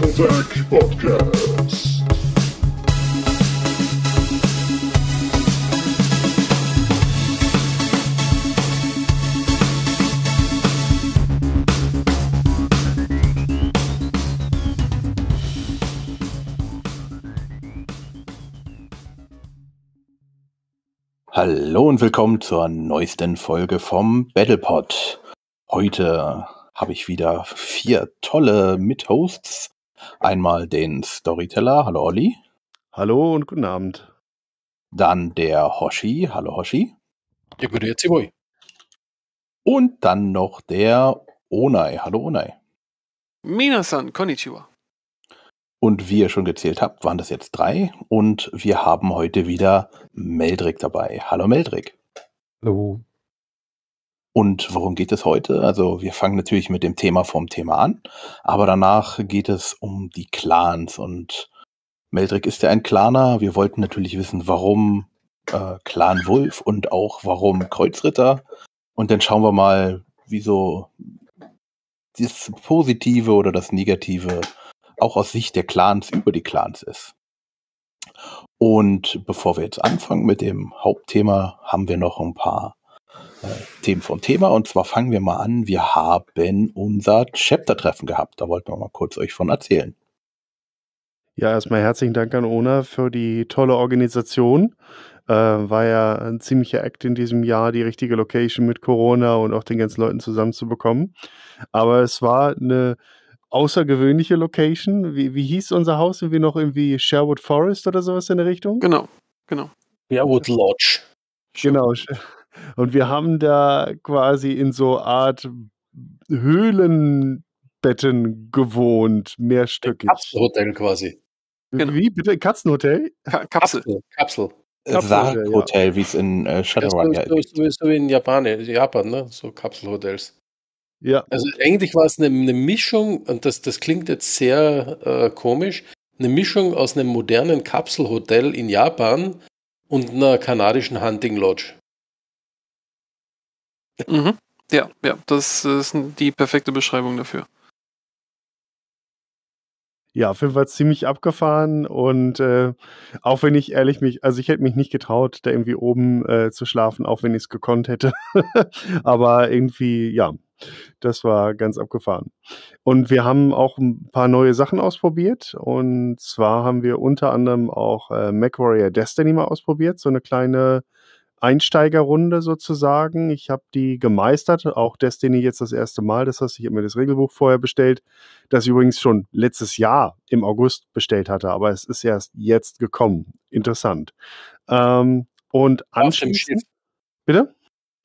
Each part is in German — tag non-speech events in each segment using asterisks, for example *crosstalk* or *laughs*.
Battletech Podcast. Hallo und willkommen zur neuesten Folge vom Battlepod. Heute habe ich wieder vier tolle Mithosts Einmal den Storyteller, hallo Olli. Hallo und guten Abend. Dann der Hoshi, hallo Hoshi. Ja, gute jetzt Boy. Und dann noch der Onai, hallo Onai. Minasan, konnichiwa. Und wie ihr schon gezählt habt, waren das jetzt drei. Und wir haben heute wieder Meldrick dabei. Hallo Meldrick. Hallo. Und worum geht es heute? Also wir fangen natürlich mit dem Thema vom Thema an, aber danach geht es um die Clans und Meldrick ist ja ein Claner. Wir wollten natürlich wissen, warum äh, Clan Wolf und auch warum Kreuzritter. Und dann schauen wir mal, wieso das Positive oder das Negative auch aus Sicht der Clans über die Clans ist. Und bevor wir jetzt anfangen mit dem Hauptthema, haben wir noch ein paar Themen von Thema. Und zwar fangen wir mal an. Wir haben unser Chapter-Treffen gehabt. Da wollten wir mal kurz euch von erzählen. Ja, erstmal herzlichen Dank an Ona für die tolle Organisation. Äh, war ja ein ziemlicher Act in diesem Jahr, die richtige Location mit Corona und auch den ganzen Leuten zusammenzubekommen. Aber es war eine außergewöhnliche Location. Wie, wie hieß unser Haus? Irgendwie noch irgendwie Sherwood Forest oder sowas in der Richtung? Genau, genau. Sherwood Lodge. Genau. Und wir haben da quasi in so Art Höhlenbetten gewohnt, mehrstöckig. Kapselhotel quasi. Genau. Wie bitte? Katzenhotel? Ka Kapsel. Kapsel. Kapsel. ja. wie es in äh, Shadowrun ja ist. So, so wie in Japan, Japan, ne? So Kapselhotels. Ja. Also eigentlich war es eine, eine, Mischung, und das, das klingt jetzt sehr äh, komisch, eine Mischung aus einem modernen Kapselhotel in Japan und einer kanadischen Hunting Lodge. Mhm. Ja, ja, das ist die perfekte Beschreibung dafür. Ja, auf jeden Fall ziemlich abgefahren und äh, auch wenn ich ehrlich mich, also ich hätte mich nicht getraut, da irgendwie oben äh, zu schlafen, auch wenn ich es gekonnt hätte. *laughs* Aber irgendwie, ja, das war ganz abgefahren. Und wir haben auch ein paar neue Sachen ausprobiert. Und zwar haben wir unter anderem auch äh, MacWarrior Destiny mal ausprobiert. So eine kleine Einsteigerrunde sozusagen. Ich habe die gemeistert, auch Destiny jetzt das erste Mal. Das heißt, ich habe mir das Regelbuch vorher bestellt, das ich übrigens schon letztes Jahr im August bestellt hatte, aber es ist erst jetzt gekommen. Interessant. Ähm, und anschließend. Bitte?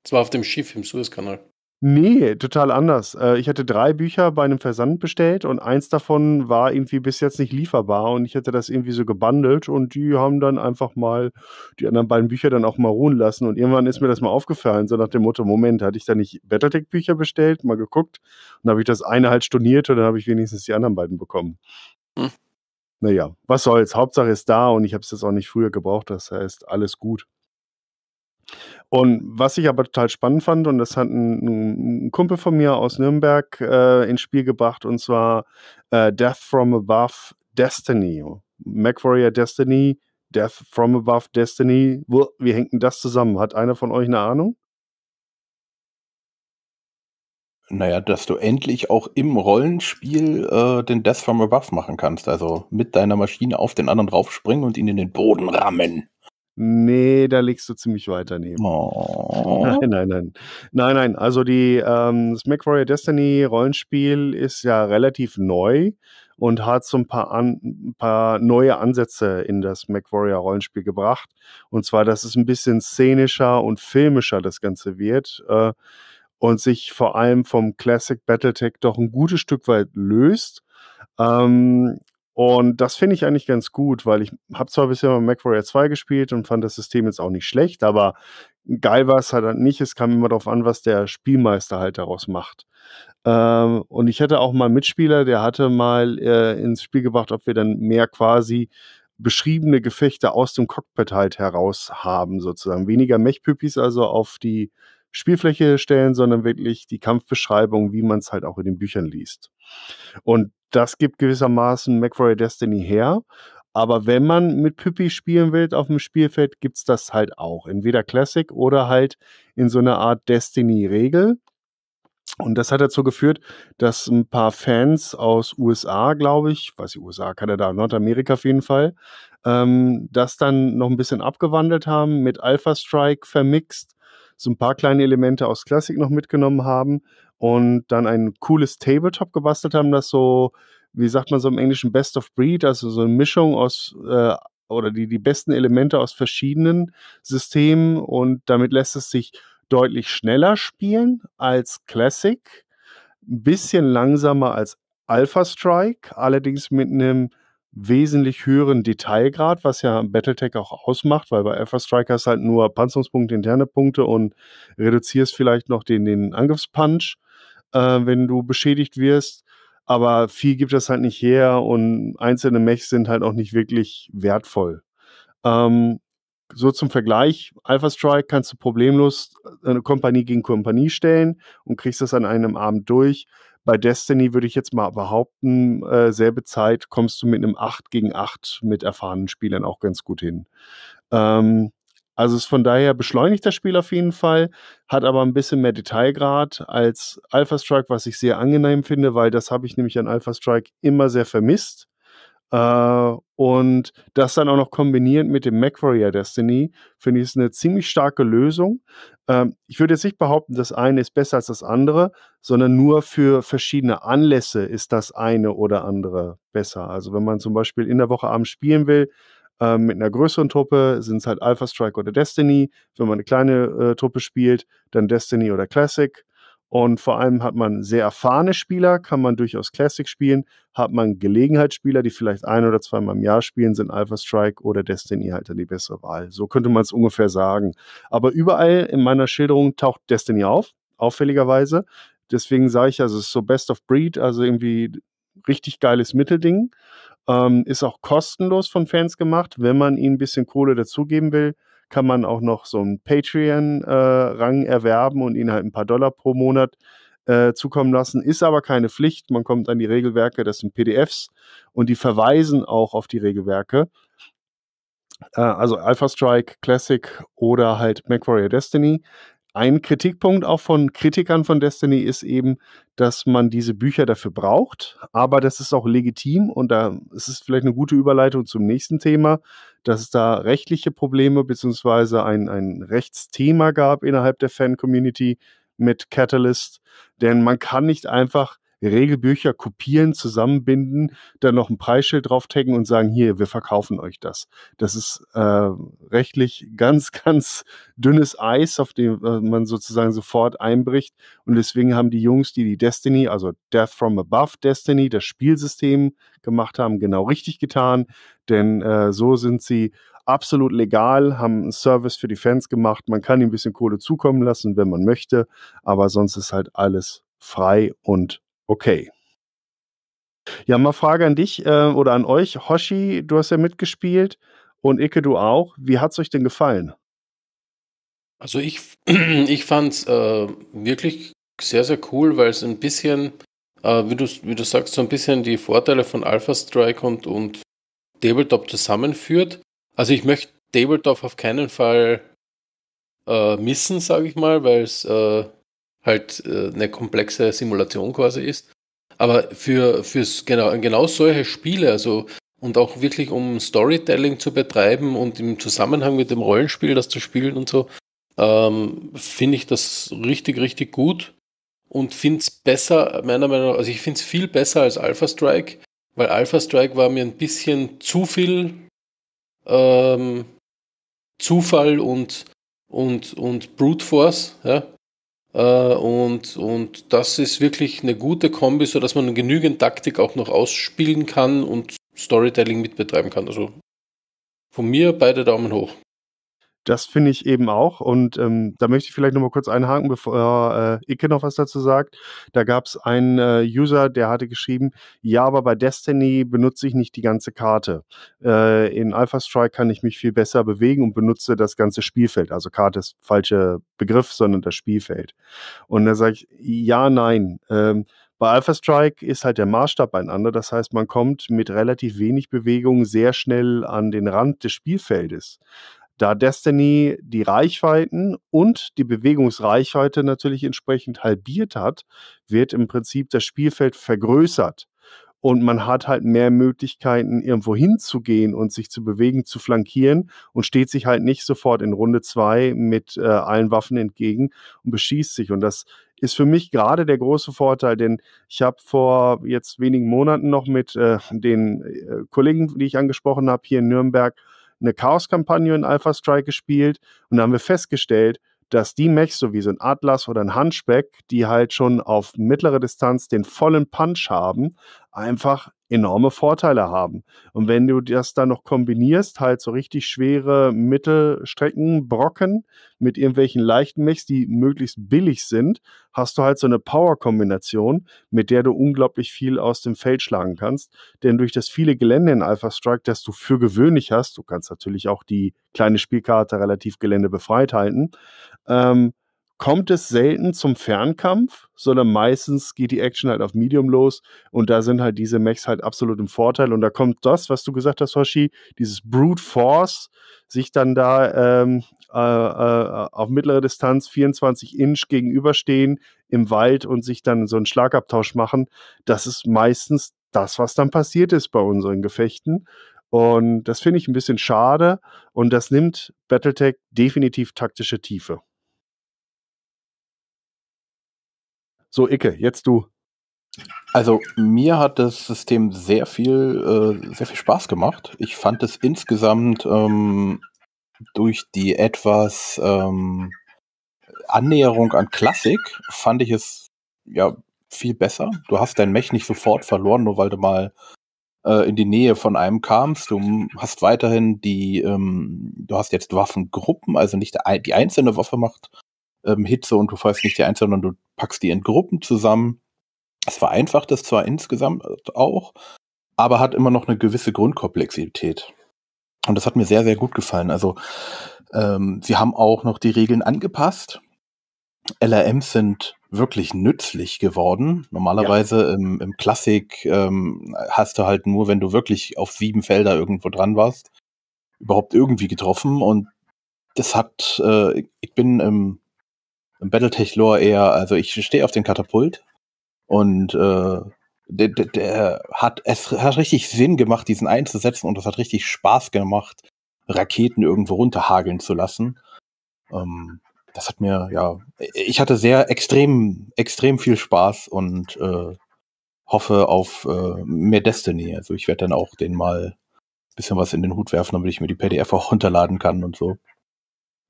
Es war auf dem Schiff im Suezkanal. Nee, total anders. Äh, ich hatte drei Bücher bei einem Versand bestellt und eins davon war irgendwie bis jetzt nicht lieferbar und ich hatte das irgendwie so gebundelt und die haben dann einfach mal die anderen beiden Bücher dann auch mal ruhen lassen und irgendwann ist mir das mal aufgefallen, so nach dem Motto: „Moment, hatte ich da nicht Battletech-Bücher bestellt?“ Mal geguckt und dann habe ich das eine halt storniert und dann habe ich wenigstens die anderen beiden bekommen. Hm. Na was soll's? Hauptsache ist da und ich habe es jetzt auch nicht früher gebraucht, das heißt, alles gut. Und was ich aber total spannend fand, und das hat ein, ein Kumpel von mir aus Nürnberg äh, ins Spiel gebracht, und zwar äh, Death from Above Destiny. MacWarrior Destiny, Death from Above Destiny. Wo, wie hängt denn das zusammen? Hat einer von euch eine Ahnung? Naja, dass du endlich auch im Rollenspiel äh, den Death from Above machen kannst. Also mit deiner Maschine auf den anderen draufspringen und ihn in den Boden rammen. Nee, da liegst du ziemlich weit daneben. Oh. Nein, nein, nein. Nein, nein. Also die ähm, das MacWarrior Destiny Rollenspiel ist ja relativ neu und hat so ein paar, an, ein paar neue Ansätze in das MacWarrior Rollenspiel gebracht. Und zwar, dass es ein bisschen szenischer und filmischer das Ganze wird. Äh, und sich vor allem vom Classic Battletech doch ein gutes Stück weit löst. Ähm, und das finde ich eigentlich ganz gut, weil ich habe zwar bisher mal MacWarrior 2 gespielt und fand das System jetzt auch nicht schlecht, aber geil war es halt nicht. Es kam immer darauf an, was der Spielmeister halt daraus macht. Ähm, und ich hatte auch mal einen Mitspieler, der hatte mal äh, ins Spiel gebracht, ob wir dann mehr quasi beschriebene Gefechte aus dem Cockpit halt heraus haben, sozusagen. Weniger Mechpüppis also auf die Spielfläche stellen, sondern wirklich die Kampfbeschreibung, wie man es halt auch in den Büchern liest. Und das gibt gewissermaßen MacRoy Destiny her. Aber wenn man mit Püppi spielen will auf dem Spielfeld, gibt es das halt auch. Entweder Classic oder halt in so einer Art Destiny-Regel. Und das hat dazu geführt, dass ein paar Fans aus USA, glaube ich, weiß ich, USA, Kanada, Nordamerika auf jeden Fall, ähm, das dann noch ein bisschen abgewandelt haben, mit Alpha Strike vermixt so ein paar kleine Elemente aus Klassik noch mitgenommen haben und dann ein cooles Tabletop gebastelt haben, das so, wie sagt man so im Englischen, Best of Breed, also so eine Mischung aus äh, oder die, die besten Elemente aus verschiedenen Systemen und damit lässt es sich deutlich schneller spielen als Classic, ein bisschen langsamer als Alpha Strike, allerdings mit einem wesentlich höheren Detailgrad, was ja Battletech auch ausmacht, weil bei Alpha Striker ist halt nur Panzerungspunkte, interne Punkte und reduzierst vielleicht noch den, den Angriffspunch, äh, wenn du beschädigt wirst. Aber viel gibt das halt nicht her und einzelne Mechs sind halt auch nicht wirklich wertvoll. Ähm, so zum Vergleich, Alpha Strike kannst du problemlos äh, eine Kompanie gegen Kompanie stellen und kriegst das an einem Abend durch. Bei Destiny würde ich jetzt mal behaupten, äh, selbe Zeit kommst du mit einem 8 gegen 8 mit erfahrenen Spielern auch ganz gut hin. Ähm, also ist von daher beschleunigt das Spiel auf jeden Fall, hat aber ein bisschen mehr Detailgrad als Alpha Strike, was ich sehr angenehm finde, weil das habe ich nämlich an Alpha Strike immer sehr vermisst. Äh, und das dann auch noch kombiniert mit dem Macquarie Destiny, finde ich, ist eine ziemlich starke Lösung. Ähm, ich würde jetzt nicht behaupten, das eine ist besser als das andere, sondern nur für verschiedene Anlässe ist das eine oder andere besser. Also wenn man zum Beispiel in der Woche abends spielen will, ähm, mit einer größeren Truppe sind es halt Alpha Strike oder Destiny. Wenn man eine kleine äh, Truppe spielt, dann Destiny oder Classic. Und vor allem hat man sehr erfahrene Spieler, kann man durchaus Classic spielen. Hat man Gelegenheitsspieler, die vielleicht ein oder zweimal im Jahr spielen, sind Alpha Strike oder Destiny halt dann die bessere Wahl. So könnte man es ungefähr sagen. Aber überall in meiner Schilderung taucht Destiny auf, auffälligerweise. Deswegen sage ich, also es ist so Best of Breed, also irgendwie richtig geiles Mittelding. Ähm, ist auch kostenlos von Fans gemacht, wenn man ihnen ein bisschen Kohle dazugeben will kann man auch noch so einen Patreon-Rang äh, erwerben und ihnen halt ein paar Dollar pro Monat äh, zukommen lassen. Ist aber keine Pflicht. Man kommt an die Regelwerke, das sind PDFs und die verweisen auch auf die Regelwerke. Äh, also Alpha Strike Classic oder halt MacWarrior Destiny ein Kritikpunkt auch von Kritikern von Destiny ist eben, dass man diese Bücher dafür braucht, aber das ist auch legitim und da ist es vielleicht eine gute Überleitung zum nächsten Thema, dass es da rechtliche Probleme bzw. Ein, ein Rechtsthema gab innerhalb der Fan-Community mit Catalyst, denn man kann nicht einfach Regelbücher kopieren, zusammenbinden, dann noch ein Preisschild drauf taggen und sagen, hier, wir verkaufen euch das. Das ist äh, rechtlich ganz, *laughs* ganz dünnes Eis, auf dem äh, man sozusagen sofort einbricht. Und deswegen haben die Jungs, die die Destiny, also Death from Above Destiny, das Spielsystem gemacht haben, genau richtig getan. Denn äh, so sind sie absolut legal, haben einen Service für die Fans gemacht. Man kann ihnen ein bisschen Kohle zukommen lassen, wenn man möchte, aber sonst ist halt alles frei und Okay. Ja, mal Frage an dich äh, oder an euch. Hoshi, du hast ja mitgespielt und Icke, du auch. Wie hat es euch denn gefallen? Also ich, *clears throat* ich fand es äh, wirklich sehr, sehr cool, weil es ein bisschen, äh, wie, du, wie du sagst, so ein bisschen die Vorteile von Alpha Strike und, und Tabletop zusammenführt. Also ich möchte Tabletop auf keinen Fall äh, missen, sage ich mal, weil es äh, halt äh, eine komplexe Simulation quasi ist. Aber für fürs genau, genau solche Spiele, also und auch wirklich um Storytelling zu betreiben und im Zusammenhang mit dem Rollenspiel das zu spielen und so, ähm, finde ich das richtig, richtig gut und finde es besser, meiner Meinung nach, also ich finde es viel besser als Alpha Strike, weil Alpha Strike war mir ein bisschen zu viel ähm, Zufall und, und, und Brute Force, ja. Äh, und, und das ist wirklich eine gute Kombi, so dass man genügend Taktik auch noch ausspielen kann und Storytelling mitbetreiben kann. Also von mir beide Daumen hoch. Das finde ich eben auch. Und ähm, da möchte ich vielleicht nochmal kurz einhaken, bevor äh, Icke noch was dazu sagt. Da gab es einen äh, User, der hatte geschrieben, ja, aber bei Destiny benutze ich nicht die ganze Karte. Äh, in Alpha Strike kann ich mich viel besser bewegen und benutze das ganze Spielfeld. Also Karte ist falscher Begriff, sondern das Spielfeld. Und da sage ich, ja, nein. Ähm, bei Alpha Strike ist halt der Maßstab ein Das heißt, man kommt mit relativ wenig Bewegung sehr schnell an den Rand des Spielfeldes da Destiny die Reichweiten und die Bewegungsreichweite natürlich entsprechend halbiert hat, wird im Prinzip das Spielfeld vergrößert. Und man hat halt mehr Möglichkeiten, irgendwo hinzugehen und sich zu bewegen, zu flankieren und steht sich halt nicht sofort in Runde zwei mit äh, allen Waffen entgegen und beschießt sich. Und das ist für mich gerade der große Vorteil, denn ich habe vor jetzt wenigen Monaten noch mit äh, den äh, Kollegen, die ich angesprochen habe, hier in Nürnberg eine Chaos-Kampagne in Alpha Strike gespielt und da haben wir festgestellt, dass die Mechs, so wie so ein Atlas oder ein Hunchback, die halt schon auf mittlere Distanz den vollen Punch haben, einfach enorme Vorteile haben. Und wenn du das dann noch kombinierst, halt so richtig schwere Mittelstreckenbrocken mit irgendwelchen leichten Mechs, die möglichst billig sind, hast du halt so eine Power-Kombination, mit der du unglaublich viel aus dem Feld schlagen kannst. Denn durch das viele Gelände in Alpha Strike, das du für gewöhnlich hast, du kannst natürlich auch die kleine Spielkarte relativ geländebefreit halten, ähm, kommt es selten zum Fernkampf, sondern meistens geht die Action halt auf Medium los und da sind halt diese Mechs halt absolut im Vorteil und da kommt das, was du gesagt hast, Hoshi, dieses Brute Force, sich dann da ähm, äh, äh, auf mittlere Distanz 24 Inch gegenüberstehen im Wald und sich dann so einen Schlagabtausch machen, das ist meistens das, was dann passiert ist bei unseren Gefechten. Und das finde ich ein bisschen schade und das nimmt Battletech definitiv taktische Tiefe. So, Icke, jetzt du. Also mir hat das System sehr viel, äh, sehr viel Spaß gemacht. Ich fand es insgesamt ähm, durch die etwas ähm, Annäherung an Klassik fand ich es ja viel besser. Du hast dein Mech nicht sofort verloren, nur weil du mal äh, in die Nähe von einem kamst. Du hast weiterhin die, ähm, du hast jetzt Waffengruppen, also nicht die einzelne Waffe macht ähm, Hitze und du feuerst nicht die einzeln, sondern du packst die in Gruppen zusammen. Es vereinfacht das zwar insgesamt auch, aber hat immer noch eine gewisse Grundkomplexität. Und das hat mir sehr, sehr gut gefallen. Also ähm, sie haben auch noch die Regeln angepasst. LRMs sind wirklich nützlich geworden. Normalerweise ja. im, im Classic ähm, hast du halt nur, wenn du wirklich auf sieben Felder irgendwo dran warst, überhaupt irgendwie getroffen. Und das hat, äh, ich bin im im Battletech-Lore eher, also ich stehe auf den Katapult und äh, der, der, der, hat, es hat richtig Sinn gemacht, diesen einzusetzen und es hat richtig Spaß gemacht, Raketen irgendwo runterhageln zu lassen. Ähm, das hat mir, ja, ich hatte sehr extrem, extrem viel Spaß und äh, hoffe auf äh, mehr Destiny. Also ich werde dann auch den mal ein bisschen was in den Hut werfen, damit ich mir die PDF auch runterladen kann und so.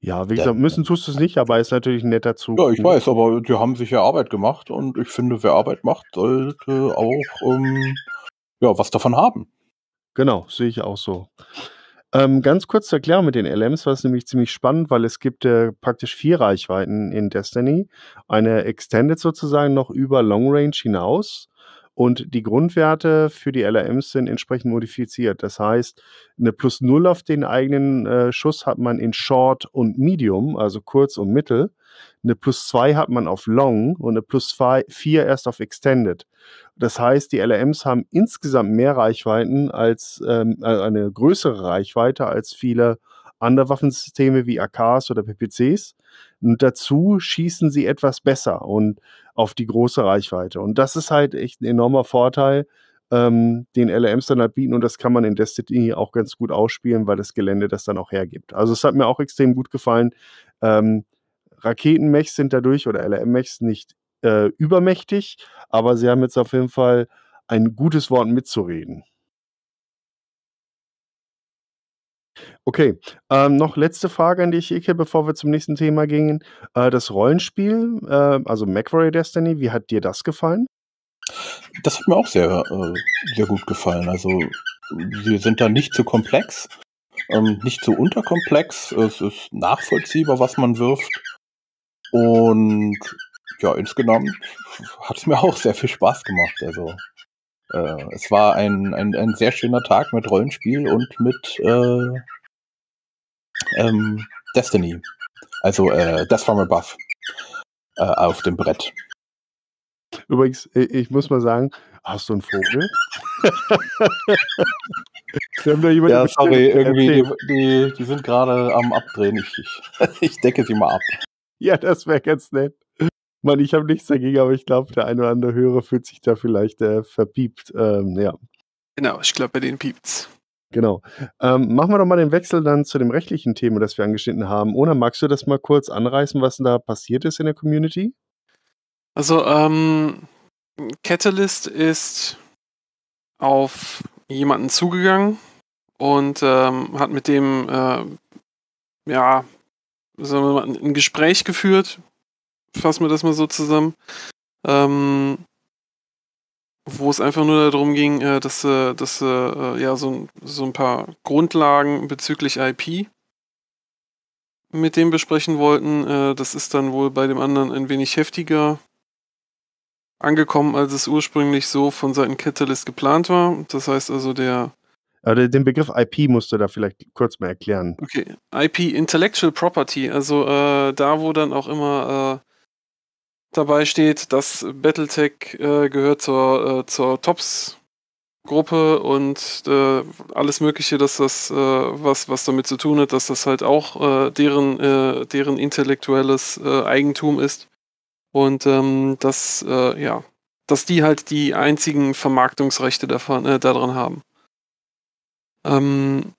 Ja, wie gesagt, müssen tust du es nicht, aber ist natürlich ein netter Zug. Ja, ich ne? weiß, aber die haben sich ja Arbeit gemacht und ich finde, wer Arbeit macht, sollte auch ähm, ja, was davon haben. Genau, sehe ich auch so. Ähm, ganz kurz zur Erklärung mit den LMs was nämlich ziemlich spannend, weil es gibt äh, praktisch vier Reichweiten in Destiny. Eine Extended sozusagen noch über Long Range hinaus und die Grundwerte für die LRMs sind entsprechend modifiziert. Das heißt, eine plus Null auf den eigenen äh, Schuss hat man in Short und Medium, also kurz und mittel. Eine plus zwei hat man auf Long und eine plus zwei, vier erst auf Extended. Das heißt, die LRMs haben insgesamt mehr Reichweiten als ähm, äh, eine größere Reichweite als viele andere Waffensysteme wie AKs oder PPCs und dazu schießen sie etwas besser und auf die große Reichweite. Und das ist halt echt ein enormer Vorteil, ähm, den LRMs dann halt bieten. Und das kann man in Destiny auch ganz gut ausspielen, weil das Gelände das dann auch hergibt. Also es hat mir auch extrem gut gefallen. Ähm, Raketenmechs sind dadurch oder LRM-Mechs nicht äh, übermächtig, aber sie haben jetzt auf jeden Fall ein gutes Wort mitzureden. Okay, ähm, noch letzte Frage an dich, Ike, bevor wir zum nächsten Thema gingen. Äh, das Rollenspiel, äh, also Macquarie Destiny, wie hat dir das gefallen? Das hat mir auch sehr, äh, sehr gut gefallen. Also wir sind da nicht zu komplex, ähm, nicht zu unterkomplex. Es ist nachvollziehbar, was man wirft. Und ja, insgesamt hat es mir auch sehr viel Spaß gemacht. Also äh, es war ein, ein, ein sehr schöner Tag mit Rollenspiel und mit äh, ähm, Destiny. Also äh, das war mein Buff äh, auf dem Brett. Übrigens, ich muss mal sagen, hast du einen Vogel? *laughs* haben da ja, sorry, irgendwie, die, die, die, sind gerade am Abdrehen. Ich, ich, *laughs* ich decke sie mal ab. Ja, das wäre ganz nett meine, ich habe nichts dagegen, aber ich glaube, der eine oder andere Hörer fühlt sich da vielleicht äh, verpiept. Ähm, ja. Genau, ich glaube, bei denen piept's. Genau. Ähm, machen wir doch mal den Wechsel dann zu dem rechtlichen Thema, das wir angeschnitten haben. Ona, magst du das mal kurz anreißen, was da passiert ist in der Community? Also, ähm, Catalyst ist auf jemanden zugegangen und ähm, hat mit dem, äh, ja, ein Gespräch geführt, fassen wir das mal so zusammen, ähm, wo es einfach nur darum ging, äh, dass, äh, dass äh, äh ja so, so ein paar Grundlagen bezüglich IP mit dem besprechen wollten. Äh, das ist dann wohl bei dem anderen ein wenig heftiger angekommen, als es ursprünglich so von Seiten Catalyst geplant war. Das heißt also, der Aber den Begriff IP musst du da vielleicht kurz mal erklären. Okay, IP, Intellectual Property, also äh, da, wo dann auch immer äh, dabei steht, dass Battletech äh, gehört zur, äh, zur Tops-Gruppe und äh, alles Mögliche, dass das äh, was, was damit zu tun hat, dass das halt auch äh, deren, äh, deren intellektuelles Eigentum ist. Und ähm, dass, ja, dass die halt die einzigen Vermarktungsrechte davon, daran haben. Ähm,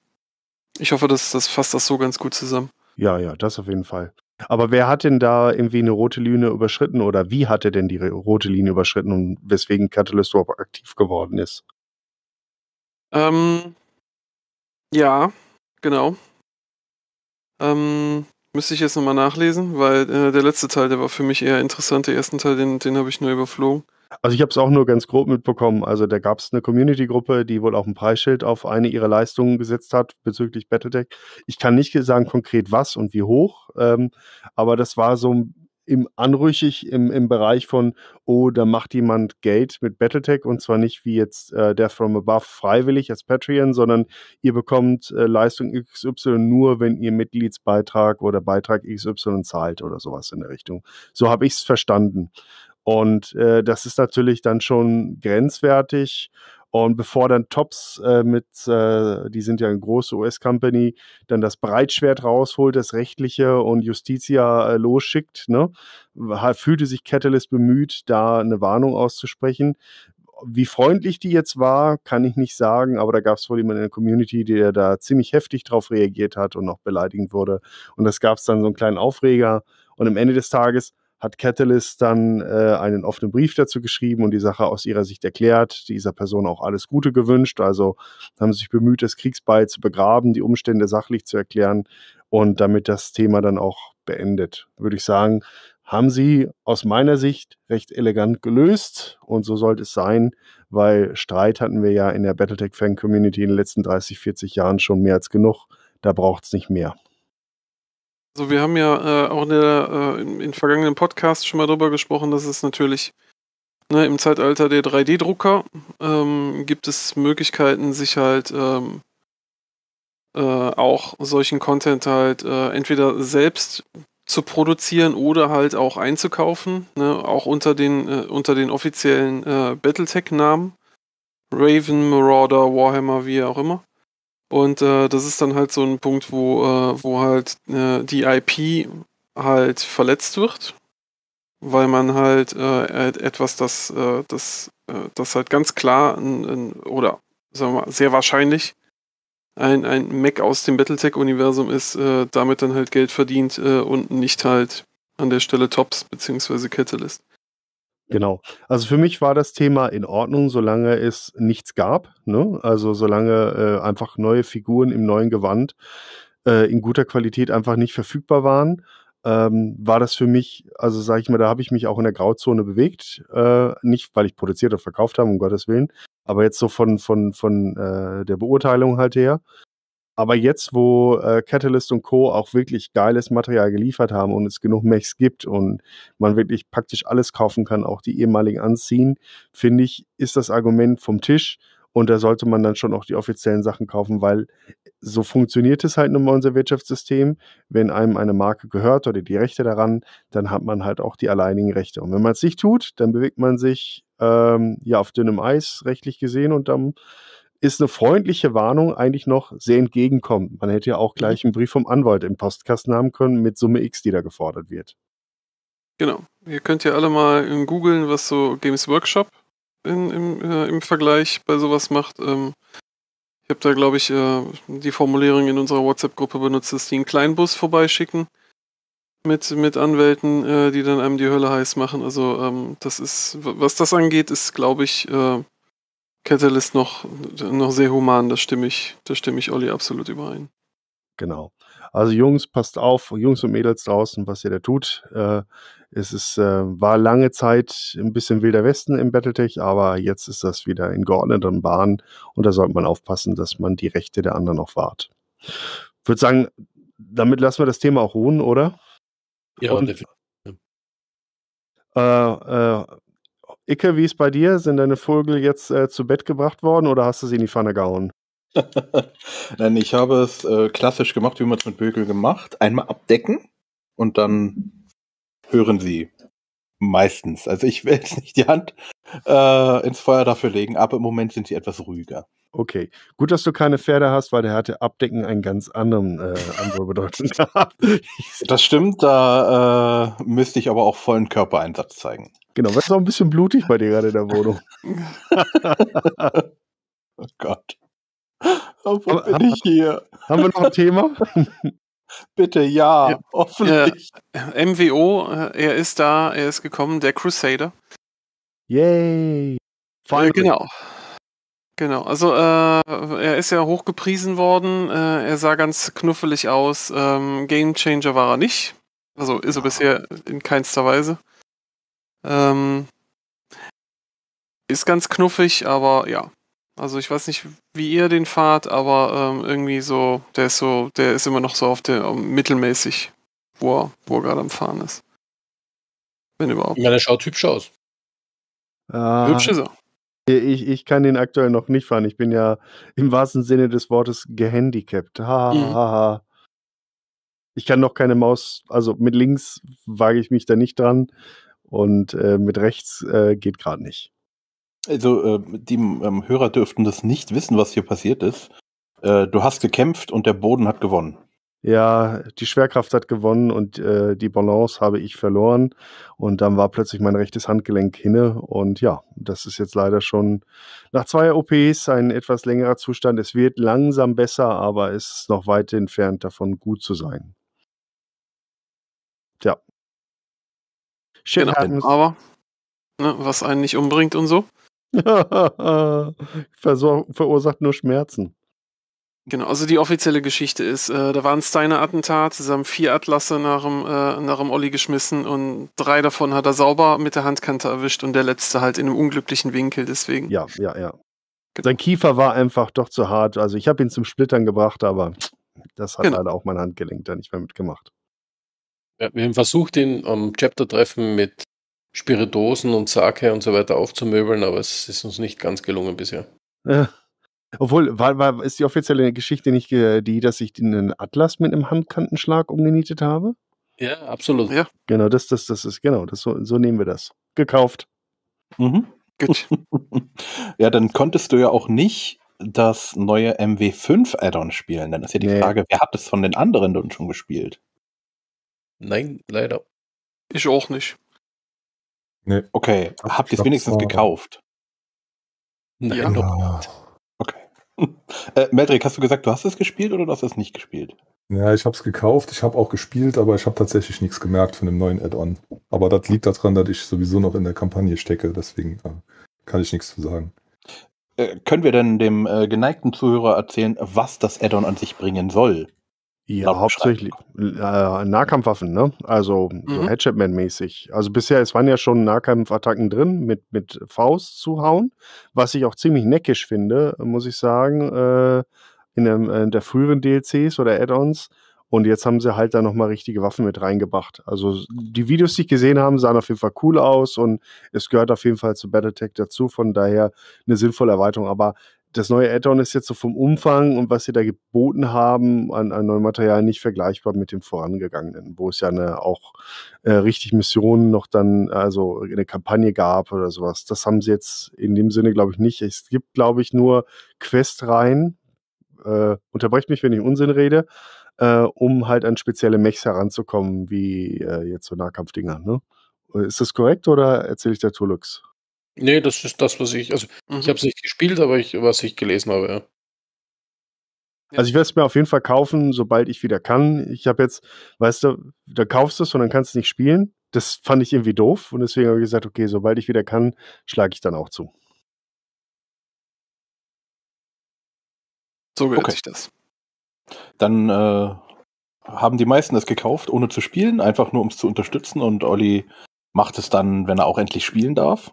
ich hoffe, dass das fasst das so ganz gut zusammen. Ja, ja, das auf jeden Fall. Aber wer hat denn da irgendwie eine rote Linie überschritten oder wie hat er denn die rote Linie überschritten und weswegen Catalyst überhaupt aktiv geworden ist? Ähm, ja, genau. Ähm, müsste ich jetzt nochmal nachlesen, weil äh, der letzte Teil, der war für mich eher interessant. Der ersten Teil, den, den habe ich nur überflogen. Also ich habe es auch nur ganz grob mitbekommen. Also da gab es eine Community-Gruppe, die wohl auch ein Preisschild auf eine ihrer Leistungen gesetzt hat bezüglich Battletech. Ich kann nicht sagen konkret was und wie hoch, ähm, aber das war so im anrüchig im, im Bereich von, oh, da macht jemand Geld mit Battletech und zwar nicht wie jetzt äh, Death from Above freiwillig als Patreon, sondern ihr bekommt äh, Leistung XY nur, wenn ihr Mitgliedsbeitrag oder Beitrag XY zahlt oder sowas in der Richtung. So habe ich es verstanden. Und äh, das ist natürlich dann schon grenzwertig. Und bevor dann Tops äh, mit, äh, die sind ja eine große US-Company, dann das Breitschwert rausholt, das rechtliche und Justitia äh, losschickt, ne, fühlte sich Catalyst bemüht, da eine Warnung auszusprechen. Wie freundlich die jetzt war, kann ich nicht sagen, aber da gab es wohl jemanden in der Community, der da ziemlich heftig drauf reagiert hat und noch beleidigend wurde. Und das gab es dann so einen kleinen Aufreger. Und am Ende des Tages hat Catalyst dann äh, einen offenen Brief dazu geschrieben und die Sache aus ihrer Sicht erklärt, dieser Person auch alles Gute gewünscht. Also haben sich bemüht, das Kriegsbeil zu begraben, die Umstände sachlich zu erklären und damit das Thema dann auch beendet. Würde ich sagen, haben sie aus meiner Sicht recht elegant gelöst und so sollte es sein, weil Streit hatten wir ja in der Battletech-Fan-Community in den letzten 30, 40 Jahren schon mehr als genug. Da braucht es nicht mehr. Also wir haben ja äh, auch in, der, äh, in, in vergangenen Podcasts schon mal darüber gesprochen, dass es natürlich ne, im Zeitalter der 3D-Drucker ähm, gibt es Möglichkeiten, sich halt ähm, äh, auch solchen Content halt äh, entweder selbst zu produzieren oder halt auch einzukaufen, ne, auch unter den, äh, unter den offiziellen äh, Battletech-Namen. Raven, Marauder, Warhammer, wie auch immer. Und äh, das ist dann halt so ein Punkt, wo, äh, wo halt äh, die IP halt verletzt wird, weil man halt äh, etwas, das, äh, das, äh, das halt ganz klar ein, ein, oder sagen wir mal, sehr wahrscheinlich ein, ein Mac aus dem Battletech-Universum ist, äh, damit dann halt Geld verdient äh, und nicht halt an der Stelle Tops bzw. Catalyst. Genau. Also für mich war das Thema in Ordnung, solange es nichts gab. Ne? Also solange äh, einfach neue Figuren im neuen Gewand äh, in guter Qualität einfach nicht verfügbar waren, ähm, war das für mich, also sage ich mal, da habe ich mich auch in der Grauzone bewegt. Äh, nicht, weil ich produziert oder verkauft habe, um Gottes Willen, aber jetzt so von, von, von äh, der Beurteilung halt her. Aber jetzt, wo äh, Catalyst und Co. auch wirklich geiles Material geliefert haben und es genug Mechs gibt und man wirklich praktisch alles kaufen kann, auch die ehemaligen anziehen, finde ich, ist das Argument vom Tisch. Und da sollte man dann schon auch die offiziellen Sachen kaufen, weil so funktioniert es halt nun mal unser Wirtschaftssystem. Wenn einem eine Marke gehört oder die Rechte daran, dann hat man halt auch die alleinigen Rechte. Und wenn man es nicht tut, dann bewegt man sich ähm, ja auf dünnem Eis, rechtlich gesehen, und dann ist eine freundliche Warnung eigentlich noch sehr entgegenkommend. Man hätte ja auch mhm. gleich einen Brief vom Anwalt im Postkasten haben können mit Summe X, die da gefordert wird. Genau. Ihr könnt ja alle mal googeln, was so Games Workshop in, im, äh, im, Vergleich bei sowas macht. Ähm, ich habe da, glaube ich, äh, die Formulierung in unserer WhatsApp-Gruppe benutzt, dass die einen Kleinbus vorbeischicken mit, mit Anwälten, äh, die dann einem die Hölle heiß machen. Also ähm, das ist, was das angeht, ist, glaube ich, äh, Kettel ist noch, noch sehr human, das stimme ich, das stimme ich Olli absolut überein. Genau. Also Jungs, passt auf, Jungs und Mädels draußen, was ihr da tut. Äh, es ist, äh, war lange Zeit ein bisschen wilder Westen im Battletech, aber jetzt ist das wieder in geordneten Bahnen und da sollte man aufpassen, dass man die Rechte der anderen auch wahrt. Ich würde sagen, damit lassen wir das Thema auch ruhen, oder? Ja, und, definitiv. Äh, äh Icke, wie ist bei dir? Sind deine Vögel jetzt äh, zu Bett gebracht worden oder hast du sie in die Pfanne gehauen? *laughs* Nein, ich habe es äh, klassisch gemacht, wie man es mit Vögeln gemacht. Einmal abdecken und dann hören sie. Meistens. Also ich will jetzt nicht die Hand äh, ins Feuer dafür legen, aber im Moment sind sie etwas ruhiger. Okay, gut, dass du keine Pferde hast, weil der hatte Abdecken einen ganz anderen äh, andere Bedeutung *laughs* das stimmt, da äh, müsste ich aber auch vollen Körpereinsatz zeigen. Genau, was ist auch ein bisschen blutig bei dir gerade in der Wohnung? *laughs* *laughs* oh Gott. Warum bin haben, ich hier? Haben wir noch ein Thema? *laughs* Bitte, ja, ja hoffentlich. Äh, MWO, äh, er ist da, er ist gekommen, der Crusader. Yay! Äh, genau. Genau, also äh, er ist ja hochgepriesen worden, äh, er sah ganz knuffelig aus, ähm, Game Changer war er nicht. Also ist er ah. bisher in keinster Weise. Ähm, ist ganz knuffig, aber ja. Also ich weiß nicht, wie ihr den fahrt, aber ähm, irgendwie so, der ist so, der ist immer noch so auf der um, mittelmäßig, wo er, wo er gerade am Fahren ist. Wenn überhaupt. Ja, der schaut hübsch aus. Ah, hübsch ist er. Ich, ich kann den aktuell noch nicht fahren. Ich bin ja im wahrsten Sinne des Wortes gehandicapt. Ha, mhm. ha, ha. Ich kann noch keine Maus, also mit links wage ich mich da nicht dran. Und äh, mit rechts äh, geht gerade nicht. Also, äh, die ähm, Hörer dürften das nicht wissen, was hier passiert ist. Äh, du hast gekämpft und der Boden hat gewonnen. Ja, die Schwerkraft hat gewonnen und äh, die Balance habe ich verloren. Und dann war plötzlich mein rechtes Handgelenk hinne. Und ja, das ist jetzt leider schon nach zwei OPs ein etwas längerer Zustand. Es wird langsam besser, aber es ist noch weit entfernt davon, gut zu sein. Shit genau, aber ne, was einen nicht umbringt und so. *laughs* verursacht nur Schmerzen. Genau, also die offizielle Geschichte ist, äh, da waren ein Steiner-Attentat, sie haben vier Atlasse nach dem, äh, nach dem Olli geschmissen und drei davon hat er sauber mit der Handkante erwischt und der letzte halt in einem unglücklichen Winkel, deswegen. Ja, ja, ja. Genau. Sein Kiefer war einfach doch zu hart, also ich habe ihn zum Splittern gebracht, aber das hat genau. leider auch mein Handgelenk da nicht mehr mitgemacht. Ja, wir haben versucht, ihn am Chapter-Treffen mit Spiritosen und Sake und so weiter aufzumöbeln, aber es ist uns nicht ganz gelungen bisher. Ja. Äh, obwohl, war, war, ist die offizielle Geschichte nicht äh, die, dass ich den Atlas mit einem Handkantenschlag umgenietet habe? Ja, absolut. Ja. Genau, das, das, das ist, genau, das, so, so nehmen wir das. Gekauft. Mhm. Gut. *laughs* ja, dann konntest du ja auch nicht das neue MW5 Add-on spielen. Dann ist ja die nee. Frage, wer hat das von den anderen schon gespielt? Nein, leider. Ich auch nicht. Nee. Okay, Ach, habt ihr es wenigstens war... gekauft? Nein, ja. noch Okay. *laughs* äh, Medric, hast du gesagt, du hast es gespielt oder du hast es nicht gespielt? Ja, ich habe es gekauft, ich habe auch gespielt, aber ich habe tatsächlich nichts gemerkt von dem neuen Add-on. Aber das liegt daran, dass ich sowieso noch in der Kampagne stecke, deswegen äh, kann ich nichts zu sagen. Äh, können wir denn dem äh, geneigten Zuhörer erzählen, was das Add-on an sich bringen soll? Ja, hauptsächlich äh, Nahkampfwaffen, ne? Also mhm. so Headshotman-mäßig. Also bisher, es waren ja schon Nahkampfattacken drin, mit, mit Faust zu hauen, was ich auch ziemlich neckisch finde, muss ich sagen, äh, in, dem, in äh, der früheren DLCs oder Add-ons. Und jetzt haben sie halt da nochmal richtige Waffen mit reingebracht. Also die Videos, die ich gesehen habe, sahen auf jeden Fall cool aus und es gehört auf jeden Fall zu Battletech dazu. Von daher eine sinnvolle Erweiterung. Aber das neue Add-on ist jetzt so vom Umfang und was sie da geboten haben an, an neuem Material nicht vergleichbar mit dem vorangegangenen, wo es ja eine, auch äh, richtig Missionen noch dann, also eine Kampagne gab oder sowas. Das haben sie jetzt in dem Sinne, glaube ich, nicht. Es gibt, glaube ich, nur Questreihen, äh, unterbrecht mich, wenn ich Unsinn rede, äh, um halt an spezielle Mechs heranzukommen, wie äh, jetzt so Nahkampfdinger. Ne? Ist das korrekt oder erzähle ich der Tulux? Nee, das ist das, was ich. Also, mhm. ich habe es nicht gespielt, aber ich, was ich gelesen habe, ja. Also ich werde es mir auf jeden Fall kaufen, sobald ich wieder kann. Ich habe jetzt, weißt du, da kaufst du es und dann kannst du nicht spielen. Das fand ich irgendwie doof und deswegen habe ich gesagt, okay, sobald ich wieder kann, schlage ich dann auch zu. So gehört okay. sich das. Dann äh, haben die meisten das gekauft, ohne zu spielen, einfach nur um es zu unterstützen und Olli macht es dann, wenn er auch endlich spielen darf.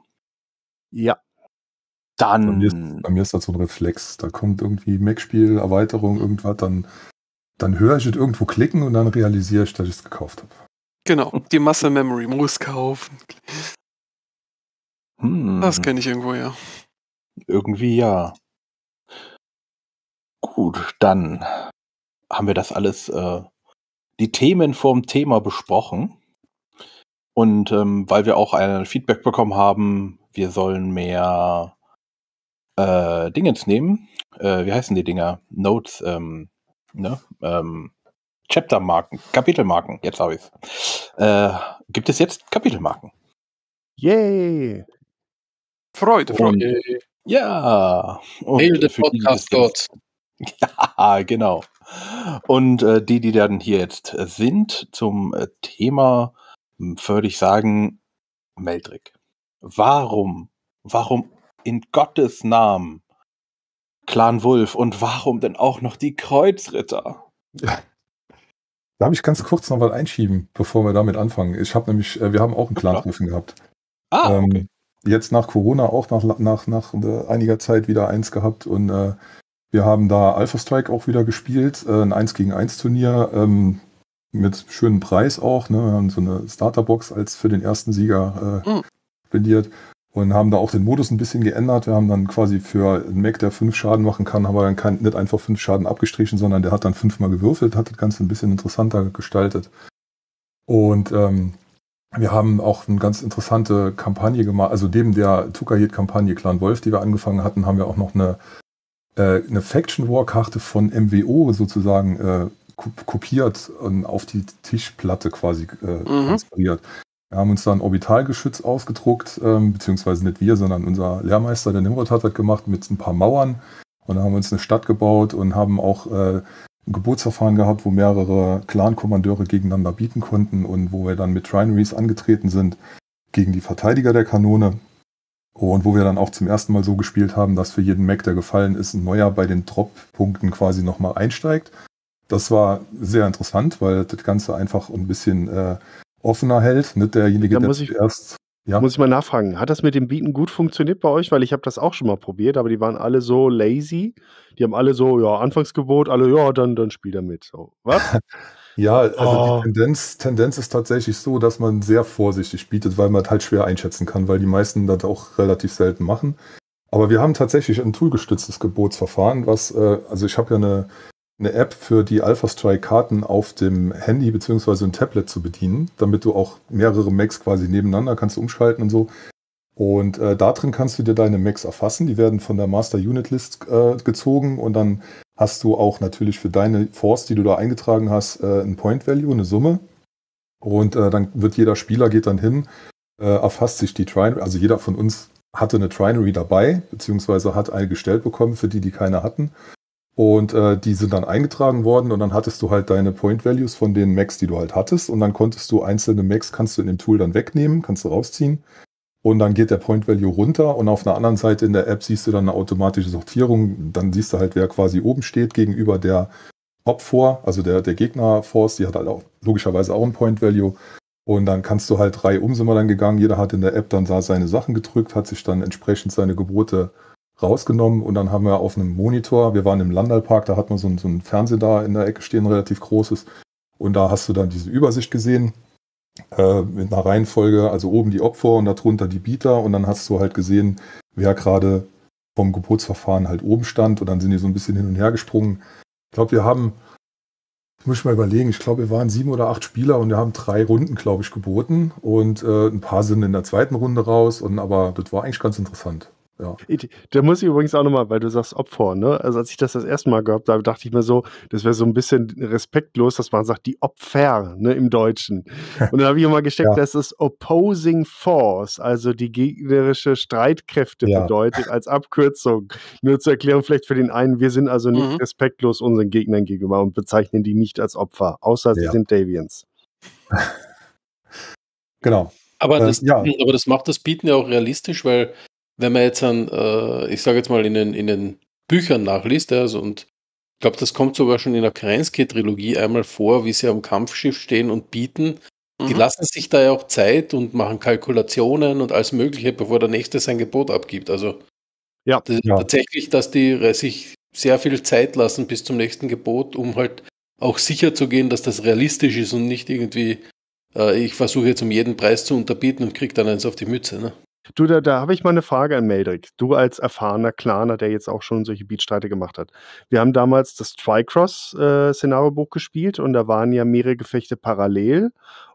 Ja. Dann. Bei mir, ist, bei mir ist das so ein Reflex. Da kommt irgendwie Mac-Spiel, Erweiterung, irgendwas, dann, dann höre ich es irgendwo klicken und dann realisiere ich, dass ich es gekauft habe. Genau, *laughs* die Masse Memory muss kaufen. Hm. Das kenne ich irgendwo, ja. Irgendwie ja. Gut, dann haben wir das alles, äh, die Themen vorm Thema besprochen. Und ähm, weil wir auch ein Feedback bekommen haben, wir sollen mehr äh, Dingens nehmen. Äh, wie heißen die Dinger? Notes, ähm, ne? Ähm, Chaptermarken, Kapitelmarken, jetzt habe ich es. Äh, gibt es jetzt Kapitelmarken? Yay! Freude, Freude. Und, ja. Und Hail the Podcast dort. *laughs* Ja, genau. Und äh, die, die dann hier jetzt äh, sind zum äh, Thema, hm, würde ich sagen, Meldrick warum, warum in Gottes Namen Clan Wolf und warum denn auch noch die Kreuzritter? Darf ich ganz kurz noch was einschieben, bevor wir damit anfangen? Ich habe nämlich, äh, wir haben auch einen Clan-Rufen gehabt. Ah, ähm, okay. Ähm, jetzt nach Corona auch nach, nach, nach äh, einiger Zeit wieder eins gehabt und äh, wir haben da Alpha Strike auch wieder gespielt, äh, ein 1 gegen 1 Turnier ähm, mit schönem Preis auch. Ne? Wir haben so eine Starterbox als für den ersten Sieger mhm plädiert und haben da auch den Modus ein bisschen geändert. Wir haben dann quasi für einen Mac, der fünf Schaden machen kann, haben wir dann kein, nicht einfach fünf Schaden abgestrichen, sondern der hat dann fünfmal gewürfelt, hat das Ganze ein bisschen interessanter gestaltet. Und ähm, wir haben auch eine ganz interessante Kampagne gemacht. Also neben der tukahit kampagne Clan Wolf, die wir angefangen hatten, haben wir auch noch eine, äh, eine Faction War-Karte von MWO sozusagen äh, kopiert und auf die Tischplatte quasi äh, mhm. transferiert. Wir haben uns da ein Orbitalgeschütz ausgedruckt, ähm, beziehungsweise nicht wir, sondern unser Lehrmeister, der Nimrod, hat das gemacht mit ein paar Mauern. Und dann haben wir uns eine Stadt gebaut und haben auch äh, ein Geburtsverfahren gehabt, wo mehrere Clan-Kommandeure gegeneinander bieten konnten und wo wir dann mit Trinaries angetreten sind gegen die Verteidiger der Kanone. Und wo wir dann auch zum ersten Mal so gespielt haben, dass für jeden Mac, der gefallen ist, ein neuer bei den Drop-Punkten quasi nochmal einsteigt. Das war sehr interessant, weil das Ganze einfach ein bisschen äh, offener hält. Nicht ne? derjenige, der ich, erst. Ja? Muss ich mal nachfragen, hat das mit dem Bieten gut funktioniert bei euch? Weil ich habe das auch schon mal probiert, aber die waren alle so lazy. Die haben alle so, ja, Anfangsgebot, alle, ja, dann, dann spiel damit. So, was? *laughs* ja, also oh. die Tendenz, Tendenz ist tatsächlich so, dass man sehr vorsichtig bietet, weil man halt schwer einschätzen kann, weil die meisten das auch relativ selten machen. Aber wir haben tatsächlich ein toolgestütztes Gebotsverfahren, was, äh, also ich habe ja eine eine App für die Alpha strike karten auf dem Handy beziehungsweise ein Tablet zu bedienen, damit du auch mehrere Macs quasi nebeneinander kannst umschalten und so. Und äh, da drin kannst du dir deine Macs erfassen. Die werden von der Master Unit List äh, gezogen und dann hast du auch natürlich für deine Force, die du da eingetragen hast, äh, ein Point Value, eine Summe. Und äh, dann wird jeder Spieler geht dann hin, äh, erfasst sich die Trinary, also jeder von uns hatte eine Trinary dabei, beziehungsweise hat eine gestellt bekommen für die, die keine hatten. Und äh, die sind dann eingetragen worden und dann hattest du halt deine Point Values von den Max, die du halt hattest. Und dann konntest du einzelne Max, kannst du in dem Tool dann wegnehmen, kannst du rausziehen. Und dann geht der Point Value runter und auf einer anderen Seite in der App siehst du dann eine automatische Sortierung. Dann siehst du halt, wer quasi oben steht gegenüber der Top 4, also der, der Gegner-Force, die hat halt auch logischerweise auch ein Point Value. Und dann kannst du halt drei um sind wir dann gegangen. Jeder hat in der App dann da seine Sachen gedrückt, hat sich dann entsprechend seine Gebote äh, rausgenommen und dann haben wir auf einem Monitor, wir waren im Landalpark, da hat man so ein, so ein Fernseher da in der Ecke stehen, relativ großes. Und da hast du dann diese Übersicht gesehen äh, mit einer Reihenfolge, also oben die Opfer und darunter die Bieter. Und dann hast du halt gesehen, wer gerade vom Geburtsverfahren halt oben stand. Und dann sind die so ein bisschen hin und her gesprungen. Ich glaube, wir haben, ich muss mal überlegen, ich glaube, wir waren sieben oder acht Spieler und wir haben drei Runden, glaube ich, geboten. Und äh, ein paar sind in der zweiten Runde raus. Und aber das war eigentlich ganz interessant. Ja. Da muss ich übrigens auch nochmal, weil du sagst Opfer, ne? Also als ich das das erste Mal gehabt habe, dachte ich mir so, das wäre so ein bisschen respektlos, dass man sagt, die Opfer, ne, im Deutschen. *laughs* Und dann habe ich immer gesteckt, ja. dass es Opposing Force, also die gegnerische Streitkräfte ja. bedeutet, als Abkürzung. Nur zur Erklärung vielleicht für den einen, wir sind also nicht mhm. respektlos unseren Gegnern gegenüber und bezeichnen die nicht als Opfer, außer sie sind Davians. *laughs* genau. Aber äh, das, ja. aber das macht das Bieten ja auch realistisch, weil wenn man jetzt an, äh, ich sage jetzt mal, in den, in den Büchern nachliest, also und ich glaube, das kommt sogar schon in der Kerensky-Trilogie einmal vor, wie sie am Kampfschiff stehen und bieten. Mhm. Die lassen sich da ja auch Zeit und machen Kalkulationen und alles Mögliche, bevor der Nächste sein Gebot abgibt. Also ja, das ja. tatsächlich, dass die sich sehr viel Zeit lassen bis zum nächsten Gebot, um halt auch sicher zu gehen, dass das realistisch ist und nicht irgendwie, äh, ich versuche jetzt um jeden Preis zu unterbieten und kriege dann eins auf die Mütze. Ne? Du, da, da habe ich mal eine Frage an Meldrick. Du als erfahrener Claner, der jetzt auch schon solche Beatstreite gemacht hat. Wir haben damals das Tricross-Szenariobuch äh, gespielt und da waren ja mehrere Gefechte parallel.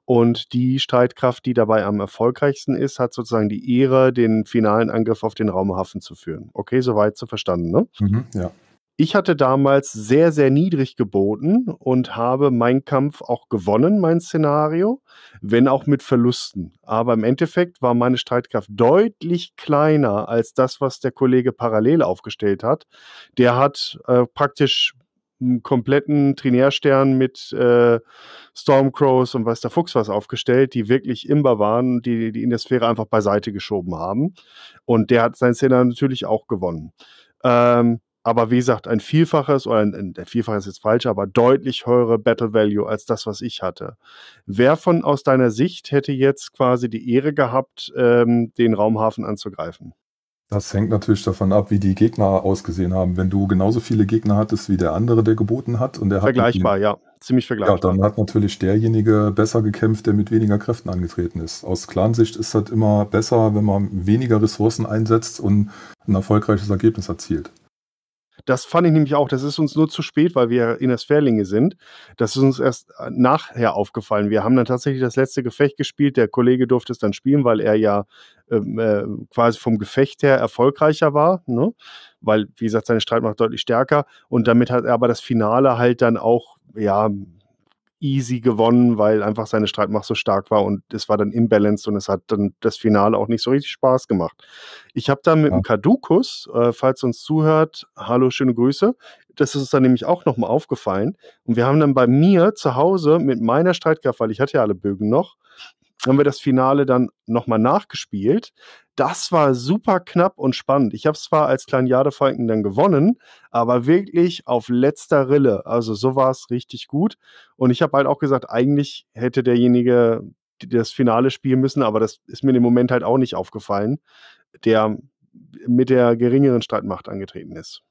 Und die Streitkraft, die dabei am erfolgreichsten ist, hat sozusagen die Ehre, den finalen Angriff auf den Raumhafen zu führen. Okay, soweit zu so verstanden, ne? Mhm, ja. Ich hatte damals sehr, sehr niedrig geboten und habe meinen Kampf auch gewonnen, mein Szenario, wenn auch mit Verlusten. Aber im Endeffekt war meine Streitkraft deutlich kleiner als das, was der Kollege parallel aufgestellt hat. Der hat äh, praktisch einen kompletten Trinärstern mit äh, Stormcrows und weiß der Fuchs was aufgestellt, die wirklich imber waren, die die Sphäre einfach beiseite geschoben haben. Und der hat sein Szenario natürlich auch gewonnen. Ähm, aber wie gesagt, ein Vielfaches oder ein, ein, Vielfaches ist jetzt falsch, aber deutlich höhere Battle Value als das, was ich hatte. Wer von aus deiner Sicht hätte jetzt quasi die Ehre gehabt, ähm, den Raumhafen anzugreifen? Das hängt natürlich davon ab, wie die Gegner ausgesehen haben. Wenn du genauso viele Gegner hattest wie der andere, der geboten hat und der vergleichbar, hat vergleichbar, ja, ziemlich vergleichbar. Ja, dann hat natürlich derjenige besser gekämpft, der mit weniger Kräften angetreten ist. Aus Clansicht ist das immer besser, wenn man weniger Ressourcen einsetzt und ein erfolgreiches Ergebnis erzielt. Das fand ich nämlich auch, das ist uns nur zu spät, weil wir in der Sperlinge sind. Das ist uns erst äh, nachher aufgefallen. Wir haben dann tatsächlich das letzte Gefecht gespielt. Der Kollege durfte es dann spielen, weil er ja ähm, äh, quasi vom Gefecht her erfolgreicher war. Ne? Weil, wie gesagt, seine Streitmacht deutlich stärker. Und damit hat er aber das Finale halt dann auch, ja, easy gewonnen, weil einfach seine Streitmacht so stark war und es war dann imbalanced und es hat dann das Finale auch nicht so richtig Spaß gemacht. Ich habe da mit ja. dem Kadukus, äh, falls uns zuhört, hallo, schöne Grüße. Das ist uns dann nämlich auch nochmal aufgefallen. Und wir haben dann bei mir zu Hause mit meiner Streitkraft, weil ich hatte ja alle Bögen noch, haben wir das Finale dann nochmal nachgespielt. Das war super knapp und spannend. Ich habe zwar als Kleinjadefalken dann gewonnen, aber wirklich auf letzter Rille. Also so war es richtig gut. Und ich habe halt auch gesagt, eigentlich hätte derjenige das Finale spielen müssen, aber das ist mir im Moment halt auch nicht aufgefallen, der mit der geringeren Streitmacht angetreten ist.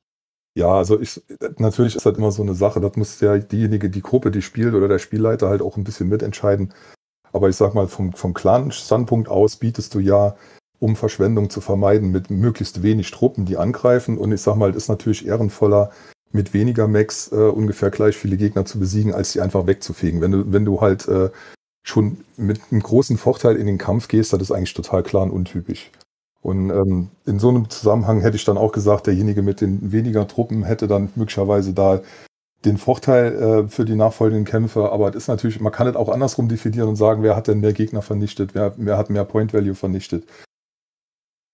Ja, also ich, natürlich ist das immer so eine Sache. Das muss ja diejenige, die Gruppe, die spielt oder der Spielleiter halt auch ein bisschen mitentscheiden, aber ich sag mal, vom, vom klaren Standpunkt aus bietest du ja, um Verschwendung zu vermeiden, mit möglichst wenig Truppen, die angreifen. Und ich sag mal, es ist natürlich ehrenvoller, mit weniger Max äh, ungefähr gleich viele Gegner zu besiegen, als die einfach wegzufegen. Wenn du, wenn du halt äh, schon mit einem großen Vorteil in den Kampf gehst, das ist eigentlich total klar und untypisch. Und ähm, in so einem Zusammenhang hätte ich dann auch gesagt, derjenige mit den weniger Truppen hätte dann möglicherweise da den Vorteil äh, für die nachfolgenden Kämpfe, aber es ist natürlich, man kann es auch andersrum definieren und sagen, wer hat denn mehr Gegner vernichtet, wer, wer hat mehr Point Value vernichtet.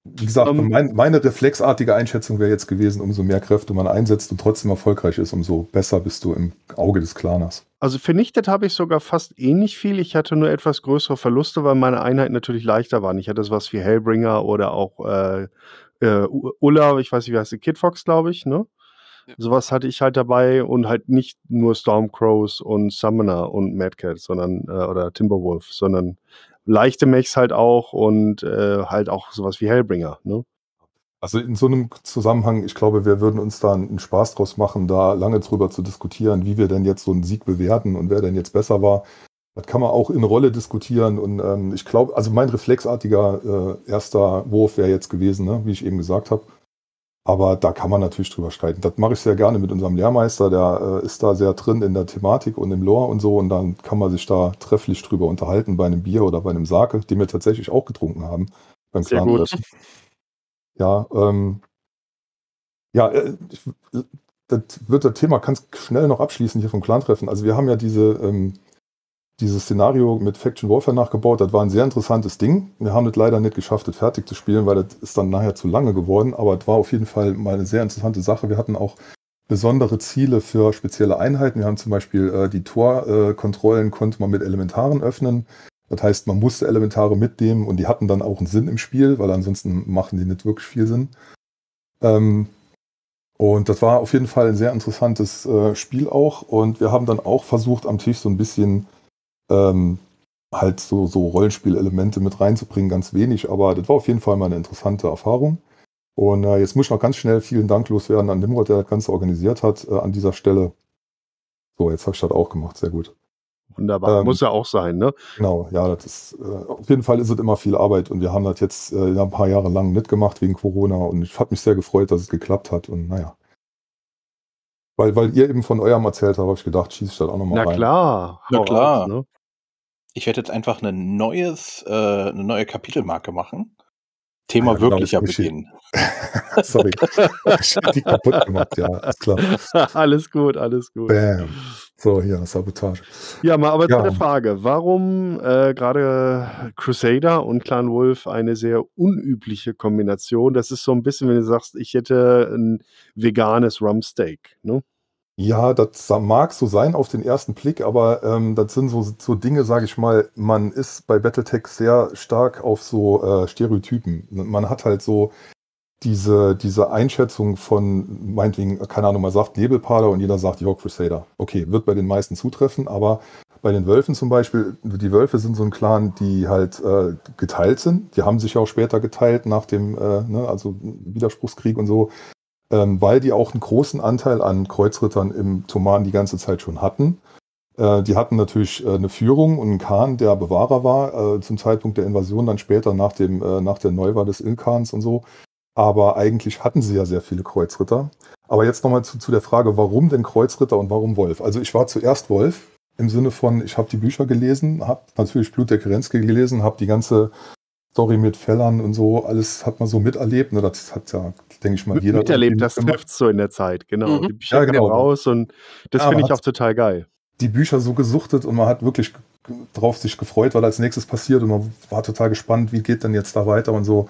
Wie gesagt, um, ähm. mein, meine reflexartige Einschätzung wäre jetzt gewesen, umso mehr Kräfte man einsetzt und trotzdem erfolgreich ist, umso besser bist du im Auge des Klaners. Also vernichtet habe ich sogar fast ähnlich eh viel. Ich hatte nur etwas größere Verluste, weil meine Einheiten natürlich leichter waren. Ich hatte sowas wie Hellbringer oder auch äh, äh, Ulla, ich weiß nicht, wie heißt sie, Kid Fox, glaube ich, ne? Sowas hatte ich halt dabei und halt nicht nur Stormcrows und Summoner und Madcat, sondern äh, oder Timberwolf, sondern leichte Mechs halt auch und äh, halt auch sowas wie Hellbringer. Ne? Also in so einem Zusammenhang, ich glaube, wir würden uns da einen Spaß draus machen, da lange drüber zu diskutieren, wie wir denn jetzt so einen Sieg bewerten und wer denn jetzt besser war. Das kann man auch in Rolle diskutieren. Und ähm, ich glaube, also mein reflexartiger äh, erster Wurf wäre jetzt gewesen, ne, wie ich eben gesagt habe. Aber da kann man natürlich drüber streiten. Das mache ich sehr gerne mit unserem Lehrmeister, der äh, ist da sehr drin in der Thematik und im Lore und so. Und dann kann man sich da trefflich drüber unterhalten bei einem Bier oder bei einem Sake, den wir tatsächlich auch getrunken haben. Beim sehr Clan gut. Treffen. Ja, ähm, ja, äh, ich, das wird das Thema ganz schnell noch abschließen hier vom Clan-Treffen. Also wir haben ja diese ähm, dieses Szenario mit Faction Warfare nachgebaut. Das war ein sehr interessantes Ding. Wir haben es leider nicht geschafft, es fertig zu spielen, weil das ist dann nachher zu lange geworden. Aber es war auf jeden Fall mal eine sehr interessante Sache. Wir hatten auch besondere Ziele für spezielle Einheiten. Wir haben zum Beispiel äh, die Torkontrollen äh, konnte man mit Elementaren öffnen. Das heißt, man musste Elementare mitnehmen und die hatten dann auch einen Sinn im Spiel, weil ansonsten machen die nicht wirklich viel Sinn. Ähm, und das war auf jeden Fall ein sehr interessantes äh, Spiel auch. Und wir haben dann auch versucht, am Tisch so ein bisschen ähm, halt so, so Rollenspielelemente mit reinzubringen, ganz wenig. Aber das war auf jeden Fall mal eine interessante Erfahrung. Und äh, jetzt muss ich noch ganz schnell vielen Dank loswerden an Nimrod, der das Ganze organisiert hat, äh, an dieser Stelle. So, jetzt habe ich das auch gemacht, sehr gut. Wunderbar, ähm, muss ja auch sein, ne? Genau, ja, das ist, äh, auf jeden Fall ist es immer viel Arbeit und wir haben das jetzt äh, ein paar Jahre lang mitgemacht wegen Corona und ich habe mich sehr gefreut, dass es geklappt hat und naja. Weil, weil ihr eben von eurem erzählt habt, habe ich gedacht, schieße ich das auch nochmal rein. Na klar, Na klar. Auf, ne? ich werde jetzt einfach ein neues, äh, eine neue Kapitelmarke machen. Thema ja, ah, genau, wirklicher genau, Beginn. *laughs* Sorry. ich die kaputt gemacht, ja, alles klar. *laughs* Alles gut, alles gut. Bam. So, hier, Sabotage. Ja, mal aber ja. eine Frage. Warum äh, gerade Crusader und Clan Wolf eine sehr unübliche Kombination? Das ist so ein bisschen, wenn du sagst, ich hätte ein veganes Rumsteak, ne? Ja, das mag so sein auf den ersten Blick, aber ähm, das sind so, so Dinge, sage ich mal, man ist bei Battletech sehr stark auf so äh, Stereotypen. Man hat halt so diese, diese Einschätzung von, meinetwegen, keine Ahnung, man sagt Nebelpader und jeder sagt York Crusader. Okay, wird bei den meisten zutreffen, aber bei den Wölfen zum Beispiel, die Wölfe sind so ein Clan, die halt äh, geteilt sind. Die haben sich ja auch später geteilt nach dem, äh, ne, also Widerspruchskrieg und so ähm, weil die auch einen großen Anteil an Kreuzrittern im Thoman die ganze Zeit schon hatten. Äh, die hatten natürlich äh, eine Führung und einen Khan, der Bewahrer war, äh, zum Zeitpunkt der Invasion, dann später nach, dem, äh, nach der Neuwahl des Ilkans und so. Aber eigentlich hatten sie ja sehr viele Kreuzritter. Aber jetzt nochmal zu, zu der Frage, warum denn Kreuzritter und warum Wolf? Also ich war zuerst Wolf, im Sinne von, ich habe die Bücher gelesen, habe natürlich Blut der Kerensky gelesen, habe die ganze Story mit Fellern und so, alles hat man so miterlebt. Ne? Das hat ja denke ich mal, jeder. Miterlebt das trifft so in der Zeit, genau. Mhm. Die Bücher ja, genau. raus und das ja, finde ich auch total geil. Die Bücher so gesuchtet und man hat wirklich drauf sich gefreut, weil als nächstes passiert und man war total gespannt, wie geht denn jetzt da weiter und so.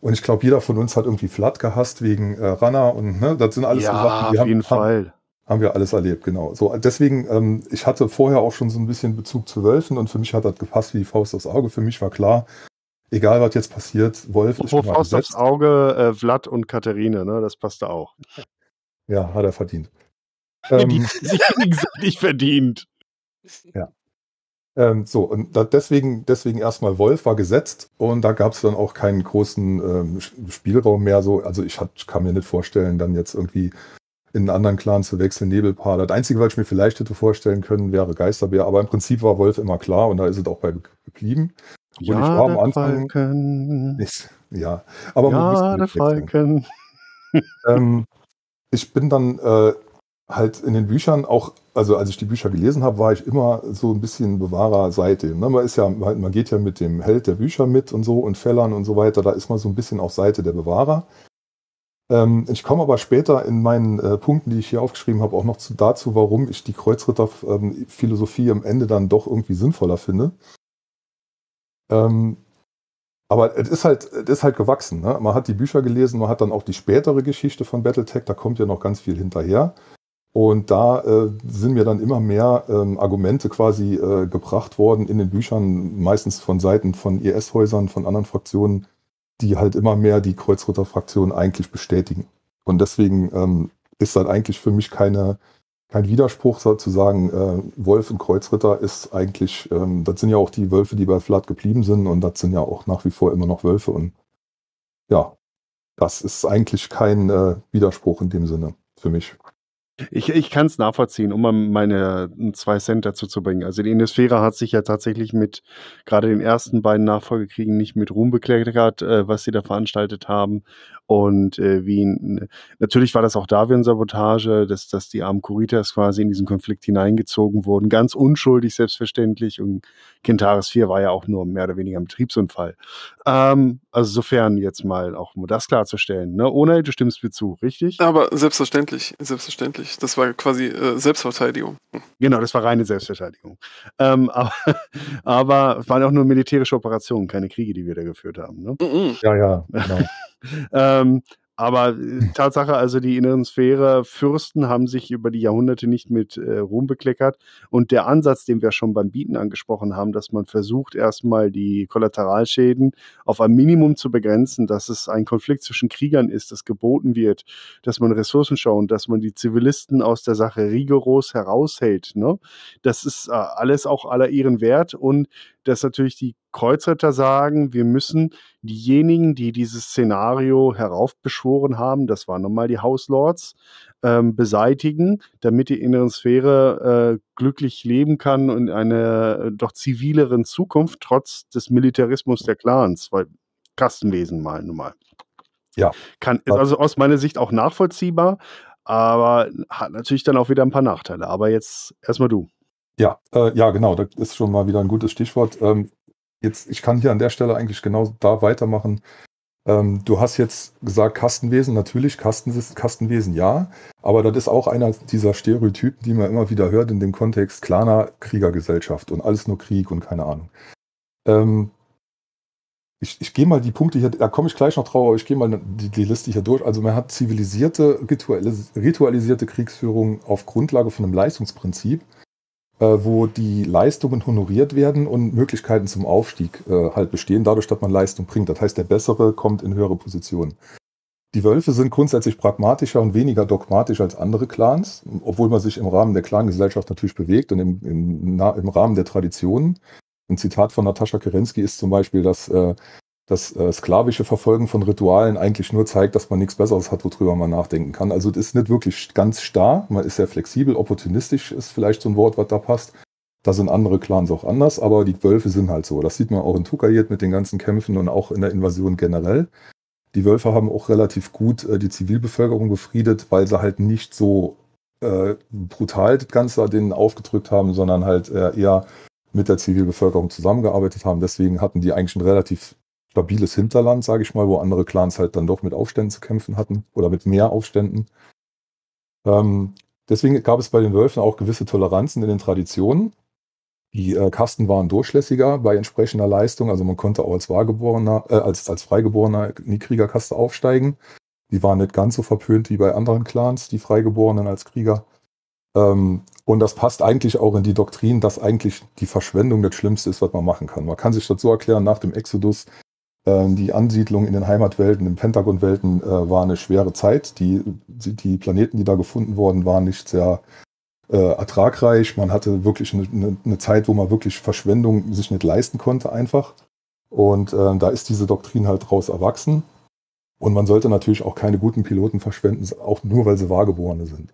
Und ich glaube, jeder von uns hat irgendwie Flat gehasst wegen äh, Rana und ne, das sind alles ja, so Sachen, die auf haben, Fall. haben wir alles erlebt, genau. So, deswegen, ähm, ich hatte vorher auch schon so ein bisschen Bezug zu Wölfen und für mich hat das gepasst wie die Faust aufs Auge. Für mich war klar, egal was jetzt passiert, Wolf ist schon mal Faust aufs Auge, äh, Vlad und Katharine, ne? das passte auch. Ja, hat er verdient. Ähm, *laughs* sich nicht verdient. Ja. Ähm, so, und da, deswegen, deswegen erstmal Wolf war gesetzt und da gab es dann auch keinen großen ähm, Spielraum mehr. So, also ich hat, kann mir nicht vorstellen, dann jetzt irgendwie in einen anderen Clan zu wechseln, Nebelpaar. Das Einzige, was ich mir vielleicht hätte vorstellen können, wäre Geisterbär, aber im Prinzip war Wolf immer klar und da ist es auch bei geblieben ja, ich war am Anfang. Ist, ja, aber ja, der Falken. *laughs* ähm, ich bin dann äh, halt in den Büchern auch, also als ich die Bücher gelesen habe, war ich immer so ein bisschen Bewahrer seitdem. Ne? Man ist ja, man geht ja mit dem Held der Bücher mit und so und Fellern und so weiter, da ist man so ein bisschen auf Seite der Bewahrer. Ähm, ich komme aber später in meinen äh, Punkten, die ich hier aufgeschrieben habe, auch noch zu, dazu, warum ich die Kreuzritterphilosophie ähm, am Ende dann doch irgendwie sinnvoller finde. Ähm, aber es ist halt, es ist halt gewachsen. Ne? Man hat die Bücher gelesen, man hat dann auch die spätere Geschichte von Battletech, da kommt ja noch ganz viel hinterher. Und da äh, sind mir dann immer mehr ähm, Argumente quasi äh, gebracht worden in den Büchern, meistens von Seiten von IS-Häusern, von anderen Fraktionen, die halt immer mehr die Kreuzritter-Fraktion eigentlich bestätigen. Und deswegen ähm, ist das eigentlich für mich keine, kein Widerspruch zu sagen, äh, Wolf und Kreuzritter ist eigentlich, ähm, das sind ja auch die Wölfe, die bei Flat geblieben sind und das sind ja auch nach wie vor immer noch Wölfe und ja, das ist eigentlich kein äh, Widerspruch in dem Sinne für mich. Ich, ich kann es nachvollziehen, um mal meine hm, zwei Cent dazu zu bringen. Also die Indosphäre hat sich ja tatsächlich mit gerade den ersten beiden Nachfolgekriegen nicht mit Ruhm bekleckert, äh, was sie da veranstaltet haben. Und äh, wie natürlich war das auch da Sabotage, dass, dass die armen Kuritas quasi in diesen Konflikt hineingezogen wurden. Ganz unschuldig, selbstverständlich. Und Kentaris 4 war ja auch nur mehr oder weniger ein Betriebsunfall. Ähm, also sofern jetzt mal auch nur das klarzustellen, ne? ohne zu, richtig? Aber selbstverständlich, selbstverständlich richtig. Das war quasi äh, Selbstverteidigung. Genau, das war reine Selbstverteidigung. Ähm, *laughs* aber, aber waren auch nur militärische Operationen, keine Kriege, die wir da geführt haben. Ne? Mhm. Ja, ja, genau. *laughs* ähm, aber äh, hm. Tatsache, also die inneren Sphäre, Fürsten haben sich über die Jahrhunderte nicht mit äh, Ruhm bekleckert. Und der Ansatz, den wir schon beim Bieten angesprochen haben, dass man versucht, erstmal die Kollateralschäden auf ein Minimum zu begrenzen, dass es ein Konflikt zwischen Kriegern ist, das geboten wird, dass man Ressourcen schaut, dass man die Zivilisten aus der Sache rigoros heraushält. Ne? Das ist äh, alles auch aller ihren Wert. Und dass natürlich die Kreuzritter sagen, wir müssen diejenigen, die dieses Szenario heraufbeschworen haben, das waren nochmal die Hauslords, ähm, beseitigen, damit die inneren Sphäre äh, glücklich leben kann und eine äh, doch zivileren Zukunft trotz des Militarismus der Clans, weil Kastenwesen mal nun mal. Ja. Kann, ist also aus meiner Sicht auch nachvollziehbar, aber hat natürlich dann auch wieder ein paar Nachteile. Aber jetzt erstmal du. Ja, äh, ja, genau, das ist schon mal wieder ein gutes Stichwort. Ähm, jetzt, ich kann hier an der Stelle eigentlich genau da weitermachen. Ähm, du hast jetzt gesagt, Kastenwesen, natürlich, Kasten, Kastenwesen ja, aber das ist auch einer dieser Stereotypen, die man immer wieder hört in dem Kontext klarer Kriegergesellschaft und alles nur Krieg und keine Ahnung. Ähm, ich, ich gehe mal die Punkte hier, da komme ich gleich noch drauf, aber ich gehe mal die, die, Liste hier durch. Also man hat zivilisierte, ritualisierte Kriegsführung auf Grundlage von einem Leistungsprinzip äh, wo die Leistungen honoriert werden und Möglichkeiten zum Aufstieg äh, halt bestehen, dadurch, dass man Leistung bringt. Das heißt, der Bessere kommt in höhere Positionen. Die Wölfe sind grundsätzlich pragmatischer und weniger dogmatisch als andere Clans, obwohl man sich im Rahmen der Clangesellschaft natürlich bewegt und im, im, im Rahmen der Traditionen. Ein Zitat von Natascha Kerensky ist zum Beispiel, dass äh, das äh, sklavische Verfolgen von Ritualen eigentlich nur zeigt, dass man nichts Besseres hat, worüber man nachdenken kann. Also es ist nicht wirklich ganz starr, man ist sehr flexibel, opportunistisch ist vielleicht so ein Wort, was da passt. Da sind andere Clans auch anders, aber die Wölfe sind halt so. Das sieht man auch in Tukayet mit den ganzen Kämpfen und auch in der Invasion generell. Die Wölfe haben auch relativ gut äh, die Zivilbevölkerung befriedet, weil sie halt nicht so äh, brutal das Ganze denen aufgedrückt haben, sondern halt äh, eher mit der Zivilbevölkerung zusammengearbeitet haben. Deswegen hatten die eigentlich einen relativ stabiles Hinterland, sage ich mal, wo andere Clans halt dann doch mit Aufständen zu kämpfen hatten oder mit mehr Aufständen. Ähm, deswegen gab es bei den Wölfen auch gewisse Toleranzen in den Traditionen. Die äh, Kasten waren durchlässiger bei entsprechender Leistung, also man konnte auch als Wahrgeborener, äh, als, als Freigeborener in die Kriegerkaste aufsteigen. Die waren nicht ganz so verpönt wie bei anderen Clans, die Freigeborenen als Krieger. Ähm, und das passt eigentlich auch in die Doktrin, dass eigentlich die Verschwendung das Schlimmste ist, was man machen kann. Man kann sich das so erklären, nach dem Exodus ähm, die Ansiedlung in den Heimatwelten, in Pentagonwelten äh, war eine schwere Zeit. Die, die Planeten, die da gefunden wurden, waren nicht sehr äh, ertragreich. Man hatte wirklich eine, eine, Zeit, wo man wirklich Verschwendung sich nicht leisten konnte einfach. Und äh, da ist diese Doktrin halt raus erwachsen. Und man sollte natürlich auch keine guten Piloten verschwenden, auch nur weil sie Wahrgeborene sind.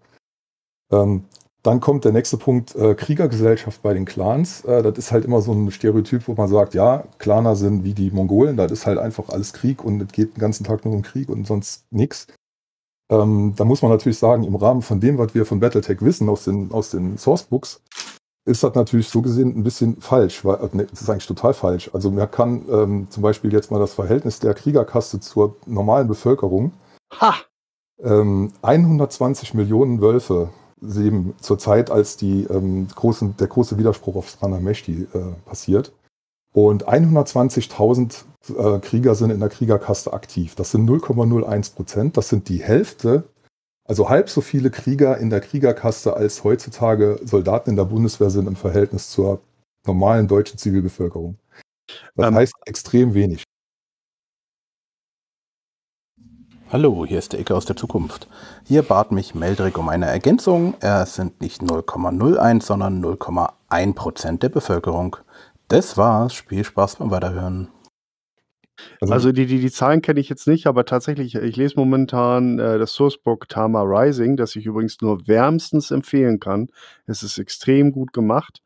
Ähm, dann kommt der nächste Punkt, äh, Kriegergesellschaft bei den Clans. Äh, das ist halt immer so ein Stereotyp, wo man sagt, ja, Claner sind wie die Mongolen, das ist halt einfach alles Krieg und es geht den ganzen Tag nur um Krieg und sonst nichts. Ähm, da muss man natürlich sagen, im Rahmen von dem, was wir von Battletech wissen aus den, aus den Sourcebooks, ist das natürlich so gesehen ein bisschen falsch, weil ne, das ist eigentlich total falsch. Also man kann ähm, zum Beispiel jetzt mal das Verhältnis der Kriegerkaste zur normalen Bevölkerung. Ha! Ähm, 120 Millionen Wölfe eben zur Zeit, als die, ähm, großen, der große Widerspruch auf Stranameshti äh, passiert. Und 120.000 äh, Krieger sind in der Kriegerkaste aktiv. Das sind 0,01 Prozent. Das sind die Hälfte, also halb so viele Krieger in der Kriegerkaste, als heutzutage Soldaten in der Bundeswehr sind im Verhältnis zur normalen deutschen Zivilbevölkerung. Das ähm, heißt extrem wenig. Hallo, hier ist der Ecke aus der Zukunft. Hier bat mich Meldrick um eine Ergänzung. Es sind nicht 0,01, sondern 0,1 Prozent der Bevölkerung. Das war's. Spiel Spaß beim Weiterhören. Also, also die, die, die Zahlen kenne ich jetzt nicht, aber tatsächlich, ich lese momentan äh, das Sourcebook Tama Rising, das ich übrigens nur wärmstens empfehlen kann. Es ist extrem gut gemacht.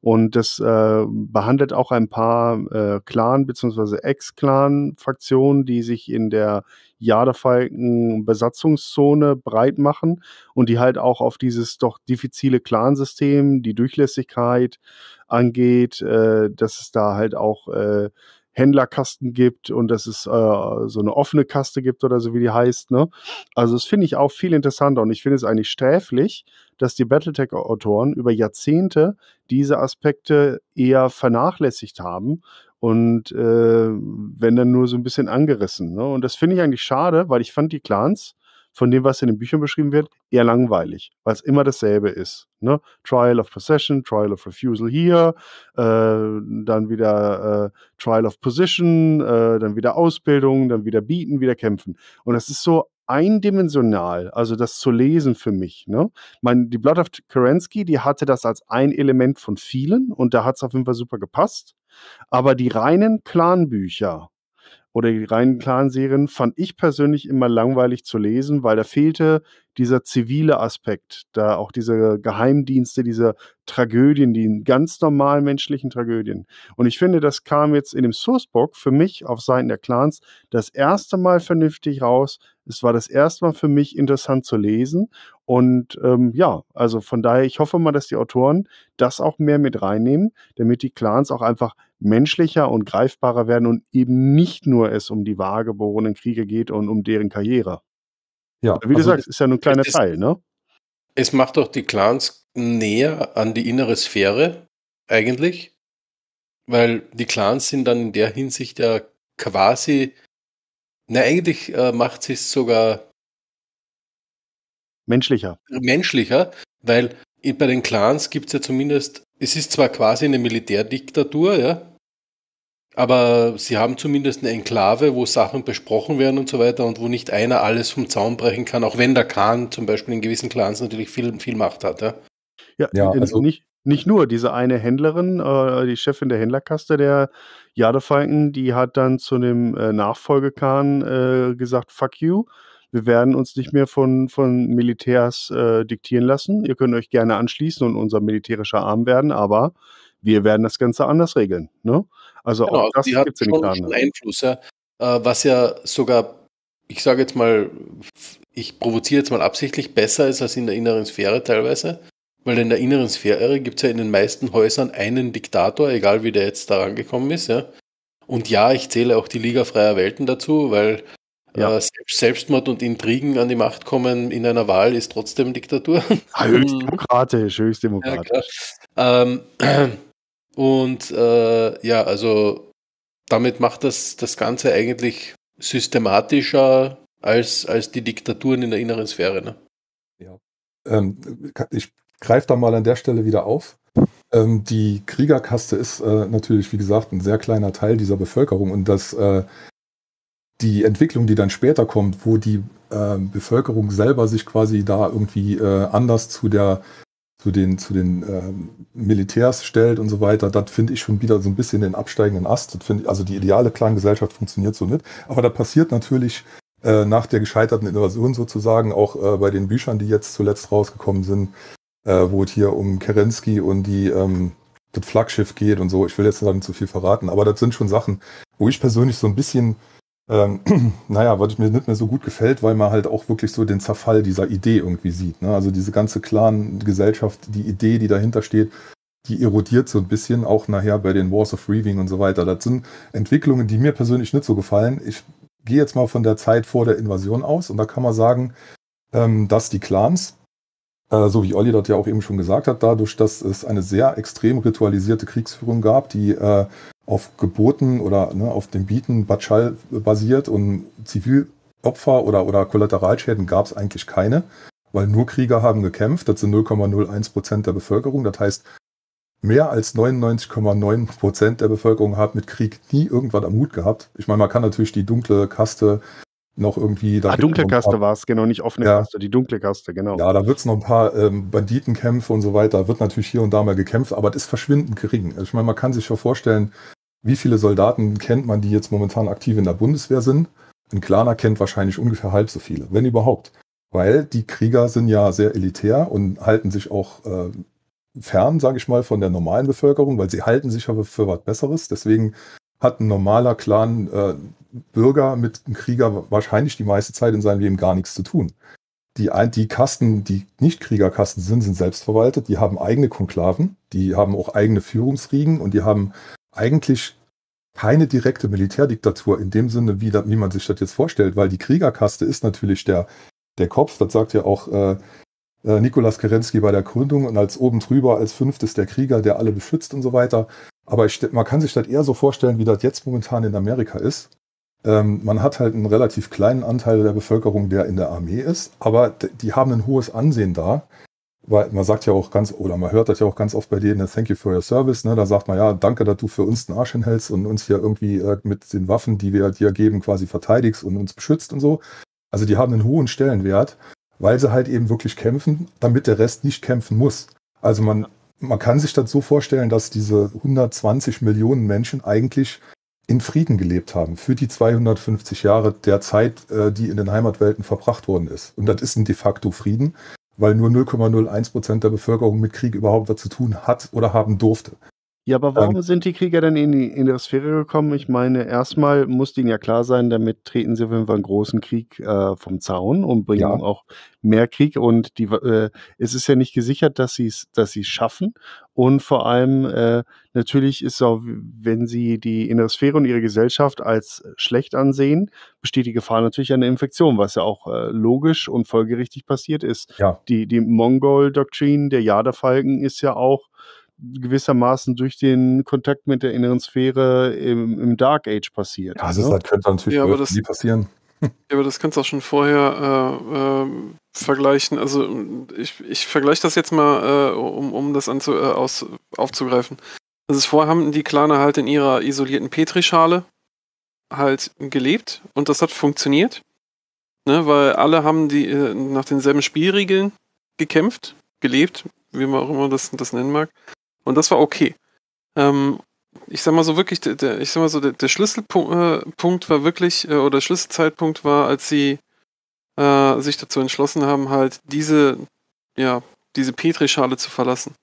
Und das äh, behandelt auch ein paar äh, Clan- bzw. Ex-Clan-Fraktionen, die sich in der jadefalken besatzungszone breit machen und die halt auch auf dieses doch diffizile Clansystem, die Durchlässigkeit angeht, äh, dass es da halt auch äh, Händlerkasten gibt und dass es äh, so eine offene Kaste gibt oder so, wie die heißt. Ne? Also das finde ich auch viel interessanter und ich finde es eigentlich sträflich, dass die Battletech-Autoren über Jahrzehnte diese Aspekte eher vernachlässigt haben und äh, wenn dann nur so ein bisschen angerissen. Ne? Und das finde ich eigentlich schade, weil ich fand die Clans von dem, was in den Büchern beschrieben wird, eher langweilig, weil es immer dasselbe ist. Ne? Trial of Possession, Trial of Refusal hier, äh, dann wieder äh, Trial of Position, äh, dann wieder Ausbildung, dann wieder Bieten, wieder Kämpfen. Und das ist so eindimensional, also das zu lesen für mich. Ne? Mein, die Blood of Kerensky, die hatte das als ein Element von vielen und da hat es auf jeden Fall super gepasst. Aber die reinen Clanbücher, oder die reinen Clan-Serien fand ich persönlich immer langweilig zu lesen, weil da fehlte dieser zivile Aspekt, da auch diese Geheimdienste, diese Tragödien, die ganz normalen menschlichen Tragödien. Und ich finde, das kam jetzt in dem Sourcebook für mich auf Seiten der Clans das erste Mal vernünftig raus. Es war das erste Mal für mich interessant zu lesen und ähm, ja, also von daher, ich hoffe mal, dass die Autoren das auch mehr mit reinnehmen, damit die Clans auch einfach menschlicher und greifbarer werden und eben nicht nur es um die wahrgeborenen Kriege geht und um deren Karriere. Ja, wie du also sagst, ist ja nur ein kleiner es, Teil, ne? Es macht doch die Clans näher an die innere Sphäre, eigentlich. Weil die Clans sind dann in der Hinsicht ja quasi, na, eigentlich äh, macht sie es sogar Menschlicher. Menschlicher, weil bei den Clans gibt es ja zumindest, es ist zwar quasi eine Militärdiktatur, ja, aber sie haben zumindest eine Enklave, wo Sachen besprochen werden und so weiter und wo nicht einer alles vom Zaun brechen kann, auch wenn der Khan zum Beispiel in gewissen Clans natürlich viel, viel Macht hat. Ja, ja, ja also nicht, nicht nur diese eine Händlerin, äh, die Chefin der Händlerkaste der Jadefalken, die hat dann zu dem äh, Nachfolgekhan äh, gesagt, fuck you wir werden uns nicht mehr von, von Militärs äh, diktieren lassen. Ihr könnt euch gerne anschließen und unser militärischer Arm werden, aber wir werden das Ganze anders regeln. Ne? Also genau, auch also das gibt es in den schon Einfluss, ja. Äh, was ja sogar, ich sage jetzt mal, ich provoziere jetzt mal absichtlich, besser ist als in der inneren Sphäre teilweise. Weil in der inneren Sphäre gibt es ja in den meisten Häusern einen Diktator, egal wie der jetzt da rangekommen ist. Ja. Und ja, ich zähle auch die Liga freier Welten dazu, weil ja. Äh, Selbstmord und Intrigen an die Macht kommen in einer Wahl ist trotzdem Diktatur. Ja, *laughs* ah, höchst mhm. demokratisch, höchst demokratisch. Ja, ähm, *clears throat* und äh, ja, also damit macht das das Ganze eigentlich systematischer als, als die Diktaturen in der inneren Sphäre. Ne? Ja. Ähm, ich greife da mal an der Stelle wieder auf. Ähm, die Kriegerkaste ist äh, natürlich, wie gesagt, ein sehr kleiner Teil dieser Bevölkerung und das äh, die Entwicklung, die dann später kommt, wo die äh, Bevölkerung selber sich quasi da irgendwie äh, anders zu der zu den, zu den äh, Militärs stellt und so weiter, das finde ich schon wieder so ein bisschen den absteigenden Ast. Das finde ich, also die ideale clan funktioniert so nicht. Aber da passiert natürlich äh, nach der gescheiterten Invasion sozusagen auch äh, bei den Büchern, die jetzt zuletzt rausgekommen sind, äh, wo es hier um Kerensky und die ähm, das Flaggschiff geht und so. Ich will jetzt nicht zu viel verraten, aber das sind schon Sachen, wo ich persönlich so ein bisschen ähm, *clears throat* naja, was mir nicht mehr so gut gefällt, weil man halt auch wirklich so den Zerfall dieser Idee irgendwie sieht. Ne? Also diese ganze Clan-Gesellschaft, die Idee, die dahinter steht, die erodiert so ein bisschen, auch nachher bei den Wars of Reaving und so weiter. Das sind Entwicklungen, die mir persönlich nicht so gefallen. Ich gehe jetzt mal von der Zeit vor der Invasion aus und da kann man sagen, ähm, dass die Clans, äh, so wie Olli dort ja auch eben schon gesagt hat, dadurch, dass es eine sehr extrem ritualisierte Kriegsführung gab, die äh, auf Geboten oder ne, auf dem Bieten Batschal basiert und Zivilopfer oder, oder Kollateralschäden gab es eigentlich keine, weil nur Krieger haben gekämpft. Das sind 0,01 Prozent der Bevölkerung. Das heißt, mehr als 99,9 Prozent der Bevölkerung hat mit Krieg nie irgendwas am Hut gehabt. Ich meine, man kann natürlich die dunkle Kaste noch irgendwie. Ah, dunkle Kaste war es, genau, nicht offene ja. Kaste, die dunkle Kaste, genau. Ja, da wird es noch ein paar ähm, Banditenkämpfe und so weiter, wird natürlich hier und da mal gekämpft, aber das ist verschwindend gering. Also ich meine, man kann sich schon vorstellen, wie viele Soldaten kennt man, die jetzt momentan aktiv in der Bundeswehr sind? Ein Klaner kennt wahrscheinlich ungefähr halb so viele, wenn überhaupt. Weil die Krieger sind ja sehr elitär und halten sich auch äh, fern, sage ich mal, von der normalen Bevölkerung, weil sie halten sich aber für was Besseres. Deswegen hat ein normaler Clan äh, Bürger mit einem Krieger wahrscheinlich die meiste Zeit in seinem Leben gar nichts zu tun. Die, die Kasten, die nicht Kriegerkasten sind, sind selbstverwaltet, die haben eigene Konklaven, die haben auch eigene Führungsriegen und die haben eigentlich keine direkte Militärdiktatur in dem Sinne, wie, wie man sich das jetzt vorstellt, weil die Kriegerkaste ist natürlich der, der Kopf, das sagt ja auch äh, äh Nikolaus Kerensky bei der Gründung und als oben drüber, als fünftes der Krieger, der alle beschützt und so weiter. Aber ich, man kann sich das eher so vorstellen, wie das jetzt momentan in Amerika ist. Ähm, man hat halt einen relativ kleinen Anteil der Bevölkerung, der in der Armee ist, aber die haben ein hohes Ansehen da weil man sagt ja auch ganz, oder man hört das ja auch ganz oft bei denen, thank you for your service, ne? da sagt man ja, danke, dass du für uns den Arsch hinhältst und uns hier irgendwie äh, mit den Waffen, die wir dir geben, quasi verteidigst und uns beschützt und so. Also die haben einen hohen Stellenwert, weil sie halt eben wirklich kämpfen, damit der Rest nicht kämpfen muss. Also man, man kann sich das so vorstellen, dass diese 120 Millionen Menschen eigentlich in Frieden gelebt haben für die 250 Jahre der Zeit, äh, die in den Heimatwelten verbracht worden ist. Und das ist ein de facto Frieden, weil nur 0,01 Prozent der Bevölkerung mit Krieg überhaupt was zu tun hat oder haben durfte. Ja, aber ähm. warum ähm, sind die Krieger denn in die innere Sphäre gekommen? Ich meine, erstmal muss ihnen ja klar sein, damit treten sie auf jeden Fall einen großen Krieg äh, vom Zaun und bringen ja. auch mehr Krieg. Und die, äh, es ist ja nicht gesichert, dass sie es dass sie's schaffen. Und vor allem, äh, natürlich ist auch, wenn sie die innere Sphäre und ihre Gesellschaft als schlecht ansehen, besteht die Gefahr natürlich einer Infektion, was ja auch äh, logisch und folgerichtig passiert ist. Ja. Die, die Mongol-Doktrin der Jaderfalken ist ja auch gewissermaßen durch den Kontakt mit der inneren Sphäre im, im Dark Age passiert. Ja, also das ne? könnte natürlich ja, aber das, passieren. Ja, aber das kannst du auch schon vorher äh, äh, vergleichen. Also ich, ich vergleiche das jetzt mal, äh, um, um das anzu, äh, aus, aufzugreifen. Also vorher haben die Klane halt in ihrer isolierten Petrischale halt gelebt und das hat funktioniert. Ne, weil alle haben die äh, nach denselben Spielregeln gekämpft, gelebt, wie man auch immer das, das nennen mag. Und das war okay. Ähm, ich sag mal so wirklich, der, ich sag mal so, der, der Schlüsselpunkt äh, war wirklich, äh, oder Schlüsselzeitpunkt war, als sie äh, sich dazu entschlossen haben, halt diese, ja, diese Petrischale zu verlassen.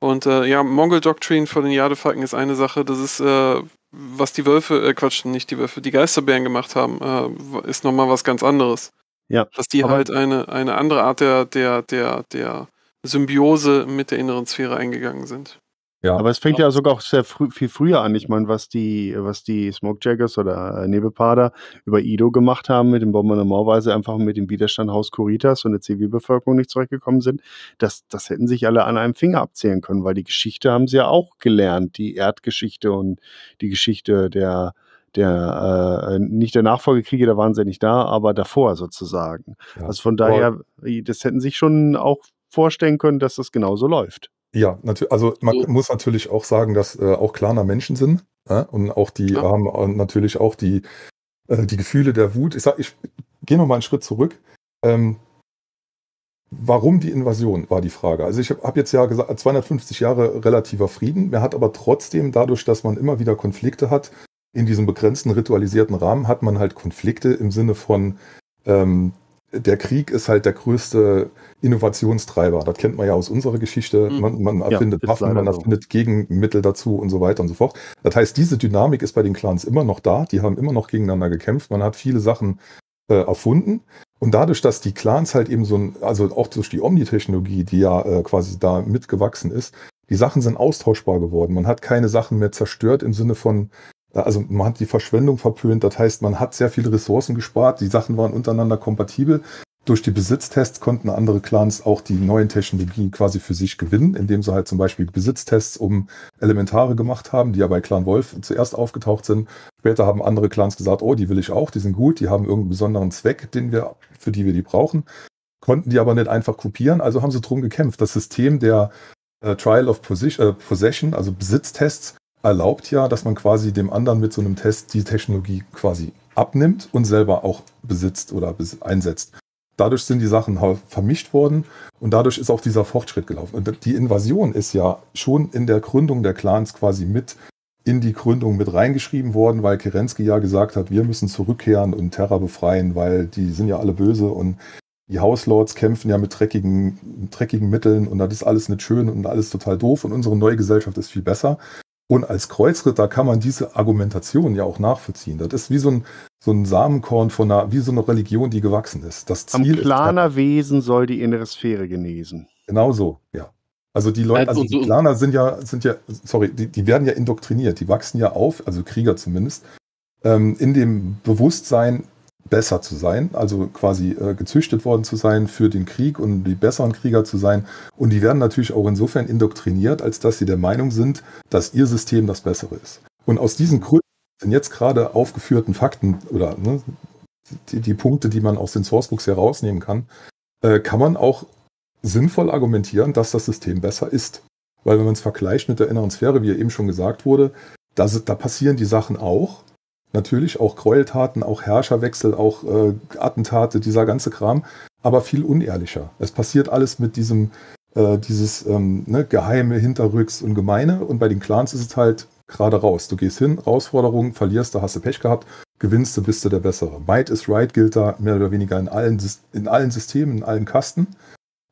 Und äh, ja, Mongol Doctrine von den Jadefalken ist eine Sache, das ist, äh, was die Wölfe, äh, Quatsch, nicht die Wölfe, die Geisterbären gemacht haben, äh, ist nochmal was ganz anderes. Ja. Dass die halt eine, eine andere Art der, der, der, der Symbiose mit der inneren Sphäre eingegangen sind. Ja. Aber es fängt ja, sogar auch sehr früh, viel früher an. Ich meine, was die, was die Smokejaggers oder äh, Nebelpader über Ido gemacht haben mit dem Bomben der Mauweise, einfach mit dem Widerstand Haus Kuritas und der Zivilbevölkerung nicht zurechtgekommen sind, das, das hätten sich alle an einem Finger abzählen können, weil die Geschichte haben sie ja auch gelernt, die Erdgeschichte und die Geschichte der, der äh, nicht der Nachfolgekriege, da waren sie ja nicht da, aber davor sozusagen. Ja. Also von daher, äh, das hätten sich schon auch vorstellen können, dass das genauso läuft. Ja, natürlich. Also man so. muss natürlich auch sagen, dass äh, auch Klaner Menschen sind äh, und auch die ja. haben äh, natürlich auch die, äh, die Gefühle der Wut. Ich ich gehe nochmal einen Schritt zurück. Ähm, warum die Invasion war die Frage. Also ich habe hab jetzt ja gesagt äh, 250 Jahre relativer Frieden. Man hat aber trotzdem dadurch, dass man immer wieder Konflikte hat in diesem begrenzten ritualisierten Rahmen, hat man halt Konflikte im Sinne von ähm, der Krieg ist halt der größte Innovationstreiber. Das kennt man ja aus unserer Geschichte. Mhm. Man, man erfindet ja, Waffen, man erfindet so. Gegenmittel dazu und so weiter und so fort. Das heißt, diese Dynamik ist bei den Clans immer noch da. Die haben immer noch gegeneinander gekämpft. Man hat viele Sachen äh, erfunden. Und dadurch, dass die Clans halt eben so ein, also auch durch die Omni-Technologie, die ja äh, quasi da mitgewachsen ist, die Sachen sind austauschbar geworden. Man hat keine Sachen mehr zerstört im Sinne von, also man hat die Verschwendung verpönt, das heißt, man hat sehr viele Ressourcen gespart, die Sachen waren untereinander kompatibel. Durch die Besitztests konnten andere Clans auch die neuen Technologien quasi für sich gewinnen, indem sie halt zum Beispiel Besitztests um Elementare gemacht haben, die ja bei Clan Wolf zuerst aufgetaucht sind. Später haben andere Clans gesagt, oh, die will ich auch, die sind gut, die haben irgendeinen besonderen Zweck, den wir, für die wir die brauchen. Konnten die aber nicht einfach kopieren, also haben sie drum gekämpft. Das System der äh, Trial of äh, Possession, also Besitztests, erlaubt ja, dass man quasi dem anderen mit so einem Test die Technologie quasi abnimmt und selber auch besitzt oder einsetzt. Dadurch sind die Sachen vermischt worden und dadurch ist auch dieser Fortschritt gelaufen. Und die Invasion ist ja schon in der Gründung der Clans quasi mit in die Gründung mit reingeschrieben worden, weil Kerensky ja gesagt hat, wir müssen zurückkehren und Terra befreien, weil die sind ja alle böse und die Hauslords kämpfen ja mit dreckigen, dreckigen Mitteln und das ist alles nicht schön und alles total doof und unsere neue Gesellschaft ist viel besser. Und als Kreuzritter kann man diese Argumentation ja auch nachvollziehen. Das ist wie so ein, so ein Samenkorn von einer, wie so eine Religion, die gewachsen ist. Das Ziel Am klarer Wesen soll die innere Sphäre genesen. Genau so, ja. Also die Leute, also, also die Planer sind ja, sind ja, sorry, die, die werden ja indoktriniert, die wachsen ja auf, also Krieger zumindest, ähm, in dem Bewusstsein, besser zu sein, also quasi äh, gezüchtet worden zu sein für den Krieg und die besseren Krieger zu sein. Und die werden natürlich auch insofern indoktriniert, als dass sie der Meinung sind, dass ihr System das bessere ist. Und aus diesen Gründen sind jetzt gerade aufgeführten Fakten oder ne, die, die, Punkte, die man aus den Sourcebooks herausnehmen kann, äh, kann man auch sinnvoll argumentieren, dass das System besser ist. Weil wenn man es vergleicht mit der inneren Sphäre, wie ja eben schon gesagt wurde, da, da passieren die Sachen auch, Natürlich auch Gräueltaten, auch Herrscherwechsel, auch äh, Attentate, dieser ganze Kram, aber viel unehrlicher. Es passiert alles mit diesem, äh, dieses ähm, ne, Geheime, Hinterrücks und Gemeine. Und bei den Clans ist es halt gerade raus. Du gehst hin, Herausforderung, verlierst, da hast du Pech gehabt, gewinnst du, bist du der Bessere. Might is right gilt da mehr oder weniger in allen, in allen Systemen, in allen Kasten.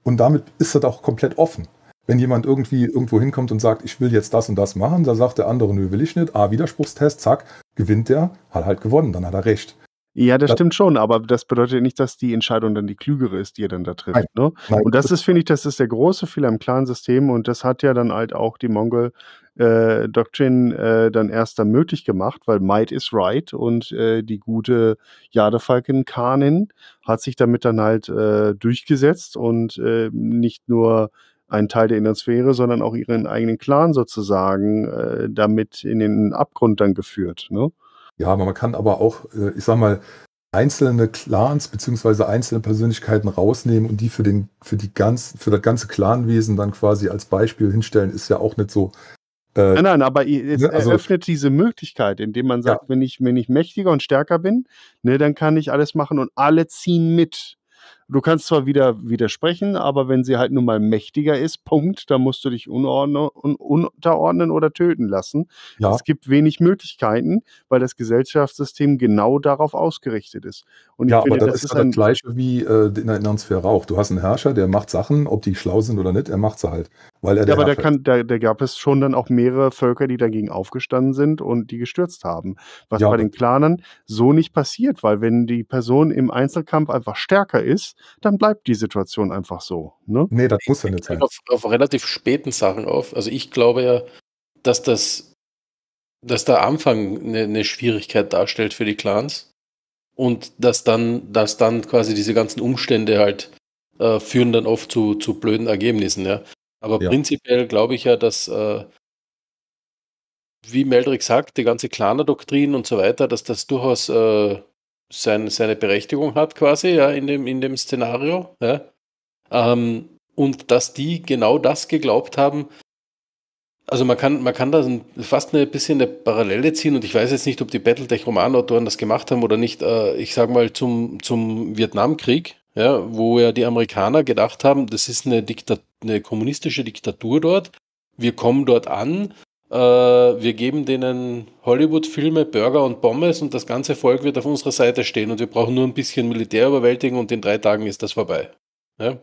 Und damit ist das auch komplett offen. Wenn jemand irgendwie irgendwo hinkommt und sagt, ich will jetzt das und das machen, da sagt der andere, nö, will ich nicht. Ah, Widerspruchstest, zack, gewinnt der, hat halt gewonnen, dann hat er recht. Ja, das, das, stimmt schon, aber das bedeutet nicht, dass die Entscheidung dann die klügere ist, die ihr dann da trifft. Nein, ne? nein, und das, das ist, finde ich, das ist der große Fehler im klaren system und das hat ja dann halt auch die Mongol äh, Doctrine äh, dann erst dann möglich gemacht, weil Might is Right und äh, die gute Jadefalken Kanin hat sich damit dann halt äh, durchgesetzt und äh, nicht nur ein Teil der Innersphäre, sondern auch ihren eigenen Clan sozusagen äh, damit in den Abgrund dann geführt. Ne? Ja, man kann aber auch, äh, ich sag mal, einzelne Clans beziehungsweise einzelne Persönlichkeiten rausnehmen und die für den, für die ganz, für das ganze Clanwesen dann quasi als Beispiel hinstellen, ist ja auch nicht so. Äh, nein, nein, aber es ne, also, eröffnet diese Möglichkeit, indem man sagt, ja. wenn ich, wenn ich mächtiger und stärker bin, ne, dann kann ich alles machen und alle ziehen mit. Du kannst zwar wieder widersprechen, aber wenn sie halt nun mal mächtiger ist, Punkt, dann musst du dich unordne, unterordnen oder töten lassen. Ja. Es gibt wenig Möglichkeiten, weil das Gesellschaftssystem genau darauf ausgerichtet ist. Und ja, finde, aber das, das ist ja das Gleiche wie äh, in der inneren Sphäre auch. Du hast einen Herrscher, der macht Sachen, ob die schlau sind oder nicht, er macht sie halt. Weil er ja, der aber der kann, da, gab es schon dann auch mehrere Völker, die dagegen aufgestanden sind und die gestürzt haben. Was ja, bei den Clanern so nicht passiert, weil wenn die Person im Einzelkampf einfach stärker ist, dann bleibt die Situation einfach so. Ne? Nee, das muss ja nicht sein. Auf, auf relativ späten Sachen auf. Also ich glaube ja, dass das dass der Anfang eine, eine Schwierigkeit darstellt für die Clans und dass dann, dass dann quasi diese ganzen Umstände halt äh, führen dann oft zu, zu blöden Ergebnissen, ja. Aber ja. prinzipiell glaube ich ja, dass, äh, wie Meldrick sagt, die ganze Klaner-Doktrin und so weiter, dass das durchaus äh, sein, seine Berechtigung hat, quasi, ja, in dem, in dem Szenario, ja. Ähm, und dass die genau das geglaubt haben, also man kann, man kann da fast ein bisschen eine Parallele ziehen und ich weiß jetzt nicht, ob die Battletech-Romanautoren das gemacht haben oder nicht. Äh, ich sage mal zum, zum Vietnamkrieg, ja, wo ja die Amerikaner gedacht haben, das ist eine, Diktat eine kommunistische Diktatur dort. Wir kommen dort an, äh, wir geben denen Hollywood-Filme, Burger und Pommes und das ganze Volk wird auf unserer Seite stehen und wir brauchen nur ein bisschen Militär überwältigen und in drei Tagen ist das vorbei. Ja?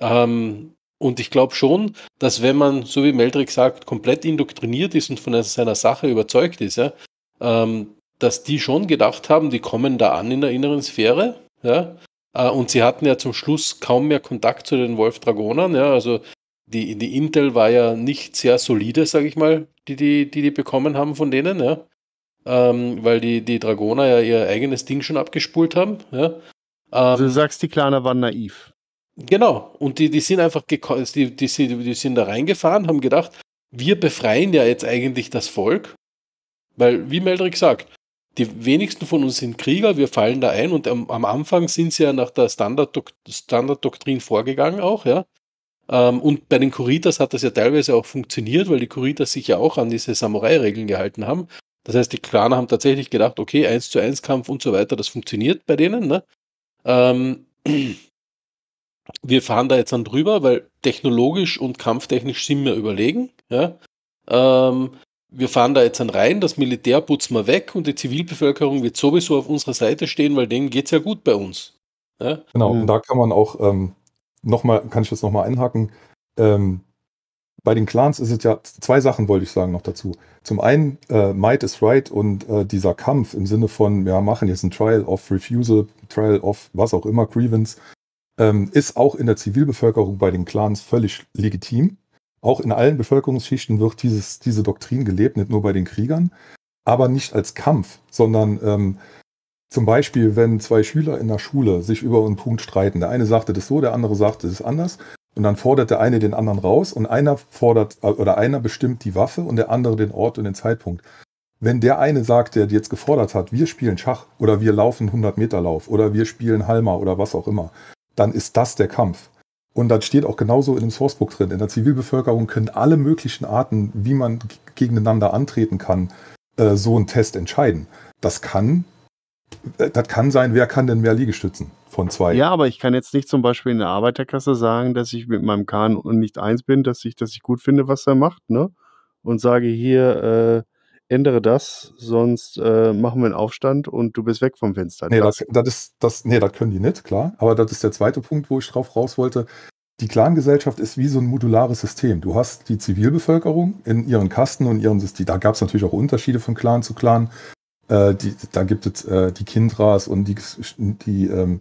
Ähm, und ich glaube schon, dass wenn man, so wie Meldrick sagt, komplett indoktriniert ist und von seiner Sache überzeugt ist, ja, ähm, dass die schon gedacht haben, die kommen da an in der inneren Sphäre, ja, äh, und sie hatten ja zum Schluss kaum mehr Kontakt zu den Wolf-Dragonern, ja, also die, die Intel war ja nicht sehr solide, sage ich mal, die, die die, die bekommen haben von denen, ja, ähm, weil die, die Dragoner ja ihr eigenes Ding schon abgespult haben, ja. Ähm, also du ähm, sagst, die Klaner waren naiv. Genau, und die, die sind einfach die, die, die sind da reingefahren, haben gedacht, wir befreien ja jetzt eigentlich das Volk, weil, wie Meldrick sagt, die wenigsten von uns sind Krieger, wir fallen da ein und am, am Anfang sind sie ja nach der Standarddoktrin Standard vorgegangen auch, ja. Ähm, und bei den Kuritas hat das ja teilweise auch funktioniert, weil die Kuritas sich ja auch an diese Samurai-Regeln gehalten haben. Das heißt, die Klaner haben tatsächlich gedacht, okay, 1 zu 1 Kampf und so weiter, das funktioniert bei denen, ne? Ähm, wir fahren da jetzt dann drüber, weil technologisch und kampftechnisch sind wir überlegen. Ja? Ähm, wir fahren da jetzt dann rein, das Militär putzen wir weg und die Zivilbevölkerung wird sowieso auf unserer Seite stehen, weil denen geht es ja gut bei uns. Ja? Genau, mhm. und da kann man auch ähm, nochmal, kann ich das nochmal einhaken. Ähm, bei den Clans ist es ja zwei Sachen, wollte ich sagen, noch dazu. Zum einen, äh, Might is Right und äh, dieser Kampf im Sinne von, wir ja, machen jetzt ein Trial of Refusal, Trial of was auch immer, Grievance, ähm, ist auch in der Zivilbevölkerung bei den Clans völlig legitim. Auch in allen Bevölkerungsschichten wird dieses, diese Doktrin gelebt, nicht nur bei den Kriegern, aber nicht als Kampf, sondern ähm, zum Beispiel, wenn zwei Schüler in der Schule sich über einen Punkt streiten. Der eine sagte das so, der andere sagte das anders. Und dann fordert der eine den anderen raus und einer fordert äh, oder einer bestimmt die Waffe und der andere den Ort und den Zeitpunkt. Wenn der eine sagt, der jetzt gefordert hat, wir spielen Schach oder wir laufen 100 Meter Lauf oder wir spielen Halma oder was auch immer, dann ist das der Kampf. Und das steht auch genauso in dem Sourcebook drin. In der Zivilbevölkerung können alle möglichen Arten, wie man gegeneinander antreten kann, äh, so einen Test entscheiden. Das kann, äh, das kann sein, wer kann denn mehr Liegestützen von zwei? Ja, aber ich kann jetzt nicht zum Beispiel in der Arbeiterklasse sagen, dass ich mit meinem Kahn nicht eins bin, dass ich, dass ich gut finde, was er macht, ne? Und sage hier, äh, ändere das, sonst äh, machen wir einen Aufstand und du bist weg vom Fenster. Nee, das, das ist, das, nee, das können die nicht, klar. Aber das ist der zweite Punkt, wo ich drauf raus wollte. Die Clangesellschaft ist wie so ein modulares System. Du hast die Zivilbevölkerung in ihren Kasten und ihren System. Da gab es natürlich auch Unterschiede von Clan zu Clan. Äh, die, da gibt es äh, die Kindras und die, die ähm,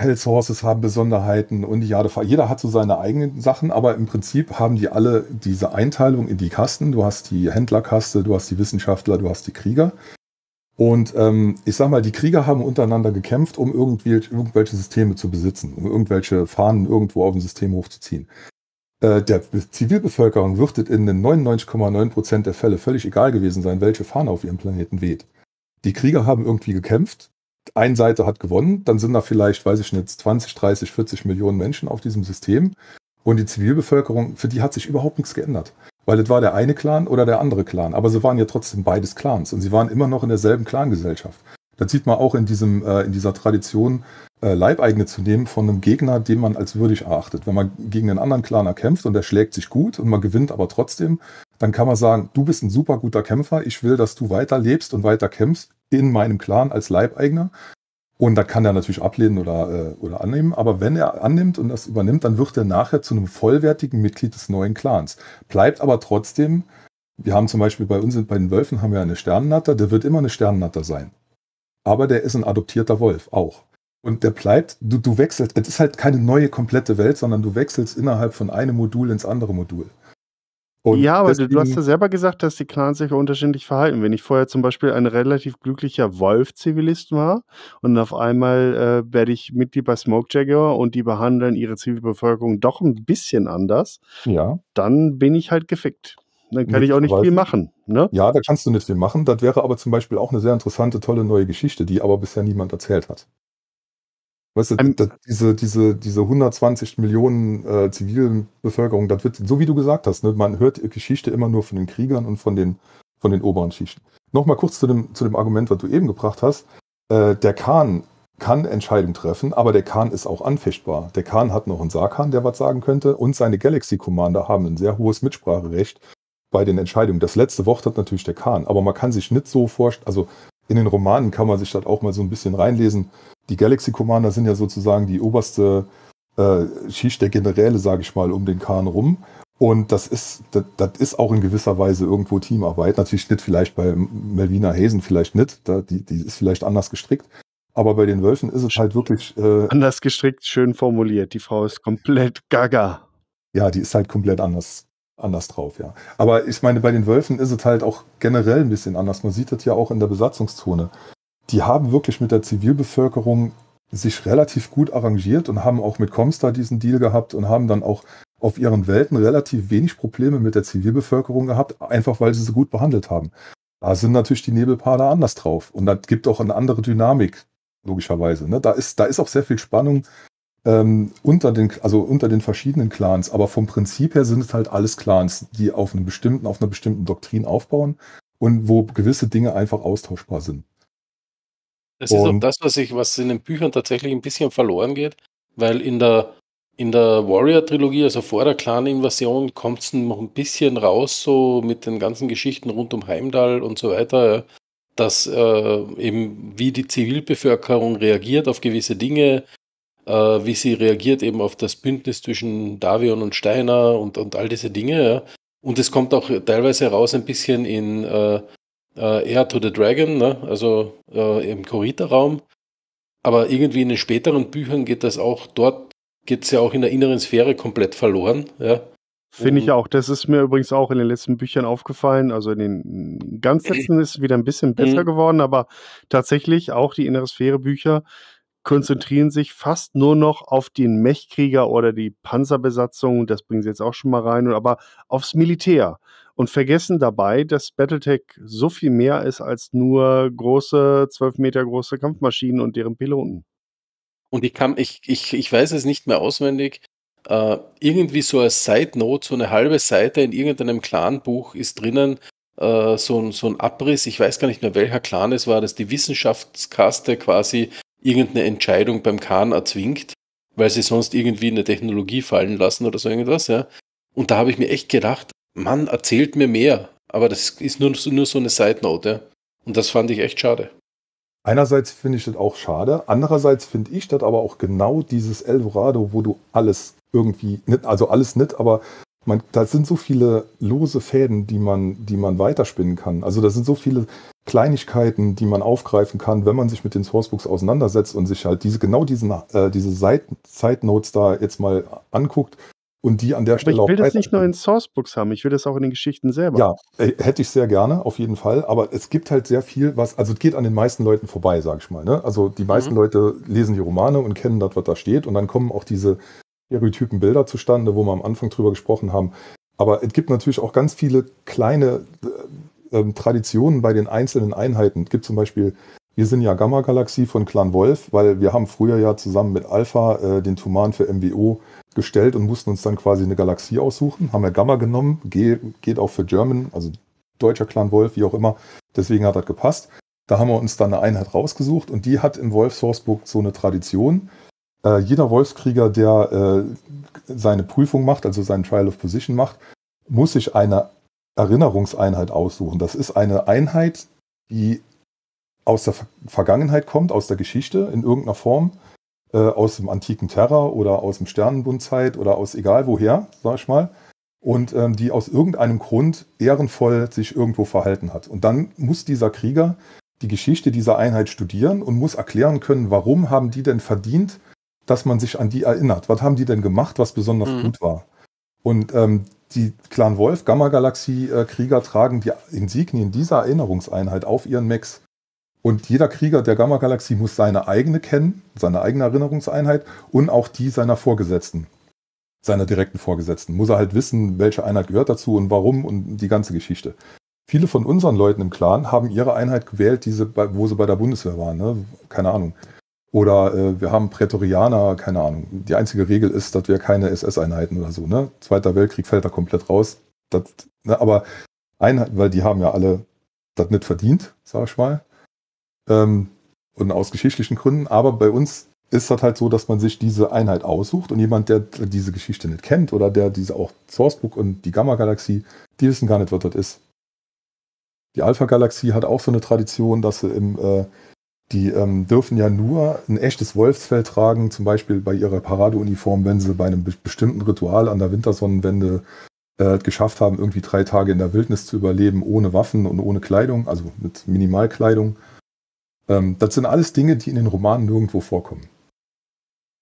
Hell Horses haben Besonderheiten und ja, jeder hat so seine eigenen Sachen, aber im Prinzip haben die alle diese Einteilung in die Kasten. Du hast die Händlerkaste, du hast die Wissenschaftler, du hast die Krieger. Und ähm, ich sag mal, die Krieger haben untereinander gekämpft, um irgendwie, irgendwelche Systeme zu besitzen, um irgendwelche Fahnen irgendwo auf dem System hochzuziehen. Äh, der Zivilbevölkerung wird es in den 99,9% der Fälle völlig egal gewesen sein, welche Fahne auf ihrem Planeten weht. Die Krieger haben irgendwie gekämpft, eine Seite hat gewonnen, dann sind da vielleicht, weiß ich nicht, 20, 30, 40 Millionen Menschen auf diesem System. Und die Zivilbevölkerung, für die hat sich überhaupt nichts geändert. Weil es war der eine Clan oder der andere Clan. Aber sie waren ja trotzdem beides Clans und sie waren immer noch in derselben Clangesellschaft. Das sieht man auch in, diesem, äh, in dieser Tradition, äh, Leibeigene zu nehmen von einem Gegner, den man als würdig erachtet. Wenn man gegen einen anderen Clan erkämpft und der schlägt sich gut und man gewinnt aber trotzdem, dann kann man sagen, du bist ein super guter Kämpfer, ich will, dass du weiterlebst und weiter kämpfst in meinem Clan als Leibeigner. Und da kann er natürlich ablehnen oder, äh, oder annehmen. Aber wenn er annimmt und das übernimmt, dann wird er nachher zu einem vollwertigen Mitglied des neuen Clans. Bleibt aber trotzdem, wir haben zum Beispiel bei uns, bei den Wölfen haben wir eine Sternennatter, der wird immer eine Sternennatter sein. Aber der ist ein adoptierter Wolf auch. Und der bleibt, du, du wechselst, es ist halt keine neue komplette Welt, sondern du wechselst innerhalb von einem Modul ins andere Modul. Und ja, aber deswegen, du hast ja selber gesagt, dass die Clans sich unterschiedlich verhalten. Wenn ich vorher zum Beispiel ein relativ glücklicher Wolf-Zivilist war und auf einmal äh, werde ich Mitglied bei Smokejagger und die behandeln ihre Zivilbevölkerung doch ein bisschen anders, ja. dann bin ich halt gefickt. Dann kann ich auch nicht viel machen. Ne? Ja, da kannst du nicht viel machen. Das wäre aber zum Beispiel auch eine sehr interessante, tolle neue Geschichte, die aber bisher niemand erzählt hat. Weißt du, um, ähm, da, diese, diese, diese 120 Millionen äh, Zivilbevölkerung, das wird, so wie du gesagt hast, ne, man hört Geschichte immer nur von den Kriegern und von den, von den oberen Schichten. Nochmal kurz zu dem, zu dem Argument, was du eben gebracht hast. Äh, der Khan kann Entscheidungen treffen, aber der Khan ist auch anfechtbar. Der Khan hat noch einen Sarkan, der was sagen könnte, und seine Galaxy Commander haben ein sehr hohes Mitspracherecht bei den Entscheidungen. Das letzte Wort hat natürlich der Khan, aber man kann sich nicht so vorstellen, also in den Romanen kann man sich das auch mal so ein bisschen reinlesen die Galaxy Commander sind ja sozusagen die oberste äh, Schicht der Generäle, sage ich mal, um den Kahn rum. Und das ist, das, das, ist auch in gewisser Weise irgendwo Teamarbeit. Natürlich nicht vielleicht bei Melvina Hasen, vielleicht nicht. Da, die, die ist vielleicht anders gestrickt. Aber bei den Wölfen ist es halt wirklich. Äh, anders gestrickt, schön formuliert. Die Frau ist komplett gaga. Ja, die ist halt komplett anders, anders drauf, ja. Aber ich meine, bei den Wölfen ist es halt auch generell ein bisschen anders. Man sieht das ja auch in der Besatzungszone die haben wirklich mit der Zivilbevölkerung sich relativ gut arrangiert und haben auch mit Comstar diesen Deal gehabt und haben dann auch auf ihren Welten relativ wenig Probleme mit der Zivilbevölkerung gehabt, einfach weil sie sie gut behandelt haben. Da sind natürlich die Nebelparler anders drauf und das gibt auch eine andere Dynamik, logischerweise. Ne? Da, ist, da ist auch sehr viel Spannung ähm, unter, den, also unter den verschiedenen Clans, aber vom Prinzip her sind es halt alles Clans, die auf, einem bestimmten, auf einer bestimmten Doktrin aufbauen und wo gewisse Dinge einfach austauschbar sind. Das ist auch das, was ich, was in den Büchern tatsächlich ein bisschen verloren geht, weil in der, in der Warrior-Trilogie, also vor der Clan-Invasion, kommt es noch ein bisschen raus, so mit den ganzen Geschichten rund um Heimdall und so weiter, dass äh, eben wie die Zivilbevölkerung reagiert auf gewisse Dinge, äh, wie sie reagiert eben auf das Bündnis zwischen Davion und Steiner und, und all diese Dinge. Ja. Und es kommt auch teilweise raus ein bisschen in äh, äh, eher to the Dragon, ne? also äh, im Korita-Raum. Aber irgendwie in den späteren Büchern geht das auch, dort geht es ja auch in der inneren Sphäre komplett verloren. Ja? Finde ich auch. Das ist mir übrigens auch in den letzten Büchern aufgefallen. Also in den ganz letzten ist es wieder ein bisschen mhm. besser geworden, aber tatsächlich auch die innere Sphäre Bücher konzentrieren sich fast nur noch auf den Mechkrieger oder die Panzerbesatzung. Das bringen sie jetzt auch schon mal rein, aber aufs Militär und vergessen dabei, dass Battletech so viel mehr ist als nur große, zwölf Meter große Kampfmaschinen und deren Piloten. Und ich kann, ich, ich, ich weiß es nicht mehr auswendig. Äh, irgendwie so als Side Note, so eine halbe Seite in irgendeinem Clan-Buch ist drinnen äh, so, ein, so ein Abriss. Ich weiß gar nicht mehr, welcher Clan es war, dass die Wissenschaftskaste quasi irgendeine Entscheidung beim Khan erzwingt, weil sie sonst irgendwie eine Technologie fallen lassen oder so irgendwas. Ja. Und da habe ich mir echt gedacht, Mann, erzählt mir mehr. Aber das ist nur, nur so eine Side-Note. Und das fand ich echt schade. Einerseits finde ich das auch schade, andererseits finde ich das aber auch genau dieses Eldorado, wo du alles irgendwie, nicht, also alles nicht, aber man, da sind so viele lose Fäden, die man, die man weiterspinnen kann. Also da sind so viele Kleinigkeiten, die man aufgreifen kann, wenn man sich mit den Sourcebooks auseinandersetzt und sich halt diese, genau diesen, äh, diese Side Notes da jetzt mal anguckt und die an der Stelle auch. Ich will auch das nicht nur in Sourcebooks haben, ich will das auch in den Geschichten selber. Ja, äh, hätte ich sehr gerne, auf jeden Fall. Aber es gibt halt sehr viel, was, also es geht an den meisten Leuten vorbei, sage ich mal. Ne? Also die mhm. meisten mhm. Leute lesen die Romane und kennen das, was da steht. Und dann kommen auch diese Stereotypen Bilder zustande, wo wir am Anfang drüber gesprochen haben. Aber es gibt natürlich auch ganz viele kleine äh, ähm, Traditionen bei den einzelnen Einheiten. Es gibt zum Beispiel wir sind ja Gamma-Galaxie von Clan Wolf, weil wir haben früher ja zusammen mit Alpha äh, den Tuman für MWO gestellt und mussten uns dann quasi eine Galaxie aussuchen. Haben wir Gamma genommen, G geht auch für German, also deutscher Clan Wolf, wie auch immer. Deswegen hat das gepasst. Da haben wir uns dann eine Einheit rausgesucht und die hat im Wolf Sourcebook so eine Tradition. Äh, jeder Wolfskrieger, der äh, seine Prüfung macht, also seinen Trial of Position macht, muss sich eine Erinnerungseinheit aussuchen. Das ist eine Einheit, die aus der Vergangenheit kommt, aus der Geschichte in irgendeiner Form, äh, aus dem antiken Terror oder aus dem Sternenbundzeit oder aus egal woher, sag ich mal, und ähm, die aus irgendeinem Grund ehrenvoll sich irgendwo verhalten hat. Und dann muss dieser Krieger die Geschichte dieser Einheit studieren und muss erklären können, warum haben die denn verdient, dass man sich an die erinnert? Was haben die denn gemacht, was besonders mhm. gut war? Und ähm, die Clan Wolf Gamma Galaxie äh, Krieger tragen die Insignien dieser Erinnerungseinheit auf ihren Mechs. Und jeder Krieger der Gamma-Galaxie muss seine eigene kennen, seine eigene Erinnerungseinheit und auch die seiner Vorgesetzten, seiner direkten Vorgesetzten. Muss er halt wissen, welche Einheit gehört dazu und warum und die ganze Geschichte. Viele von unseren Leuten im Clan haben ihre Einheit gewählt, die wo sie bei der Bundeswehr waren. Ne? Keine Ahnung. Oder äh, wir haben Prätorianer, keine Ahnung. Die einzige Regel ist, dass wir keine SS-Einheiten oder so. Ne? Zweiter Weltkrieg fällt da komplett raus. Das, ne? Aber Einheit, weil die haben ja alle das nicht verdient, sag ich mal. Ähm, und aus geschichtlichen Gründen. Aber bei uns ist das halt so, dass man sich diese Einheit aussucht und jemand, der diese Geschichte nicht kennt oder der diese auch Sourcebook und die Gamma-Galaxie, die wissen gar nicht, was das ist. Die Alpha-Galaxie hat auch so eine Tradition, dass sie im, äh, die ähm, dürfen ja nur ein echtes Wolfsfell tragen, zum Beispiel bei ihrer Paradeuniform, wenn sie bei einem be bestimmten Ritual an der Wintersonnenwende äh, geschafft haben, irgendwie drei Tage in der Wildnis zu überleben, ohne Waffen und ohne Kleidung, also mit Minimalkleidung. Ähm, das sind alles Dinge, die in den Romanen nirgendwo vorkommen.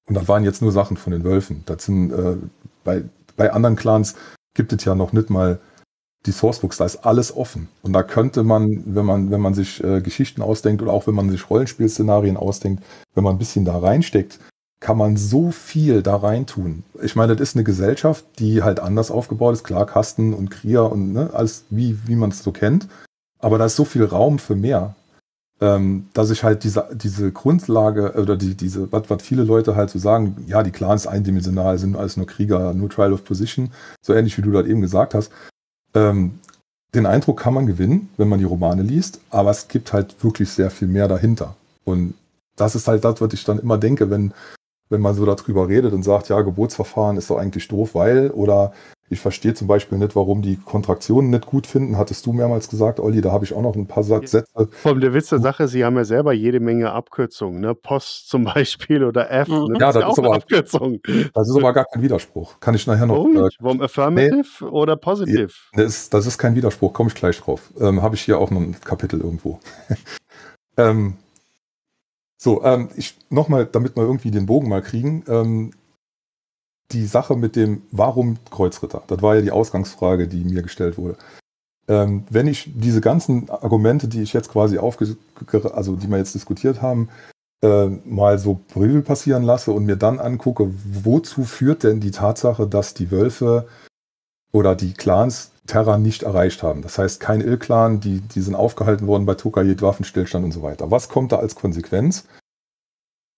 Und das waren jetzt nur Sachen von den Wölfen. Das sind, äh, bei, bei anderen Clans gibt es ja noch nicht mal die Sourcebooks, da ist alles offen. Und da könnte man, wenn man, wenn man sich äh, Geschichten ausdenkt oder auch wenn man sich Rollenspielszenarien ausdenkt, wenn man ein bisschen da reinsteckt, kann man so viel da reintun. Ich meine, das ist eine Gesellschaft, die halt anders aufgebaut ist, klar, Kasten und Krier und ne, alles, wie, wie man es so kennt. Aber da ist so viel Raum für mehr ähm, dass ich halt diese, diese Grundlage äh, oder die, diese, was, was viele Leute halt so sagen, ja, die Clans eindimensional sind alles nur Krieger, nur Trial of Position, so ähnlich wie du das eben gesagt hast. Ähm, den Eindruck kann man gewinnen, wenn man die Romane liest, aber es gibt halt wirklich sehr viel mehr dahinter. Und das ist halt das, was ich dann immer denke, wenn, wenn man so darüber redet und sagt, ja, Geburtsverfahren ist doch eigentlich doof, weil, oder ich verstehe zum Beispiel nicht, warum die Kontraktionen nicht gut finden. Hattest du mehrmals gesagt, Olli, da habe ich auch noch ein paar Sätze. Vom der Witz der Sache, sie haben ja selber jede Menge Abkürzungen, ne? Post zum *laughs* Beispiel oder F. Mhm. Ne? Ja, das, das ist, ja ist aber Abkürzung. Das ist aber gar kein Widerspruch. Kann ich nachher noch. Warum, oh, äh, warum Affirmative nee, oder Positive? Das ist, das ist kein Widerspruch, komme ich gleich drauf. Ähm, habe ich hier auch noch ein Kapitel irgendwo. *laughs* ähm, so, ähm, ich nochmal, damit wir irgendwie den Bogen mal kriegen. Ähm, die Sache mit dem, warum Kreuzritter? Das war ja die Ausgangsfrage, die mir gestellt wurde. Ähm, wenn ich diese ganzen Argumente, die ich jetzt quasi aufge, also die wir jetzt diskutiert haben, äh, mal so Brüdel passieren lasse und mir dann angucke, wozu führt denn die Tatsache, dass die Wölfe oder die Clans Terra nicht erreicht haben. Das heißt, kein Ill-Clan, die, die sind aufgehalten worden bei Tokajed, Waffenstillstand und so weiter. Was kommt da als Konsequenz?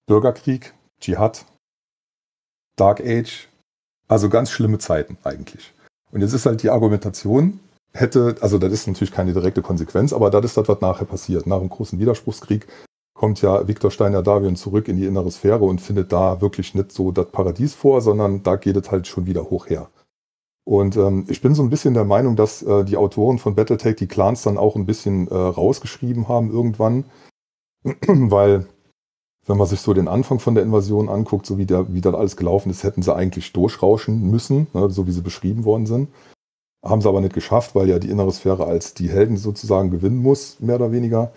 Bürgerkrieg, Dschihad, Dark Age. Also ganz schlimme Zeiten eigentlich. Und jetzt ist halt die Argumentation, hätte, also das ist natürlich keine direkte Konsequenz, aber das ist das, was nachher passiert. Nach dem großen Widerspruchskrieg kommt ja Viktor Steiner Davion zurück in die innere Sphäre und findet da wirklich nicht so das Paradies vor, sondern da geht es halt schon wieder hoch her. Und ähm, ich bin so ein bisschen der Meinung, dass äh, die Autoren von Battletech die Clans dann auch ein bisschen äh, rausgeschrieben haben irgendwann, *clears throat* weil wenn man sich so den Anfang von der Invasion anguckt, so wie, der, wie das alles gelaufen ist, hätten sie eigentlich durchrauschen müssen, ne, so wie sie beschrieben worden sind. Haben sie aber nicht geschafft, weil ja die innere Sphäre als die Helden sozusagen gewinnen muss, mehr oder weniger.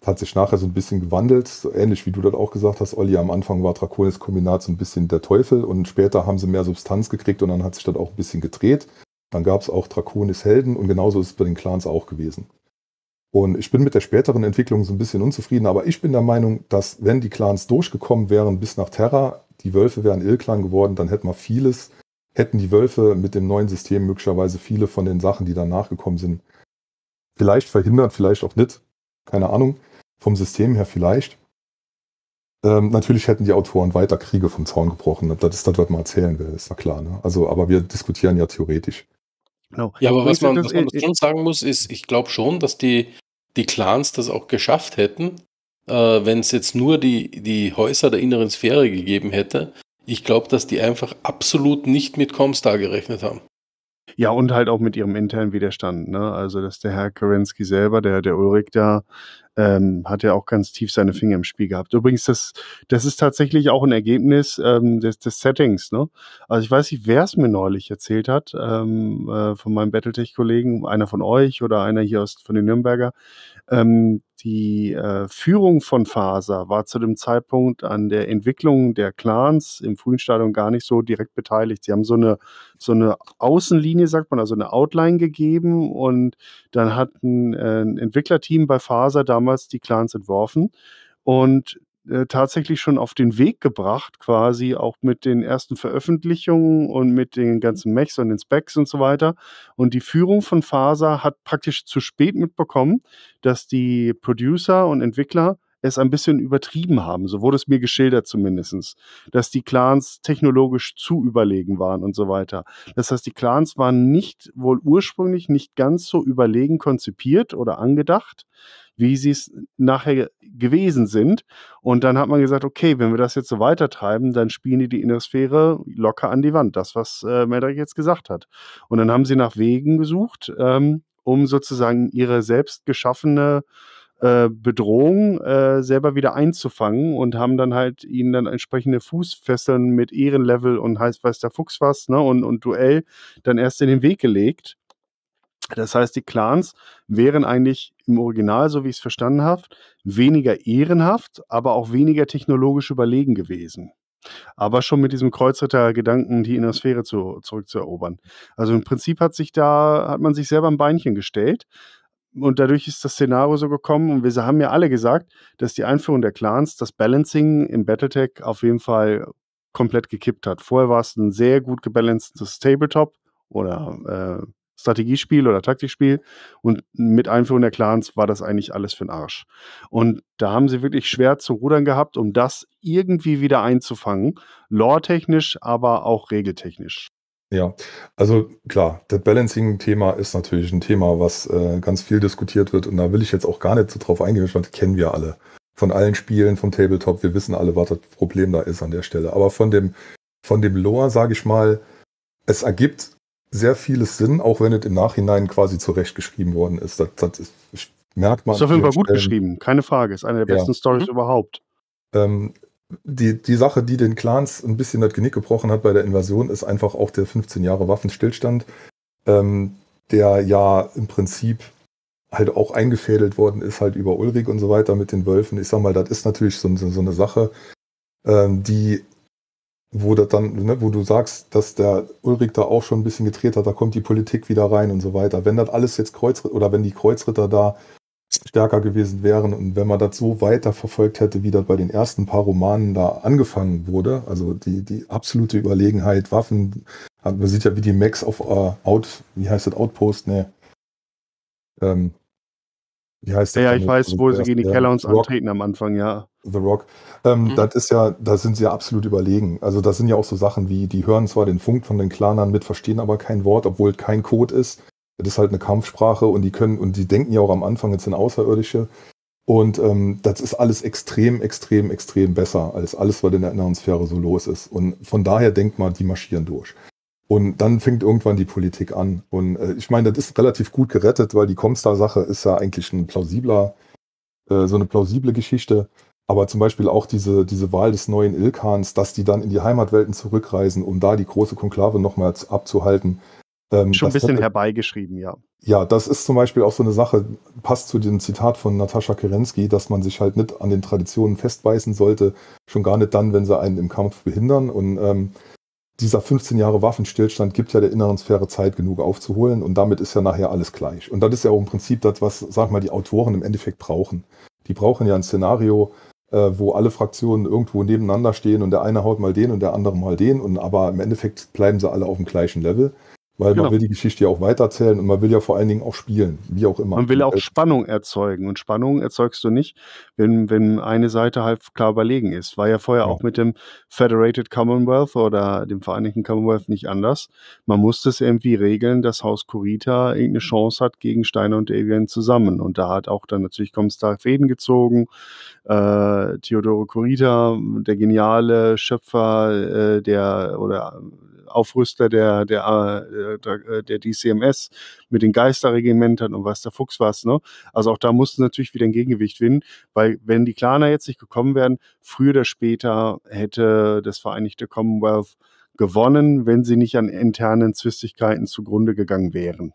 Das hat sich nachher so ein bisschen gewandelt, so ähnlich wie du das auch gesagt hast, Olli. Am Anfang war Draconis Kombinat so ein bisschen der Teufel und später haben sie mehr Substanz gekriegt und dann hat sich das auch ein bisschen gedreht. Dann gab es auch Draconis Helden und genauso ist es bei den Clans auch gewesen. Und ich bin mit der späteren Entwicklung so ein bisschen unzufrieden, aber ich bin der Meinung, dass wenn die Clans durchgekommen wären bis nach Terra, die Wölfe wären Ill-Clan geworden, dann hätten wir vieles, hätten die Wölfe mit dem neuen System möglicherweise viele von den Sachen, die danach gekommen sind, vielleicht verhindert, vielleicht auch nicht, keine Ahnung, vom System her vielleicht. Ähm, natürlich hätten die Autoren weiter Kriege vom Zaun gebrochen. Das ist das, was man erzählen will, ist ja klar. Ne? Also, aber wir diskutieren ja theoretisch. No. Genau. Ja, aber was man, was man schon sagen muss, ist, ich glaube schon, dass die die Clans das auch geschafft hätten, äh, wenn es jetzt nur die, die Häuser der inneren Sphäre gegeben hätte. Ich glaube, dass die einfach absolut nicht mit Comstar gerechnet haben. Ja, und halt auch mit ihrem internen Widerstand. Ne? Also, dass der Herr Kerensky selber, der, der Ulrich da, ähm, hat ja auch ganz tief seine Finger im Spiel gehabt. Übrigens, das, das ist tatsächlich auch ein Ergebnis ähm, des, des Settings. Ne? Also, ich weiß nicht, wer es mir neulich erzählt hat, ähm, äh, von meinem Battletech-Kollegen, einer von euch oder einer hier aus, von den Nürnberger, ähm, die äh, Führung von Faser war zu dem Zeitpunkt an der Entwicklung der Clans im frühen Stadium gar nicht so direkt beteiligt. Sie haben so eine, so eine Außenlinie, sagt man, also eine Outline gegeben und dann hat ein, äh, ein Entwicklerteam bei Faser damals die Clans entworfen. Und äh, tatsächlich schon auf den Weg gebracht, quasi auch mit den ersten Veröffentlichungen und mit den ganzen Mechs und den Specs und so weiter. Und die Führung von Faser hat praktisch zu spät mitbekommen, dass die Producer und Entwickler es ein bisschen übertrieben haben. So wurde es mir geschildert zumindest, dass die Clans technologisch zu überlegen waren und so weiter. Das heißt, die Clans waren nicht wohl ursprünglich nicht ganz so überlegen konzipiert oder angedacht, wie sie es nachher gewesen sind. Und dann hat man gesagt, okay, wenn wir das jetzt so weitertreiben, dann spielen die die Innersphäre locker an die Wand. Das, was äh, Medrick jetzt gesagt hat. Und dann haben sie nach Wegen gesucht, ähm, um sozusagen ihre selbst geschaffene äh, Bedrohung äh, selber wieder einzufangen und haben dann halt ihnen dann entsprechende Fußfesseln mit Ehrenlevel und heißt weiß der Fuchs was ne, und, und Duell dann erst in den Weg gelegt. Das heißt, die Clans wären eigentlich im Original, so wie ich es verstanden habe, weniger ehrenhaft, aber auch weniger technologisch überlegen gewesen. Aber schon mit diesem Kreuzritter-Gedanken, die Innersphäre zu, zurückzuerobern. Also im Prinzip hat sich da, hat man sich selber ein Beinchen gestellt. Und dadurch ist das Szenario so gekommen. Und wir haben ja alle gesagt, dass die Einführung der Clans das Balancing im Battletech auf jeden Fall komplett gekippt hat. Vorher war es ein sehr gut gebalancedes Tabletop oder äh, Strategiespiel oder Taktikspiel. Und mit Einführung der Clans war das eigentlich alles für den Arsch. Und da haben sie wirklich schwer zu rudern gehabt, um das irgendwie wieder einzufangen. Lore-technisch, aber auch regeltechnisch. Ja, also klar, das Balancing-Thema ist natürlich ein Thema, was äh, ganz viel diskutiert wird. Und da will ich jetzt auch gar nicht so drauf eingehen, weil das kennen wir alle. Von allen Spielen, vom Tabletop, wir wissen alle, was das Problem da ist an der Stelle. Aber von dem, von dem Lore, sage ich mal, es ergibt sehr vieles Sinn, auch wenn es im Nachhinein quasi zurechtgeschrieben worden ist. Das, das ist, merkt man. Ist auf jeden Fall gut Stellen. geschrieben, keine Frage. Ist eine der besten ja. Stories mhm. überhaupt. Ähm, die, die Sache, die den Clans ein bisschen das Genick gebrochen hat bei der Invasion, ist einfach auch der 15 Jahre Waffenstillstand, ähm, der ja im Prinzip halt auch eingefädelt worden ist, halt über Ulrich und so weiter mit den Wölfen. Ich sag mal, das ist natürlich so, so, so eine Sache, ähm, die wo das dann, ne, wo du sagst, dass der Ulrich da auch schon ein bisschen gedreht hat, da kommt die Politik wieder rein und so weiter. Wenn das alles jetzt Kreuzritter oder wenn die Kreuzritter da stärker gewesen wären und wenn man das so weiter verfolgt hätte, wie das bei den ersten paar Romanen da angefangen wurde, also die, die absolute Überlegenheit, Waffen, also man sieht ja, wie die Max auf uh, Out, wie heißt das, Outpost, ne, ähm, wie heißt das? Ja, ich weiß, wo sie gegen die Keller uns antreten am Anfang, ja. The Rock. Ähm, mhm. Das ist ja, da sind sie ja absolut überlegen. Also da sind ja auch so Sachen wie, die hören zwar den Funk von den Clanern mit, verstehen aber kein Wort, obwohl kein Code ist. Das ist halt eine Kampfsprache und die können, und die denken ja auch am Anfang, jetzt sind Außerirdische. Und ähm, das ist alles extrem, extrem, extrem besser als alles, was in der inneren Sphäre so los ist. Und von daher denkt man, die marschieren durch. Und dann fängt irgendwann die Politik an. Und äh, ich meine, das ist relativ gut gerettet, weil die Comstar-Sache ist ja eigentlich ein plausibler, äh, so eine plausible Geschichte. Aber zum Beispiel auch diese, diese Wahl des neuen Ilkans, dass die dann in die Heimatwelten zurückreisen, um da die große Konklave nochmals abzuhalten. Ähm, Schon ein bisschen hätte, herbeigeschrieben, ja. Ja, das ist zum Beispiel auch so eine Sache, passt zu dem Zitat von Natascha Kerensky, dass man sich halt nicht an den Traditionen festbeißen sollte. Schon gar nicht dann, wenn sie einen im Kampf behindern. Und ähm, dieser 15 Jahre Waffenstillstand gibt ja der inneren Sphäre Zeit genug aufzuholen und damit ist ja nachher alles gleich. Und das ist ja auch im Prinzip das, was, sag mal, die Autoren im Endeffekt brauchen. Die brauchen ja ein Szenario, äh, wo alle Fraktionen irgendwo nebeneinander stehen und der eine haut mal den und der andere mal den und aber im Endeffekt bleiben sie alle auf dem gleichen Level. Weil genau. man will die Geschichte ja auch weiterzählen und man will ja vor allen Dingen auch spielen, wie auch immer. Man will auch Spannung erzeugen und Spannung erzeugst du nicht, wenn, wenn eine Seite halb klar überlegen ist. War ja vorher ja. auch mit dem Federated Commonwealth oder dem Vereinigten Commonwealth nicht anders. Man musste es irgendwie regeln, dass Haus Kurita irgendeine Chance hat gegen Steiner und Avian zusammen. Und da hat auch dann natürlich Comstar Fäden gezogen. Äh, Theodoro Kurita, der geniale Schöpfer äh, der oder Aufrüster der, der, äh, der, äh, der DCMS mit den Geisterregimentern und was der Fuchs was. Ne? Also auch da mussten natürlich wieder ein Gegengewicht finden, weil wenn die Klaner jetzt nicht gekommen wären, früher oder später hätte das Vereinigte Commonwealth gewonnen, wenn sie nicht an internen Zwistigkeiten zugrunde gegangen wären.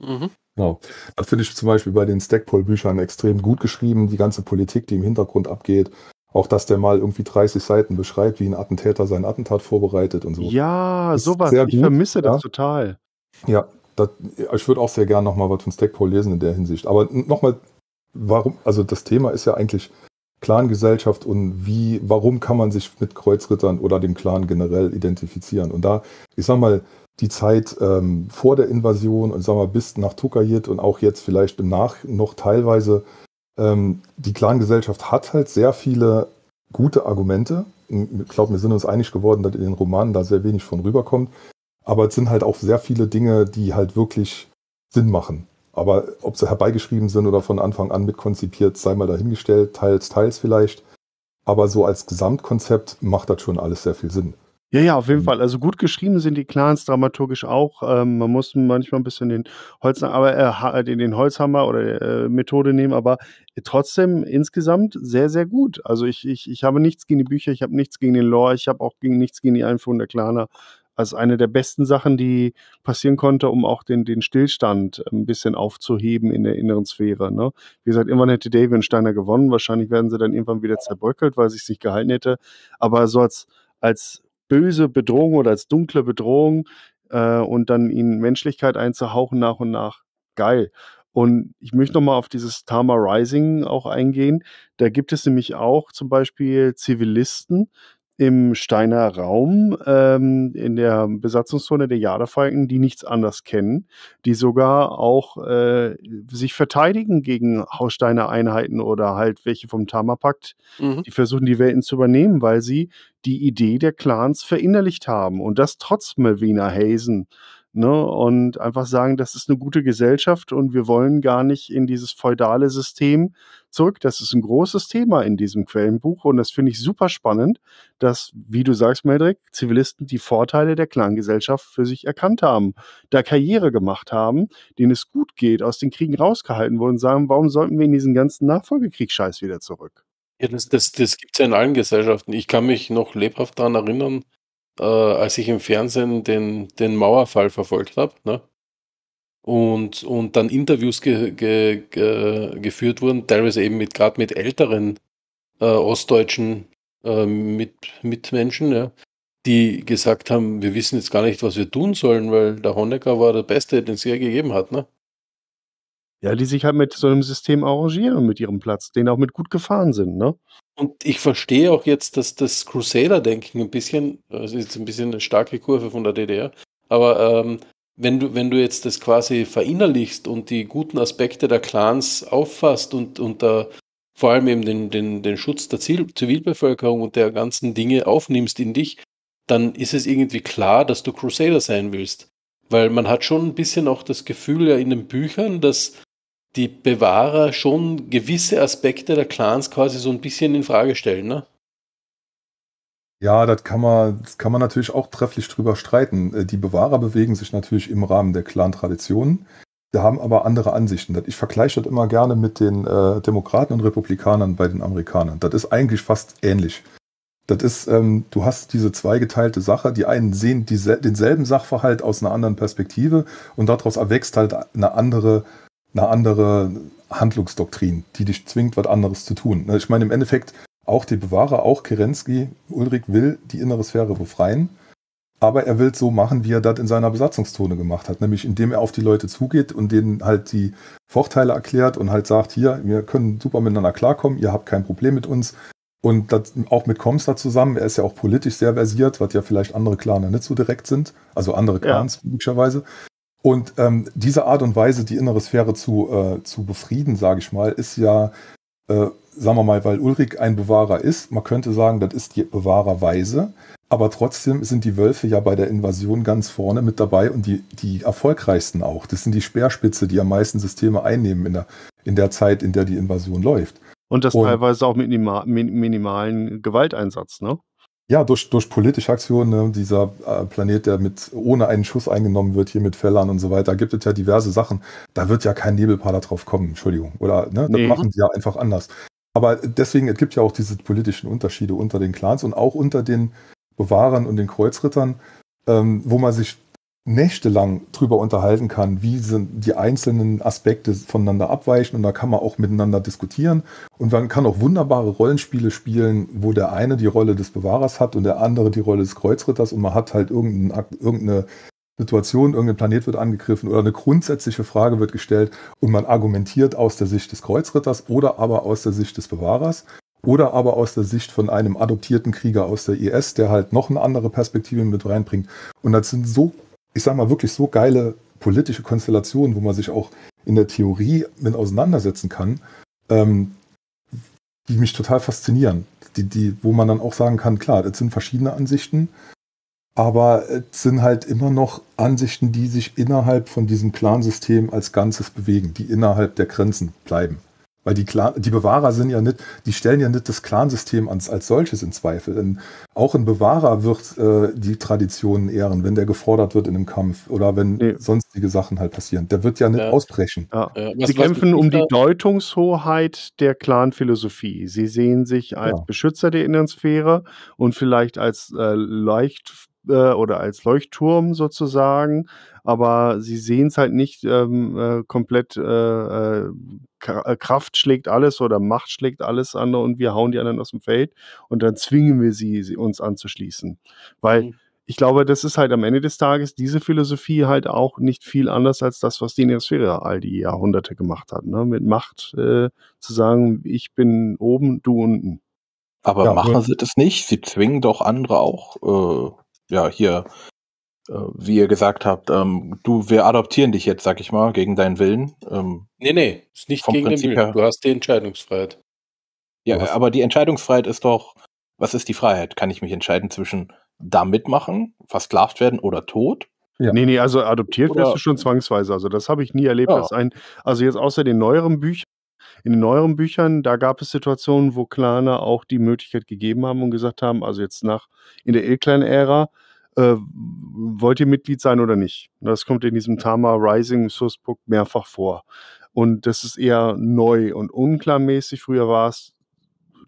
Mhm. Genau. Das finde ich zum Beispiel bei den Stackpole-Büchern extrem gut geschrieben, die ganze Politik, die im Hintergrund abgeht, auch, dass der mal irgendwie 30 Seiten beschreibt, wie ein Attentäter sein Attentat vorbereitet und so. Ja, ist sowas. Sehr ich vermisse ja. das total. Ja, das, ich würde auch sehr gerne nochmal was von Stackpole lesen in der Hinsicht. Aber nochmal, warum, also das Thema ist ja eigentlich Clangesellschaft und wie, warum kann man sich mit Kreuzrittern oder dem Clan generell identifizieren? Und da, ich sag mal, die Zeit ähm, vor der Invasion und sag mal bis nach Tukayit und auch jetzt vielleicht im Nach noch teilweise ähm, die Clan-Gesellschaft hat halt sehr viele gute Argumente. Ich glaube, wir sind uns einig geworden, dass in den Romanen da sehr wenig von rüberkommt. Aber es sind halt auch sehr viele Dinge, die halt wirklich Sinn machen. Aber ob sie herbeigeschrieben sind oder von Anfang an mitkonzipiert, sei mal dahingestellt, teils, teils vielleicht. Aber so als Gesamtkonzept macht das schon alles sehr viel Sinn. Ja, ja, auf jeden hm. Fall. Also gut geschrieben sind die Clans dramaturgisch auch. Ähm, man muss manchmal ein bisschen den, Holz, aber, äh, äh den Holzhammer oder äh, Methode nehmen, aber äh, trotzdem insgesamt sehr, sehr gut. Also ich, ich, ich habe nichts gegen die Bücher, ich habe nichts gegen den Lore, ich habe auch gegen nichts gegen die Einführung der Claner. Also eine der besten Sachen, die passieren konnte, um auch den, den Stillstand ein bisschen aufzuheben in der inneren Sphäre. Ne? Wie gesagt, irgendwann hätte David und Steiner gewonnen. Wahrscheinlich werden sie dann irgendwann wieder zerbröckelt, weil sie sich gehalten hätte. Aber so als, als böse Bedrohung oder als dunkle Bedrohung äh, und dann ihnen Menschlichkeit einzuhauchen nach und nach. Geil. Und ich möchte nochmal auf dieses Tama Rising auch eingehen. Da gibt es nämlich auch zum Beispiel Zivilisten, im Steiner Raum, ähm, in der Besatzungszone der Jaderfalken, die nichts anders kennen, die sogar auch äh, sich verteidigen gegen Haussteiner Einheiten oder halt welche vom Tama-Pakt, mhm. die versuchen, die Welten zu übernehmen, weil sie die Idee der Clans verinnerlicht haben und das trotz Melvina Hazen, Ne? Und einfach sagen, das ist eine gute Gesellschaft und wir wollen gar nicht in dieses feudale System zurück. Das ist ein großes Thema in diesem Quellenbuch und das finde ich super spannend, dass, wie du sagst, Meldrick, Zivilisten die Vorteile der Klanggesellschaft für sich erkannt haben, da Karriere gemacht haben, denen es gut geht, aus den Kriegen rausgehalten wurden, sagen, warum sollten wir in diesen ganzen Nachfolgekriegsscheiß wieder zurück? Ja, das, das, das gibt es ja in allen Gesellschaften. Ich kann mich noch lebhaft daran erinnern, äh, als ich im Fernsehen den, den Mauerfall verfolgt habe, ne? und, und dann Interviews ge, ge, ge, geführt wurden, teilweise eben mit gerade mit älteren äh, ostdeutschen äh, mit, Mitmenschen, ja, die gesagt haben, wir wissen jetzt gar nicht, was wir tun sollen, weil der Honecker war der Beste, den es je gegeben hat. Ne? Ja, die sich halt mit so einem System arrangieren, mit ihrem Platz, denen auch mit gut gefahren sind, ne? Und ich verstehe auch jetzt, dass das Crusader-Denken ein bisschen, das ist jetzt ein bisschen eine starke Kurve von der DDR, aber ähm, wenn du, wenn du jetzt das quasi verinnerlichst und die guten Aspekte der Clans auffasst und, und da vor allem eben den, den, den Schutz der Ziel Zivilbevölkerung und der ganzen Dinge aufnimmst in dich, dann ist es irgendwie klar, dass du Crusader sein willst. Weil man hat schon ein bisschen auch das Gefühl ja in den Büchern, dass die Bewahrer schon gewisse Aspekte der Clans quasi so ein bisschen in Frage stellen, ne? Ja, das kann man, das kann man natürlich auch trefflich drüber streiten. Äh, die Bewahrer bewegen sich natürlich im Rahmen der Clan-Traditionen. Wir haben aber andere Ansichten. Ich vergleiche das immer gerne mit den äh, Demokraten und Republikanern bei den Amerikanern. Das ist eigentlich fast ähnlich. Das ist, ähm, du hast diese zweigeteilte Sache. Die einen sehen diesel denselben Sachverhalt aus einer anderen Perspektive und daraus erwächst halt eine andere äh, eine andere Handlungsdoktrin, die dich zwingt, was anderes zu tun. Ne, ich meine, im Endeffekt, auch die Bewahrer, auch Kerensky, Ulrich will die innere Sphäre befreien, aber er will es so machen, wie er das in seiner Besatzungszone gemacht hat, nämlich indem er auf die Leute zugeht und denen halt die Vorteile erklärt und halt sagt, hier, wir können super miteinander klarkommen, ihr habt kein Problem mit uns. Und das, auch mit Comstar zusammen, er ist ja auch politisch sehr versiert, was ja vielleicht andere Klaner nicht so direkt sind, also andere Clans ja. möglicherweise. Und ähm, diese Art und Weise, die innere Sphäre zu, äh, zu befrieden, sage ich mal, ist ja, äh, sagen wir mal, weil Ulrich ein Bewahrer ist, man könnte sagen, das ist die Bewahrerweise, aber trotzdem sind die Wölfe ja bei der Invasion ganz vorne mit dabei und die, die erfolgreichsten auch. Das sind die Speerspitze, die am meisten Systeme einnehmen in der, in der Zeit, in der die Invasion läuft. Und das und, teilweise auch mit minima, minimalen Gewalteinsatz, ne? Ja, durch, durch politische Aktionen, ne, dieser äh, Planet, der mit ohne einen Schuss eingenommen wird, hier mit Fellern und so weiter, gibt es ja diverse Sachen. Da wird ja kein Nebelpader drauf kommen, Entschuldigung. Oder ne, nee. das machen die ja einfach anders. Aber deswegen, es gibt ja auch diese politischen Unterschiede unter den Clans und auch unter den Bewahrern und den Kreuzrittern, ähm, wo man sich nächtelang drüber unterhalten kann, wie die einzelnen Aspekte voneinander abweichen und da kann man auch miteinander diskutieren und man kann auch wunderbare Rollenspiele spielen, wo der eine die Rolle des Bewahrers hat und der andere die Rolle des Kreuzritters und man hat halt irgendein, irgendeine Situation, irgendein Planet wird angegriffen oder eine grundsätzliche Frage wird gestellt und man argumentiert aus der Sicht des Kreuzritters oder aber aus der Sicht des Bewahrers oder aber aus der Sicht von einem adoptierten Krieger aus der IS, der halt noch eine andere Perspektive mit reinbringt. Und das sind so ich sage mal, wirklich so geile politische Konstellationen, wo man sich auch in der Theorie mit auseinandersetzen kann, ähm, die mich total faszinieren. Die, die, wo man dann auch sagen kann, klar, das sind verschiedene Ansichten, aber es sind halt immer noch Ansichten, die sich innerhalb von diesem Clansystem als Ganzes bewegen, die innerhalb der Grenzen bleiben. Weil die, Clan, die Bewahrer sind ja nicht, die stellen ja nicht das Clansystem als, als solches in Zweifel. Denn auch ein Bewahrer wird äh, die Traditionen ehren, wenn der gefordert wird in einem Kampf oder wenn nee. sonstige Sachen halt passieren. Der wird ja nicht ja. ausbrechen. Ja. Ja. Sie kämpfen was um die Deutungshoheit der Clan-Philosophie. Sie sehen sich als Beschützer der inneren Sphäre und vielleicht als äh, Leucht, äh, oder als Leuchtturm sozusagen aber sie sehen es halt nicht ähm, äh, komplett. Äh, äh, äh, Kraft schlägt alles oder Macht schlägt alles an und wir hauen die anderen aus dem Feld und dann zwingen wir sie, sie uns anzuschließen. Weil mhm ich glaube, das ist halt am Ende des Tages diese Philosophie halt auch nicht viel anders als das, was die Neosphäre all die Jahrhunderte gemacht hat. Ne? Mit Macht äh, zu sagen, ich bin oben, du unten. Aber ja, machen ja. sie das nicht? Sie zwingen doch andere auch, äh, ja, hier äh, wie ihr gesagt habt, ähm, du, wir adoptieren dich jetzt, sag ich mal, gegen deinen Willen. Ähm, nee, nee, ist nicht gegen Prinzip den Willen. Du hast die Entscheidungsfreiheit. Ja, aber die Entscheidungsfreiheit ist doch, was ist die Freiheit? Kann ich mich entscheiden zwischen da mitmachen, versklavt werden oder tot? Ja. Nee, nee, also adoptiert oder... wirst du schon zwangsweise. Also das habe ich nie erlebt. Ja. Ein, also jetzt außer den neueren Büchern, in den neueren Büchern, da gab es Situationen, wo Klane auch die Möglichkeit gegeben haben und gesagt haben, also jetzt nach in der Ilklein-Ära, äh, wollt ihr Mitglied sein oder nicht? Das kommt in diesem Tama Rising Source Book mehrfach vor. Und das ist eher neu und unklarmäßig. Früher war es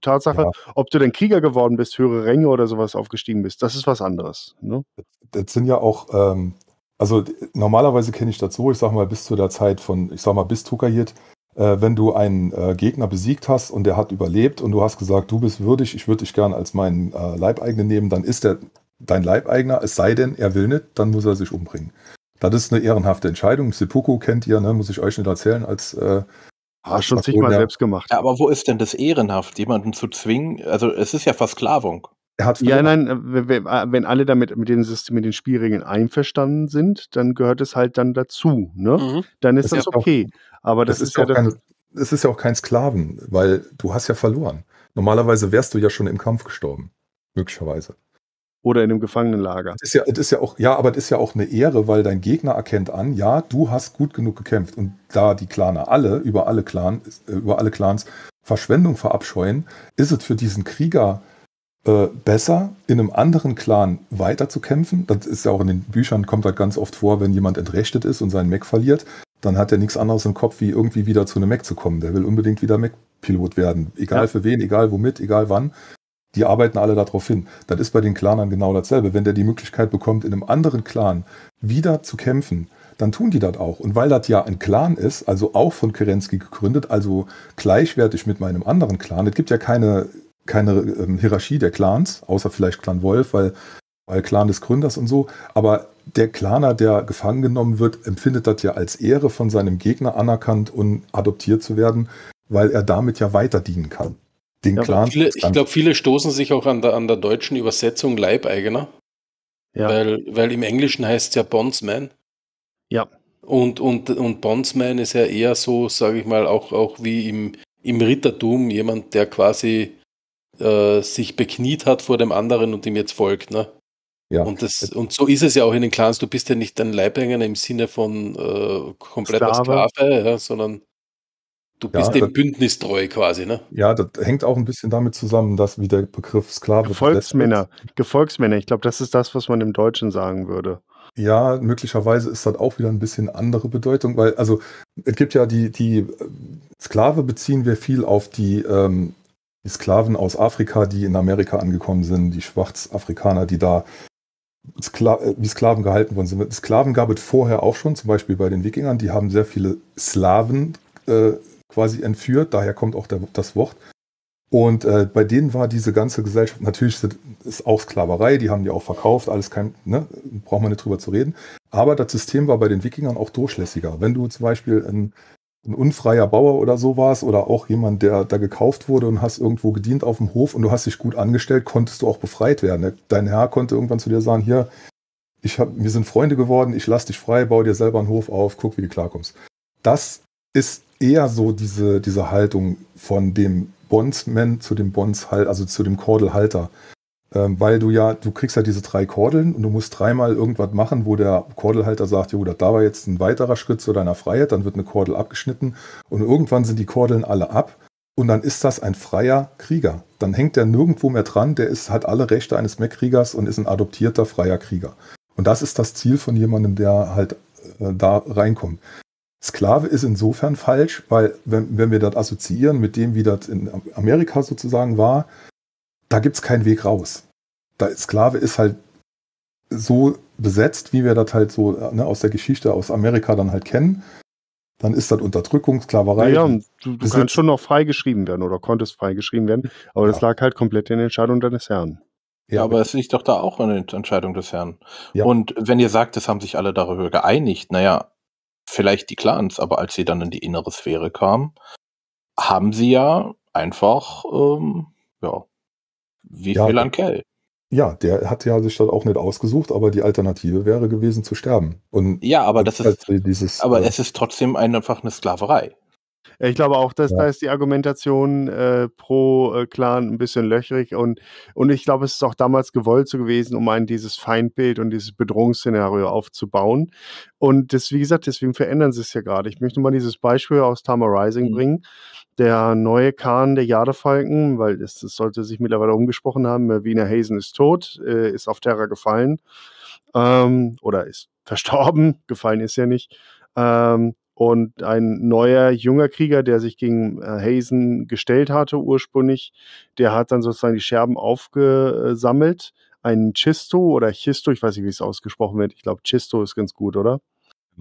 Tatsache, ja. ob du denn Krieger geworden bist, höhere Ränge oder sowas aufgestiegen bist, das ist was anderes. Ne? Das sind ja auch, ähm, also normalerweise kenne ich das so, ich sag mal, bis zu der Zeit von, ich sag mal, bis Tukahit, äh, wenn du einen äh, Gegner besiegt hast und der hat überlebt und du hast gesagt, du bist würdig, ich würde dich gern als meinen äh, Leibeigenen nehmen, dann ist der dein Leibeigener, es sei denn, er will nicht, dann muss er sich umbringen. Das ist eine ehrenhafte Entscheidung. Seppuku kennt ihr, ne? muss ich euch nicht erzählen, als äh, Ah, schon zigmal selbst gemacht. Ja, aber wo ist denn das ehrenhaft, jemanden zu zwingen? Also es ist ja Versklavung. Er hat ja, nein, äh, äh, wenn alle damit mit den, System, mit den Spielregeln einverstanden sind, dann gehört es halt dann dazu. Ne? Mhm. Dann ist das, das ist okay. Auch, aber das, das ist, ist ja kein, das ist ja auch kein Sklaven, weil du hast ja verloren. Normalerweise wärst du ja schon im Kampf gestorben, möglicherweise oder in einem Gefangenenlager. Das ist ja, das ist ja auch, ja, aber das ist ja auch eine Ehre, weil dein Gegner erkennt an, ja, du hast gut genug gekämpft. Und da die Claner alle, über alle Clan, äh, über alle Clans Verschwendung verabscheuen, ist es für diesen Krieger äh, besser, in einem anderen Clan weiterzukämpfen. Das ist ja auch in den Büchern, kommt halt ganz oft vor, wenn jemand entrechtet ist und seinen Mac verliert, dann hat er nichts anderes im Kopf, wie irgendwie wieder zu einem Mac zu kommen. Der will unbedingt wieder Mac-Pilot werden. Egal ja. für wen, egal womit, egal wann die arbeiten alle darauf hin. Das ist bei den Clanern genau dasselbe. Wenn der die Möglichkeit bekommt, in einem anderen Clan wieder zu kämpfen, dann tun die das auch. Und weil das ja ein Clan ist, also auch von Kerensky gegründet, also gleichwertig mit meinem anderen Clan, es gibt ja keine, keine ähm, Hierarchie der Clans, außer vielleicht Clan Wolf, weil, weil Clan des Gründers und so, aber der Claner, der gefangen genommen wird, empfindet das ja als Ehre von seinem Gegner anerkannt und adoptiert zu werden, weil er damit ja weiter dienen kann den ja, Clan. Viele, ich glaube, viele stoßen sich auch an der, an der deutschen Übersetzung Leibeigener. Ja. Weil, weil im Englischen heißt es ja Bondsman. Ja. Und, und, und Bondsman ist ja eher so, sage ich mal, auch, auch wie im, im Rittertum jemand, der quasi äh, sich bekniet hat vor dem anderen und ihm jetzt folgt. Ne? Ja. Und, das, und so ist es ja auch in den Clans. Du bist ja nicht ein Leibhänger im Sinne von äh, kompletter Sklave, Sklave ja, sondern Du bist ja, dem das, Bündnis treu quasi, ne? Ja, das hängt auch ein bisschen damit zusammen, dass wie der Begriff Sklave. Gefolgsmänner, Gefolgsmänner. Ich glaube, das ist das, was man im Deutschen sagen würde. Ja, möglicherweise ist das auch wieder ein bisschen andere Bedeutung, weil, also, es gibt ja die, die äh, Sklave beziehen wir viel auf die, ähm, die Sklaven aus Afrika, die in Amerika angekommen sind, die Schwarzafrikaner, die da Skla äh, wie Sklaven gehalten worden sind. Sklaven gab es vorher auch schon, zum Beispiel bei den Wikingern, die haben sehr viele Slaven äh, quasi entführt, daher kommt auch der, das Wort. Und äh, bei denen war diese ganze Gesellschaft, natürlich ist auch Sklaverei, die haben die auch verkauft, alles kein, ne, braucht man nicht drüber zu reden. Aber das System war bei den Wikingern auch durchlässiger. Wenn du zum Beispiel ein, ein unfreier Bauer oder so warst oder auch jemand, der da gekauft wurde und hast irgendwo gedient auf dem Hof und du hast dich gut angestellt, konntest du auch befreit werden. Ne? Dein Herr konnte irgendwann zu dir sagen, hier, ich hab, wir sind Freunde geworden, ich lass dich frei, baue dir selber einen Hof auf, guck, wie du klarkommst. Das ist eher so diese, diese Haltung von dem Bondsman zu dem Bondshalter, also zu dem Kordelhalter. Ähm, weil du ja, du kriegst ja diese drei Kordeln und du musst dreimal irgendwas machen, wo der Kordelhalter sagt, jo, da war jetzt ein weiterer Schritt zu deiner Freiheit, dann wird eine Kordel abgeschnitten und irgendwann sind die Kordeln alle ab und dann ist das ein freier Krieger. Dann hängt der nirgendwo mehr dran, der ist, hat alle Rechte eines Mech-Kriegers und ist ein adoptierter freier Krieger. Und das ist das Ziel von jemandem, der halt äh, da reinkommt. Sklave ist insofern falsch, weil wenn, wenn wir das assoziieren mit dem, wie das in Amerika sozusagen war, da gibt es keinen Weg raus. Da Sklave ist halt so besetzt, wie wir das halt so ne, aus der Geschichte aus Amerika dann halt kennen. Dann ist das Unterdrückung, Sklaverei. Ja, naja, du, du kannst schon noch freigeschrieben werden oder konntest freigeschrieben werden, aber ja. das lag halt komplett in der Entscheidung deines Herrn. Ja, aber es liegt doch da auch an der Entscheidung des Herrn. Ja. Und wenn ihr sagt, es haben sich alle darüber geeinigt, naja, vielleicht die Clans, aber als sie dann in die innere Sphäre kamen, haben sie ja einfach, ähm, ja, wie ja, an Kell. Ja, der hat ja sich das auch nicht ausgesucht, aber die Alternative wäre gewesen zu sterben. Und ja, aber das ist, dieses, aber äh, es ist trotzdem einfach eine Sklaverei. Äh, ich glaube auch, dass ja. da ist die Argumentation äh, pro äh, Clan ein bisschen löchrig und, und ich glaube, es ist auch damals gewollt so gewesen, um ein dieses Feindbild und dieses Bedrohungsszenario aufzubauen. Und das, wie gesagt, deswegen verändern sie es ja gerade. Ich möchte mal dieses Beispiel aus Tama Rising mhm. bringen. Der neue Khan der Jadefalken, weil es, es sollte sich mittlerweile umgesprochen haben, äh, Wiener Hazen ist tot, äh, ist auf Terra gefallen ähm, oder ist verstorben, *laughs* gefallen ist ja nicht. Ähm, und ein neuer, junger Krieger, der sich gegen äh, Hazen gestellt hatte ursprünglich, der hat dann sozusagen die Scherben aufgesammelt. Ein Chisto oder Chisto, ich weiß nicht, wie es ausgesprochen wird. Ich glaube, Chisto ist ganz gut, oder?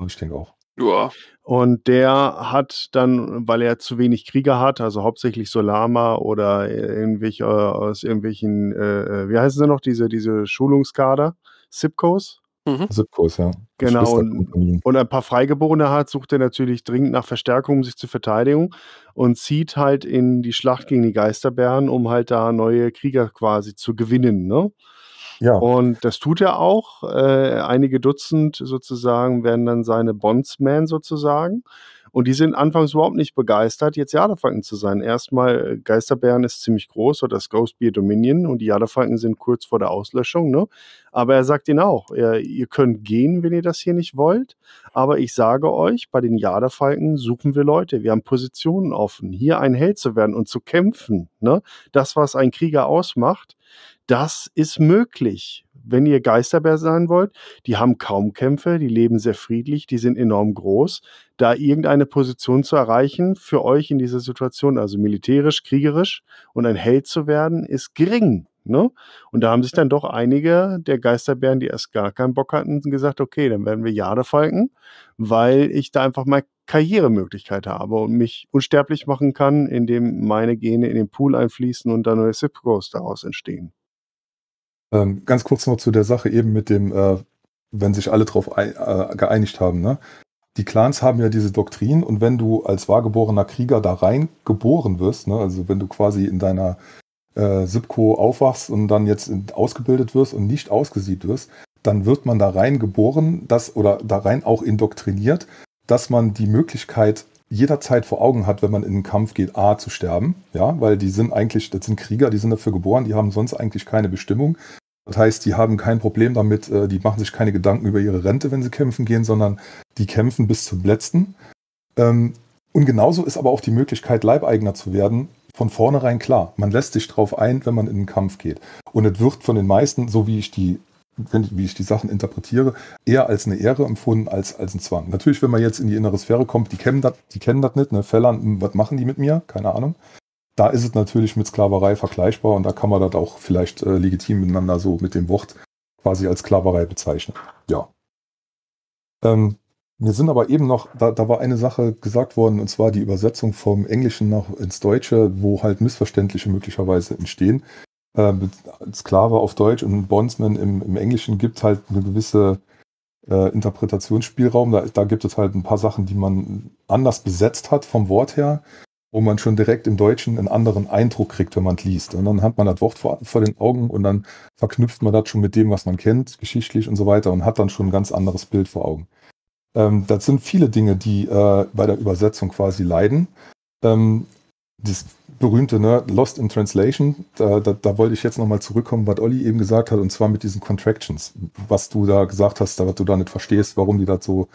Ich denke auch. Ja. Und der hat dann, weil er zu wenig Krieger hat, also hauptsächlich Solama oder irgendwelche äh, aus irgendwelchen, äh, äh, wie heißen sie noch, diese, diese Schulungskader, Sipkos, Mhm. ja. Genau. Und, und, ein paar Freigeborene hat, sucht er natürlich dringend nach Verstärkung, um sich zu verteidigen und zieht halt in die Schlacht gegen die Geisterbären, um halt da neue Krieger quasi zu gewinnen. Ne? Ja. Und das tut er auch. Äh, einige Dutzend sozusagen werden dann seine Bondsmen sozusagen. Und die sind anfangs überhaupt nicht begeistert, jetzt Jadefalken zu sein. Erstmal, äh, Geisterbären ist ziemlich groß oder das Ghostbeer Dominion und die Jadefalken sind kurz vor der Auslöschung. Ne? Aber er sagt ihnen auch, ihr, äh, ihr könnt gehen, wenn ihr das hier nicht wollt. Aber ich sage euch, bei den Jadefalken suchen wir Leute. Wir haben Positionen offen. Hier ein Held zu werden und zu kämpfen. Ne? Das, was ein Krieger ausmacht, das ist möglich wenn ihr Geisterbär sein wollt, die haben kaum Kämpfe, die leben sehr friedlich, die sind enorm groß. Da irgendeine Position zu erreichen für euch in dieser Situation, also militärisch, kriegerisch und ein Held zu werden, ist gering. Ne? Und da haben sich dann doch einige der Geisterbären, die erst gar keinen Bock hatten, gesagt, okay, dann werden wir Jadefalken, weil ich da einfach mal Karrieremöglichkeit habe und mich unsterblich machen kann, indem meine Gene in den Pool einfließen und dann neue Zip daraus entstehen. Ähm, ganz kurz noch zu der Sache eben mit dem, äh, wenn sich alle darauf ein, äh, geeinigt haben. Ne? Die Clans haben ja diese Doktrin und wenn du als wahrgeborener Krieger da rein geboren wirst, ne? also wenn du quasi in deiner äh, SIPCO aufwachst und dann jetzt ausgebildet wirst und nicht ausgesiebt wirst, dann wird man da rein geboren das, oder da rein auch indoktriniert, dass man die Möglichkeit jederzeit vor Augen hat, wenn man in den Kampf geht, A, zu sterben, ja, weil die sind eigentlich, das sind Krieger, die sind dafür geboren, die haben sonst eigentlich keine Bestimmung, das heißt, die haben kein Problem damit, äh, die machen sich keine Gedanken über ihre Rente, wenn sie kämpfen gehen, sondern die kämpfen bis zum letzten. Ähm, und genauso ist aber auch die Möglichkeit, Leibeigner zu werden, von vornherein klar. Man lässt sich drauf ein, wenn man in den Kampf geht. Und es wird von den meisten, so wie ich die wenn, wie ich die Sachen interpretiere, eher als eine Ehre empfunden als als ein Zwang. Natürlich, wenn man jetzt in die innere Sphäre kommt, die kennen das, die kennen das nicht, ne? Fellern, hm, was machen die mit mir? Keine Ahnung da ist es natürlich mit Sklaverei vergleichbar und da kann man das auch vielleicht äh, legitim miteinander so mit dem Wort quasi als Sklaverei bezeichnen. Ja. Ähm, mir sind aber eben noch, da, da, war eine Sache gesagt worden, und zwar die Übersetzung vom Englischen nach ins Deutsche, wo halt Missverständliche möglicherweise entstehen. Ähm, Sklave auf Deutsch und Bondsman im, im Englischen gibt halt eine gewisse äh, Interpretationsspielraum. Da, da gibt es halt ein paar Sachen, die man anders besetzt hat vom Wort her wo man schon direkt im Deutschen einen anderen Eindruck kriegt, wenn man es liest. Und dann hat man das Wort vor, vor, den Augen und dann verknüpft man das schon mit dem, was man kennt, geschichtlich und so weiter und hat dann schon ein ganz anderes Bild vor Augen. Ähm, das sind viele Dinge, die äh, bei der Übersetzung quasi leiden. Ähm, das berühmte ne, Lost in Translation, da, da, da wollte ich jetzt nochmal zurückkommen, was Olli eben gesagt hat, und zwar mit diesen Contractions, was du da gesagt hast, was du da nicht verstehst, warum die das so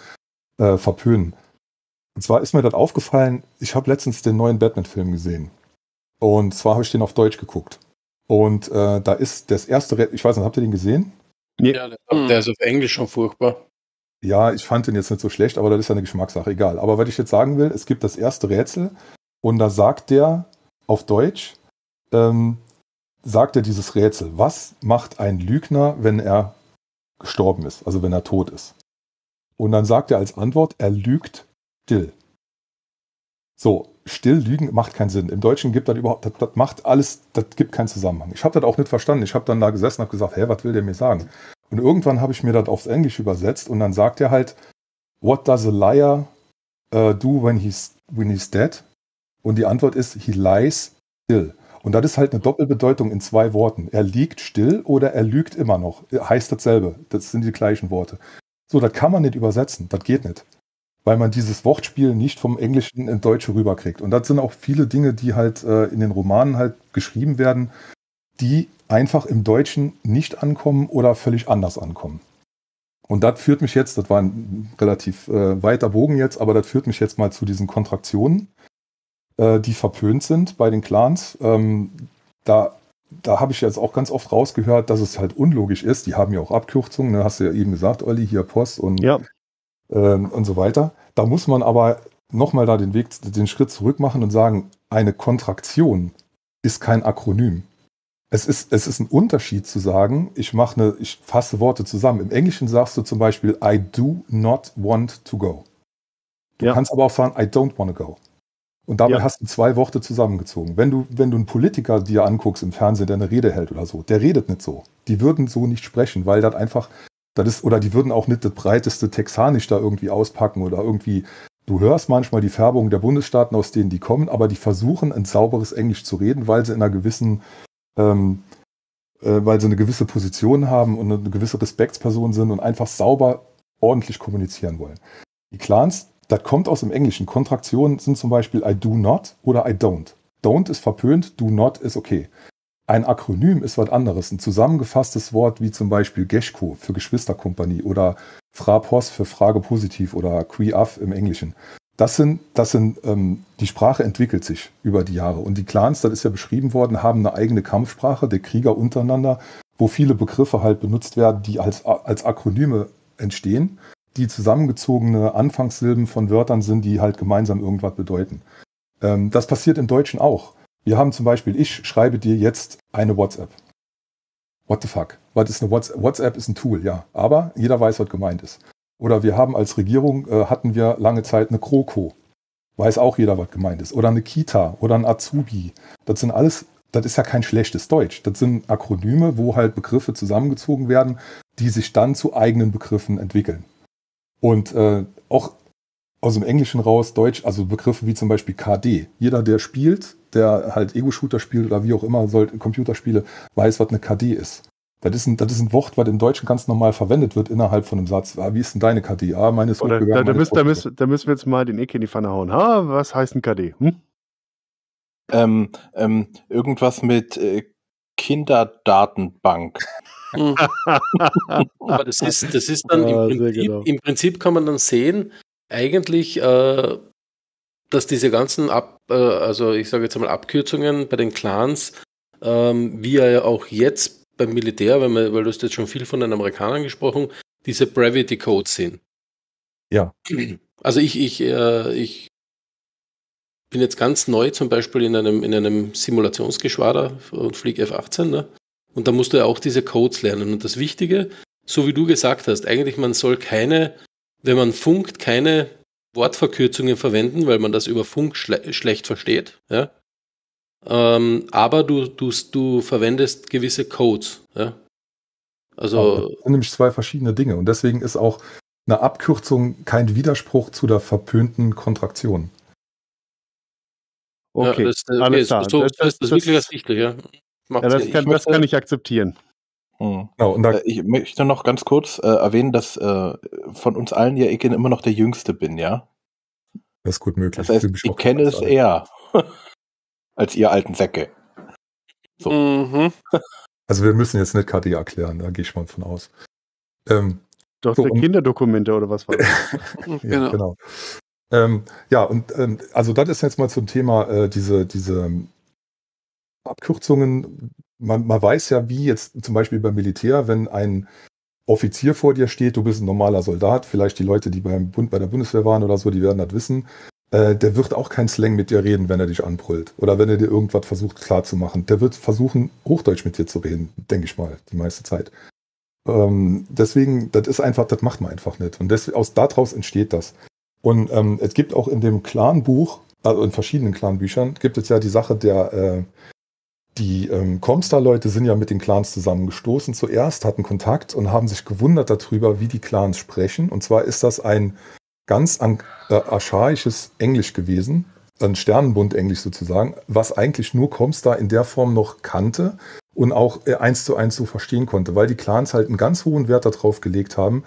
äh, verpönen. Und zwar ist mir das aufgefallen, ich habe letztens den neuen Batman-Film gesehen. Und zwar habe ich den auf Deutsch geguckt. Und äh, da ist das erste, Re ich weiß nicht, habt ihr den gesehen? Ja, der ist hm. auf Englisch schon furchtbar. Ja, ich fand den jetzt nicht so schlecht, aber das ist ja eine Geschmackssache, egal. Aber was ich jetzt sagen will, es gibt das erste Rätsel und da sagt der auf Deutsch, ähm, sagt er dieses Rätsel, was macht ein Lügner, wenn er gestorben ist, also wenn er tot ist? Und dann sagt er als Antwort, er lügt still. So, still lügen macht keinen Sinn. Im Deutschen gibt das überhaupt, das, das macht alles, das gibt keinen Zusammenhang. Ich habe das auch nicht verstanden. Ich habe dann da gesessen und gesagt, hä, was will der mir sagen? Und irgendwann habe ich mir das aufs Englische übersetzt und dann sagt er halt, what does a liar uh, do when he's, when he's dead? Und die Antwort ist, he lies still. Und das ist halt eine Doppelbedeutung in zwei Worten. Er liegt still oder er lügt immer noch. Heißt dasselbe. Das sind die gleichen Worte. So, das kann man nicht übersetzen. Das geht nicht weil man dieses Wortspiel nicht vom Englischen ins Deutsche rüberkriegt. Und das sind auch viele Dinge, die halt äh, in den Romanen halt geschrieben werden, die einfach im Deutschen nicht ankommen oder völlig anders ankommen. Und das führt mich jetzt, das war ein relativ äh, weiter Bogen jetzt, aber das führt mich jetzt mal zu diesen Kontraktionen, äh, die verpönt sind bei den Clans. Ähm, da da habe ich jetzt auch ganz oft rausgehört, dass es halt unlogisch ist. Die haben ja auch Abkürzungen, ne? hast du ja eben gesagt, Olli, hier Post und ja ähm, und so weiter. Da muss man aber nochmal da den Weg, den Schritt zurück machen und sagen, eine Kontraktion ist kein Akronym. Es ist, es ist ein Unterschied zu sagen, ich mache eine, ich fasse Worte zusammen. Im Englischen sagst du zum Beispiel, I do not want to go. Du ja. kannst aber auch sagen, I don't want to go. Und dabei ja. hast du zwei Worte zusammengezogen. Wenn du, wenn du einen Politiker dir anguckst im Fernsehen, der eine Rede hält oder so, der redet nicht so. Die würden so nicht sprechen, weil das einfach das ist, oder die würden auch nicht das breiteste Texanisch da irgendwie auspacken oder irgendwie. Du hörst manchmal die Färbung der Bundesstaaten, aus denen die kommen, aber die versuchen, ein sauberes Englisch zu reden, weil sie in einer gewissen, ähm, äh, weil sie eine gewisse Position haben und eine gewisse Respektsperson sind und einfach sauber, ordentlich kommunizieren wollen. Die Clans, das kommt aus dem Englischen. Kontraktionen sind zum Beispiel I do not oder I don't. Don't ist verpönt, do not ist okay. Ein Akronym ist was anderes. Ein zusammengefasstes Wort wie zum Beispiel Geschko für Geschwisterkompanie oder Frapos für Frage positiv oder Quiaf im Englischen. Das sind, das sind ähm, die Sprache entwickelt sich über die Jahre. Und die Clans, das ist ja beschrieben worden, haben eine eigene Kampfsprache der Krieger untereinander, wo viele Begriffe halt benutzt werden, die als, als Akronyme entstehen, die zusammengezogene Anfangssilben von Wörtern sind, die halt gemeinsam irgendwas bedeuten. Ähm, das passiert im Deutschen auch. Wir haben zum Beispiel, ich schreibe dir jetzt eine WhatsApp. What the fuck? Was ist eine WhatsApp? WhatsApp ist ein Tool, ja. Aber jeder weiß, was gemeint ist. Oder wir haben als Regierung, äh, hatten wir lange Zeit eine Kroko. Weiß auch jeder, was gemeint ist. Oder eine Kita oder ein Azubi. Das sind alles, das ist ja kein schlechtes Deutsch. Das sind Akronyme, wo halt Begriffe zusammengezogen werden, die sich dann zu eigenen Begriffen entwickeln. Und äh, auch aus dem Englischen raus Deutsch, also Begriffe wie zum Beispiel KD. Jeder, der spielt, der halt Ego-Shooter spielt oder wie auch immer, soll, Computerspiele, weiß, was eine KD ist. Das ist, ein, das ist ein Wort, was im Deutschen ganz normal verwendet wird innerhalb von einem Satz. Ah, wie ist denn deine KD? Ah, meine ist Oder, gut Da, da, müsst, da, müssen, da, müssen wir jetzt mal den Ecke in die Pfanne hauen. Ha, was heißt ein KD? Hm? Ähm, ähm, irgendwas mit äh, Kinderdatenbank. *laughs* *laughs* Aber das ist, das ist dann ja, im, Prinzip, genau. im Prinzip kann man dann sehen, eigentlich äh, dass diese ganzen Ab, äh, also ich sage jetzt mal Abkürzungen bei den Clans, ähm, wie ja auch jetzt beim Militär, weil, man, weil du hast jetzt schon viel von den Amerikanern gesprochen, diese Brevity Codes sind. Ja. *clears throat* Also ich, ich, äh, ich bin jetzt ganz neu zum Beispiel in einem, in einem Simulationsgeschwader und fliege F-18, ne? Und da musst du ja auch diese Codes lernen. Und das Wichtige, so wie du gesagt hast, eigentlich man soll keine, wenn man funkt, keine Wortverkürzungen verwenden, weil man das über Funk schle schlecht versteht. Ja? Ähm, aber du, du, du verwendest gewisse Codes. Ja? Also, das sind nämlich zwei verschiedene Dinge. Und deswegen ist auch eine Abkürzung kein Widerspruch zu der verpönten Kontraktion. Okay, ja, das, äh, okay, alles klar. So, das, das, das, ist wirklich das Wichtige. Ja. ja das, kann, das kann ich halt akzeptieren. Mhm. Genau, und da äh, ich möchte noch ganz kurz äh, erwähnen, dass äh, von uns allen ja ich immer noch der Jüngste bin, ja? Das ist gut möglich. Das heißt, ich, kenne es eher *laughs* als ihr alten Säcke. So. Mhm. Also wir müssen jetzt nicht KD erklären, da gehe ich mal von aus. Ähm, Doch, so, um, Kinderdokumente oder was war das? *laughs* Mhm, ja, genau. genau. Ähm, ja, und ähm, also das ist jetzt mal zum Thema äh, diese, diese ähm, Abkürzungen, man, man weiß ja, wie jetzt zum Beispiel beim Militär, wenn ein Offizier vor dir steht, du bist ein normaler Soldat, vielleicht die Leute, die beim Bund, bei der Bundeswehr waren oder so, die werden das wissen, äh, der wird auch kein Slang mit dir reden, wenn er dich anbrüllt oder wenn er dir irgendwas versucht klarzumachen. Der wird versuchen, Hochdeutsch mit dir zu reden, denke ich mal, die meiste Zeit. Ähm, deswegen, das ist einfach, das macht man einfach nicht. Und des, aus daraus entsteht das. Und ähm, es gibt auch in dem Clan-Buch, also in verschiedenen Clan-Büchern, gibt es ja die Sache der, äh, die ähm, Comstar-Leute sind ja mit den Clans zusammengestoßen zuerst, hatten Kontakt und haben sich gewundert darüber, wie die Clans sprechen. Und zwar ist das ein ganz äh, archaisches Englisch gewesen, ein Sternenbund-Englisch sozusagen, was eigentlich nur Comstar in der Form noch kannte und auch äh, eins zu eins so verstehen konnte, weil die Clans halt einen ganz hohen Wert darauf gelegt haben,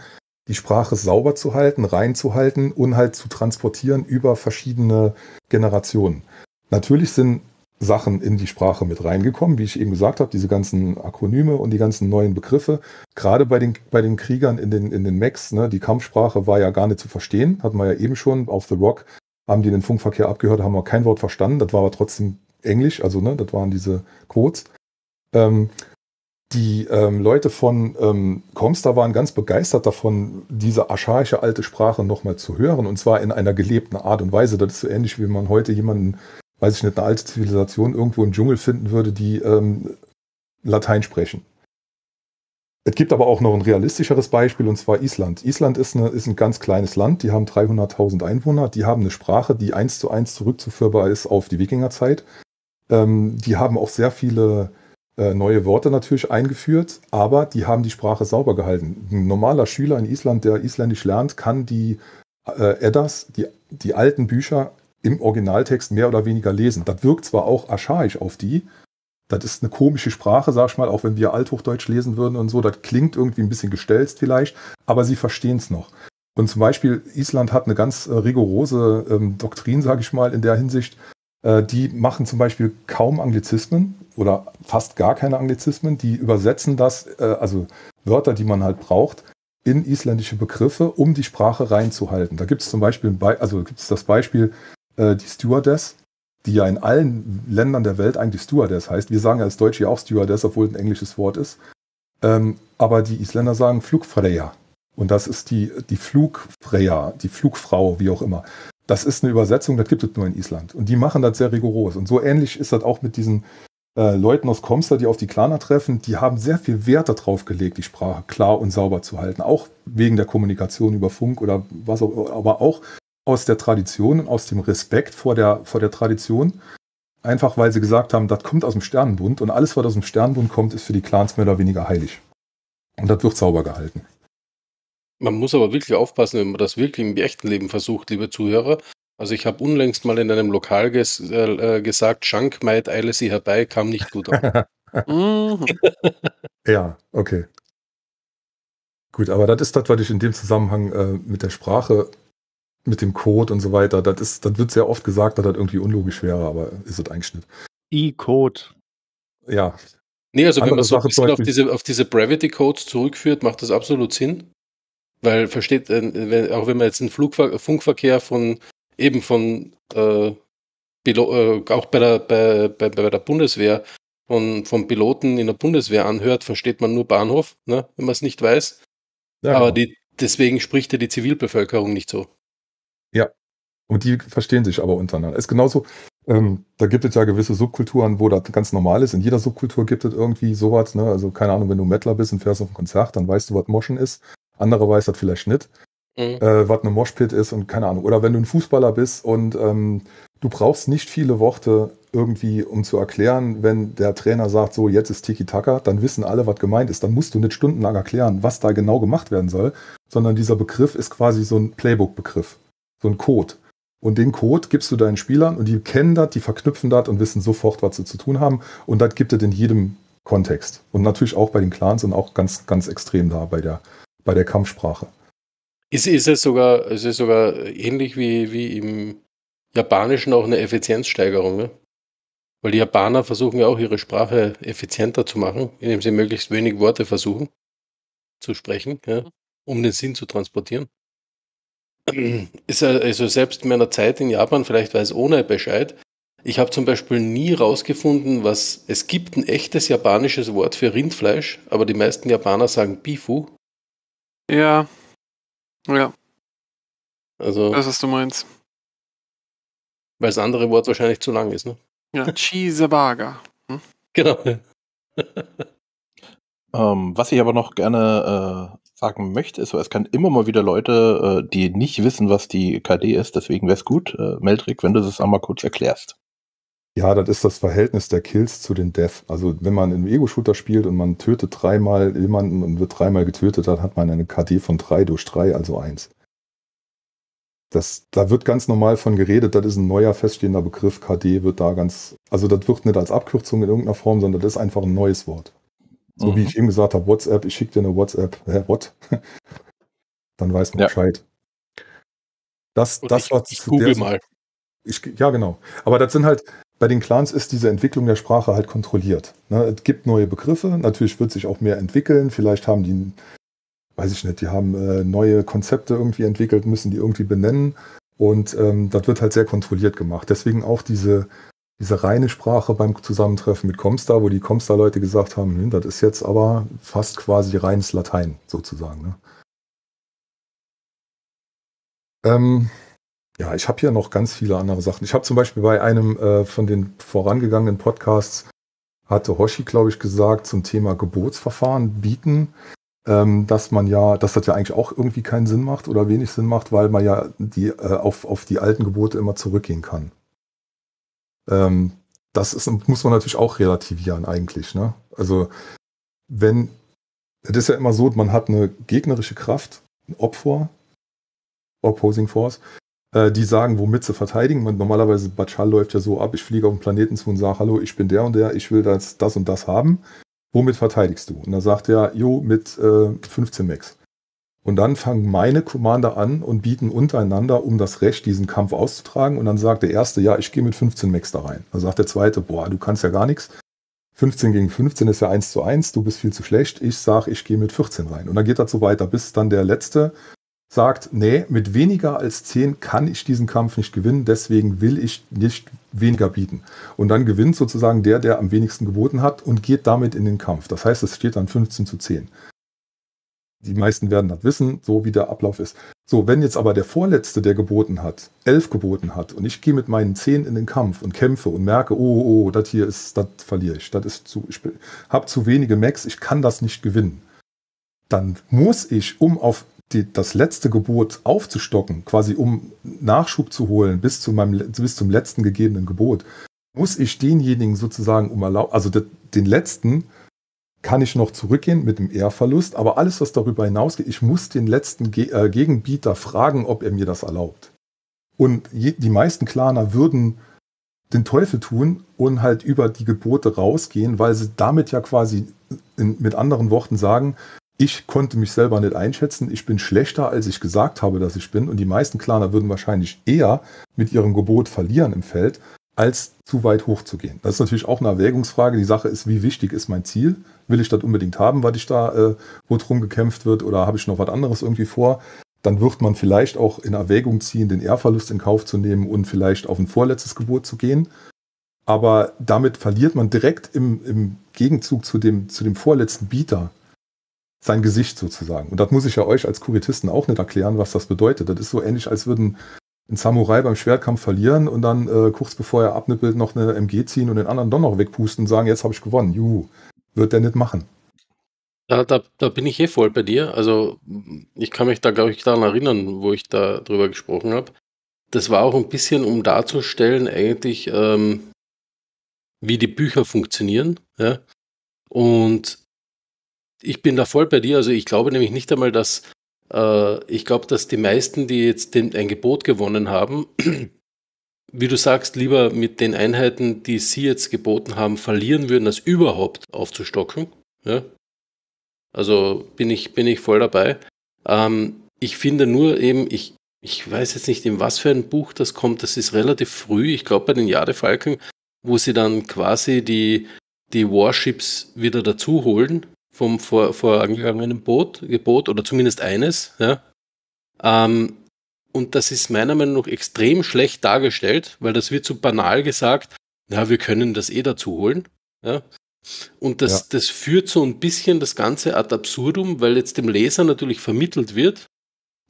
die Sprache sauber zu halten, reinzuhalten und halt zu transportieren über verschiedene Generationen. Natürlich sind Sachen in die Sprache mit reingekommen, wie ich eben gesagt habe, diese ganzen Akronyme und die ganzen neuen Begriffe. Gerade bei den, bei den Kriegern in den, in den Mechs, ne, die Kampfsprache war ja gar nicht zu verstehen, hatten wir ja eben schon auf The Rock, haben die den Funkverkehr abgehört, haben wir kein Wort verstanden, das war aber trotzdem Englisch, also ne, das waren diese Codes. Ähm, die ähm, Leute von ähm, Comstar waren ganz begeistert davon, diese archaische alte Sprache nochmal zu hören, und zwar in einer gelebten Art und Weise. Das ist so ähnlich, wie man heute jemanden weiß ich nicht, eine alte Zivilisation irgendwo im Dschungel finden würde, die ähm, Latein sprechen. Es gibt aber auch noch ein realistischeres Beispiel, und zwar Island. Island ist, eine, ist ein ganz kleines Land, die haben 300.000 Einwohner, die haben eine Sprache, die eins zu eins zurückzuführbar ist auf die Wikingerzeit. Ähm, die haben auch sehr viele äh, neue Worte natürlich eingeführt, aber die haben die Sprache sauber gehalten. Ein normaler Schüler in Island, der Isländisch lernt, kann die äh, Eddas, die, die alten Bücher im Originaltext mehr oder weniger lesen. Das wirkt zwar auch archaisch auf die, das ist eine komische Sprache, sag ich mal, auch wenn wir Althochdeutsch lesen würden und so, das klingt irgendwie ein bisschen gestelzt vielleicht, aber sie verstehen es noch. Und zum Beispiel Island hat eine ganz äh, rigorose ähm, Doktrin, sag ich mal, in der Hinsicht, äh, die machen zum Beispiel kaum Anglizismen oder fast gar keine Anglizismen, die übersetzen das, äh, also Wörter, die man halt braucht, in isländische Begriffe, um die Sprache reinzuhalten. Da gibt es zum Beispiel, also gibt es das Beispiel, äh, die Stewardess, die ja in allen Ländern der Welt eigentlich Stewardess heißt. Wir sagen als Deutsche ja auch Stewardess, obwohl es ein englisches Wort ist. Ähm, aber die Isländer sagen Flugfreya. Und das ist die, die Flugfreya, die Flugfrau, wie auch immer. Das ist eine Übersetzung, das gibt es nur in Island. Und die machen das sehr rigoros. Und so ähnlich ist das auch mit diesen äh, Leuten aus Komster, die auf die Klaner treffen. Die haben sehr viel Wert darauf gelegt, die Sprache klar und sauber zu halten. Auch wegen der Kommunikation über Funk oder was auch, aber auch aus der Tradition und aus dem Respekt vor der, vor der Tradition. Einfach weil sie gesagt haben, das kommt aus dem Sternenbund und alles, was aus dem Sternenbund kommt, ist für die Clans mehr oder weniger heilig. Und das wird sauber gehalten. Man muss aber wirklich aufpassen, wenn man das wirklich im echten Leben versucht, liebe Zuhörer. Also ich habe unlängst mal in einem Lokal ges äh, äh gesagt, Schankmeid, eile sie herbei, kam nicht gut an. *laughs* Mhm. ja, okay. Gut, aber das ist das, was ich in dem Zusammenhang äh, mit der Sprache mit dem Code und so weiter, das ist, das wird sehr oft gesagt, dass das irgendwie unlogisch wäre, aber ist es eigentlich nicht. E-Code. Ja. Nee, also Andere wenn man so ein bisschen auf diese, auf diese Brevity Codes zurückführt, macht das absolut Sinn. Weil versteht, äh, wenn, auch wenn man jetzt einen Flugver Funkverkehr von eben von äh, Pilo äh, auch bei der, bei, bei, bei der Bundeswehr von, von Piloten in der Bundeswehr anhört, versteht man nur Bahnhof, ne, wenn man es nicht weiß. Ja. Aber genau. die, deswegen spricht ja die Zivilbevölkerung nicht so. Ja. Und die verstehen sich aber untereinander. Ist genauso, ähm, da gibt es ja gewisse Subkulturen, wo das ganz normal ist. In jeder Subkultur gibt es irgendwie sowas. Ne? Also keine Ahnung, wenn du Mettler bist und fährst auf ein Konzert, dann weißt du, was Moschen ist. Andere weiß das vielleicht nicht, mhm. äh, was eine Moschpit ist und keine Ahnung. Oder wenn du ein Fußballer bist und ähm, du brauchst nicht viele Worte irgendwie, um zu erklären, wenn der Trainer sagt, so jetzt ist Tiki-Taka, dann wissen alle, was gemeint ist. Dann musst du nicht stundenlang erklären, was da genau gemacht werden soll, sondern dieser Begriff ist quasi so ein Playbook-Begriff so ein Code. Und den Code gibst du deinen Spielern und die kennen das, die verknüpfen das und wissen sofort, was sie zu tun haben. Und das gibt es in jedem Kontext. Und natürlich auch bei den Clans und auch ganz, ganz extrem da bei der, bei der Kampfsprache. Ist, ist, es sogar, ist es sogar ähnlich wie, wie im Japanischen auch eine Effizienzsteigerung, ne? Weil die Japaner versuchen ja auch ihre Sprache effizienter zu machen, indem sie möglichst wenig Worte versuchen zu sprechen, ja, mhm. um den Sinn zu transportieren ist ja also selbst in meiner Zeit in Japan, vielleicht weiß ohne Bescheid, ich habe zum Beispiel nie rausgefunden, was es gibt ein echtes japanisches Wort für Rindfleisch, aber die meisten Japaner sagen Bifu. Ja. Ja. Also. Das was du meinst. Weil das andere Wort wahrscheinlich zu lang ist, ne? Ja, Cheeseburger. Hm? Genau. ähm, was ich aber noch gerne äh, sagen möchte, so, es kann immer mal wieder Leute, äh, die nicht wissen, was die KD ist, deswegen wäre es gut, äh, Meldrick, wenn du das einmal kurz erklärst. Ja, das ist das Verhältnis der Kills zu den Death. Also wenn man im Ego-Shooter spielt und man tötet dreimal jemanden und wird dreimal getötet, dann hat man eine KD von drei durch drei, also eins. Das, da wird ganz normal von geredet, das ist ein neuer feststehender Begriff, KD wird da ganz, also das wird nicht als Abkürzung in irgendeiner Form, sondern das ist einfach ein neues Wort. So mhm. wie ich mhm. eben gesagt habe, WhatsApp, ich schicke dir eine WhatsApp. Hä, what? *laughs* Dann weiß man ja. Bescheid. Das, Und das ich, war ich google mal. Ich, ja, genau. Aber das sind halt, bei den Clans ist diese Entwicklung der Sprache halt kontrolliert. Ne? Es gibt neue Begriffe, natürlich wird sich auch mehr entwickeln. Vielleicht haben die, weiß ich nicht, die haben äh, neue Konzepte irgendwie entwickelt, müssen die irgendwie benennen. Und ähm, das wird halt sehr kontrolliert gemacht. Deswegen auch diese diese reine Sprache beim Zusammentreffen mit Comstar, wo die Comstar-Leute gesagt haben, hm, das ist jetzt aber fast quasi reines Latein sozusagen. Ne? Ähm, ja, ich habe hier noch ganz viele andere Sachen. Ich habe zum Beispiel bei einem äh, von den vorangegangenen Podcasts, hatte Hoshi, glaube ich, gesagt, zum Thema Gebotsverfahren bieten, ähm, dass man ja, dass das ja eigentlich auch irgendwie keinen Sinn macht oder wenig Sinn macht, weil man ja die, äh, auf, auf die alten Gebote immer zurückgehen kann. Ähm, das ist, muss man natürlich auch relativieren eigentlich. Ne? Also wenn, das ist ja immer so, man hat eine gegnerische Kraft, ein Opfer, Opposing Force, äh, die sagen, womit sie verteidigen. Man, normalerweise, Bachal läuft ja so ab, ich fliege auf den Planeten zu und sage, hallo, ich bin der und der, ich will das, das und das haben. Womit verteidigst du? Und dann sagt er, jo, mit äh, 15 Max. Und dann fangen meine Commander an und bieten untereinander um das Recht, diesen Kampf auszutragen. Und dann sagt der erste, ja, ich gehe mit 15 Max da rein. Dann sagt der zweite, boah, du kannst ja gar nichts. 15 gegen 15 ist ja 1 zu 1, du bist viel zu schlecht. Ich sage, ich gehe mit 14 rein. Und dann geht das so weiter, bis dann der letzte sagt, nee, mit weniger als 10 kann ich diesen Kampf nicht gewinnen, deswegen will ich nicht weniger bieten. Und dann gewinnt sozusagen der, der am wenigsten geboten hat und geht damit in den Kampf. Das heißt, es steht dann 15 zu 10 die meisten werden das wissen, so wie der Ablauf ist. So, wenn jetzt aber der Vorletzte, der geboten hat, elf geboten hat und ich gehe mit meinen zehn in den Kampf und kämpfe und merke, oh, oh, oh das hier ist, das verliere ich, das ist zu, ich habe zu wenige Max, ich kann das nicht gewinnen. Dann muss ich, um auf die, das letzte Gebot aufzustocken, quasi um Nachschub zu holen bis, zu meinem, bis zum letzten gegebenen Gebot, muss ich denjenigen sozusagen um erlauben, also den letzten, kann ich noch zurückgehen mit dem Ehrverlust, aber alles, was darüber hinausgeht, ich muss den letzten Ge äh, Gegenbieter fragen, ob er mir das erlaubt. Und die meisten Klaner würden den Teufel tun und halt über die Gebote rausgehen, weil sie damit ja quasi in, mit anderen Worten sagen, ich konnte mich selber nicht einschätzen, ich bin schlechter, als ich gesagt habe, dass ich bin. Und die meisten Klaner würden wahrscheinlich eher mit ihrem Gebot verlieren im Feld, als zu weit hochzugehen. Das ist natürlich auch eine Erwägungsfrage. Die Sache ist, wie wichtig ist mein Ziel? will ich das unbedingt haben, was ich da, äh, wo drum gekämpft wird, oder habe ich noch was anderes irgendwie vor, dann wird man vielleicht auch in Erwägung ziehen, den Ehrverlust in Kauf zu nehmen und vielleicht auf ein vorletztes Gebot zu gehen. Aber damit verliert man direkt im, im Gegenzug zu dem, zu dem vorletzten Bieter sein Gesicht sozusagen. Und das muss ich ja euch als Kuritisten auch nicht erklären, was das bedeutet. Das ist so ähnlich, als würden ein Samurai beim Schwertkampf verlieren und dann äh, kurz bevor er abnippelt noch eine MG ziehen und den anderen doch noch wegpusten und sagen, jetzt habe ich gewonnen. Juhu. Wird er nicht machen. Da, da, da, bin ich eh voll bei dir. Also ich kann mich da, glaube ich, daran erinnern, wo ich da drüber gesprochen habe. Das war auch ein bisschen, um darzustellen, eigentlich, ähm, wie die Bücher funktionieren. Ja? Und ich bin da voll bei dir. Also ich glaube nämlich nicht einmal, dass äh, ich glaube, dass die meisten, die jetzt den, ein Gebot gewonnen haben, wie du sagst, lieber mit den Einheiten, die sie jetzt geboten haben, verlieren würden, als überhaupt aufzustocken. Ja? Also bin ich, bin ich voll dabei. Ähm, ich finde nur eben, ich, ich weiß jetzt nicht, in was für ein Buch das kommt, das ist relativ früh, ich glaube bei den Jadefalken, wo sie dann quasi die, die Warships wieder dazu holen vom vor, vorangegangenen Boot, Boot oder zumindest eines. Ja? Ähm, und das ist meiner Meinung nach extrem schlecht dargestellt, weil das wird so banal gesagt, na, wir können das eh dazu holen. Ja? Und das, ja. das führt so ein bisschen das Ganze ad absurdum, weil jetzt dem Leser natürlich vermittelt wird,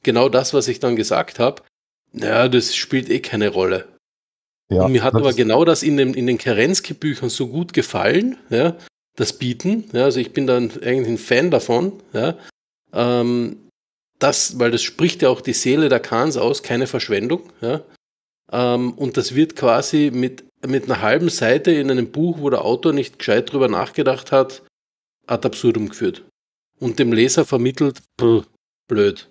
genau das, was ich dann gesagt habe, naja, das spielt eh keine Rolle. Ja, und mir hat aber genau das in, dem, in den Kerensky-Büchern so gut gefallen, ja, das Bieten. Ja, also ich bin da eigentlich ein Fan davon. Ja, ähm, das, weil das spricht ja auch die Seele der Khans aus, keine Verschwendung. Ja? Ähm, und das wird quasi mit, mit einer halben Seite in einem Buch, wo der Autor nicht gescheit drüber nachgedacht hat, ad absurdum geführt. Und dem Leser vermittelt, pff, blöd.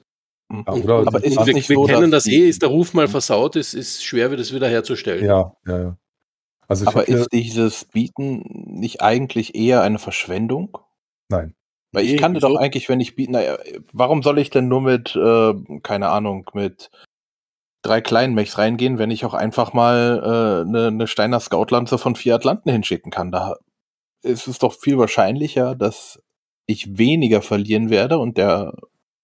Ja, und, aber und wir, wir so, kennen das eh, ist der Ruf mal versaut, ist, ist schwer, das wieder herzustellen. Ja, ja, ja. Also aber ist dieses Bieten nicht eigentlich eher eine Verschwendung? Nein. Weil ich nee, kannte doch eigentlich, wenn ich bieten, naja, warum soll ich denn nur mit, äh, keine Ahnung, mit drei kleinen Mechs reingehen, wenn ich auch einfach mal eine äh, ne, ne Steiner Scoutlanze von vier Atlanten hinschicken kann? Da ist es doch viel wahrscheinlicher, dass ich weniger verlieren werde und der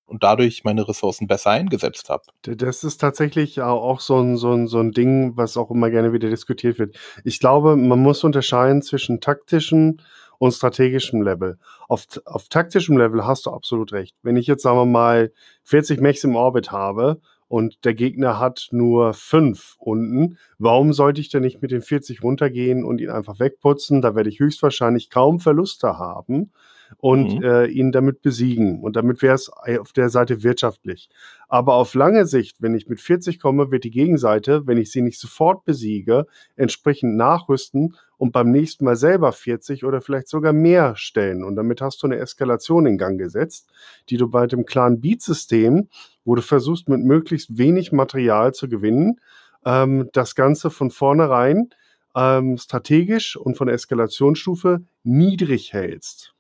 und dadurch meine Ressourcen besser eingesetzt habe. Das ist tatsächlich auch so ein, so, ein, so ein Ding, was auch immer gerne wieder diskutiert wird. Ich glaube, man muss unterscheiden zwischen taktischen und strategischem Level. Auf, auf taktischem Level hast du absolut recht. Wenn ich jetzt, sagen wir mal, 40 Mechs im Orbit habe und der Gegner hat nur fünf unten, warum sollte ich denn nicht mit den 40 runtergehen und ihn einfach wegputzen? Da werde ich höchstwahrscheinlich kaum Verluste haben und mhm. äh, ihn damit besiegen. Und damit wäre es auf der Seite wirtschaftlich. Aber auf lange Sicht, wenn ich mit 40 komme, wird die Gegenseite, wenn ich sie nicht sofort besiege, entsprechend nachrüsten und beim nächsten Mal selber 40 oder vielleicht sogar mehr stellen. Und damit hast du eine Eskalation in Gang gesetzt, die du bei dem klaren Beat-System, wo du versuchst, mit möglichst wenig Material zu gewinnen, ähm, das Ganze von vornherein ähm, strategisch und von der Eskalationsstufe niedrig hältst.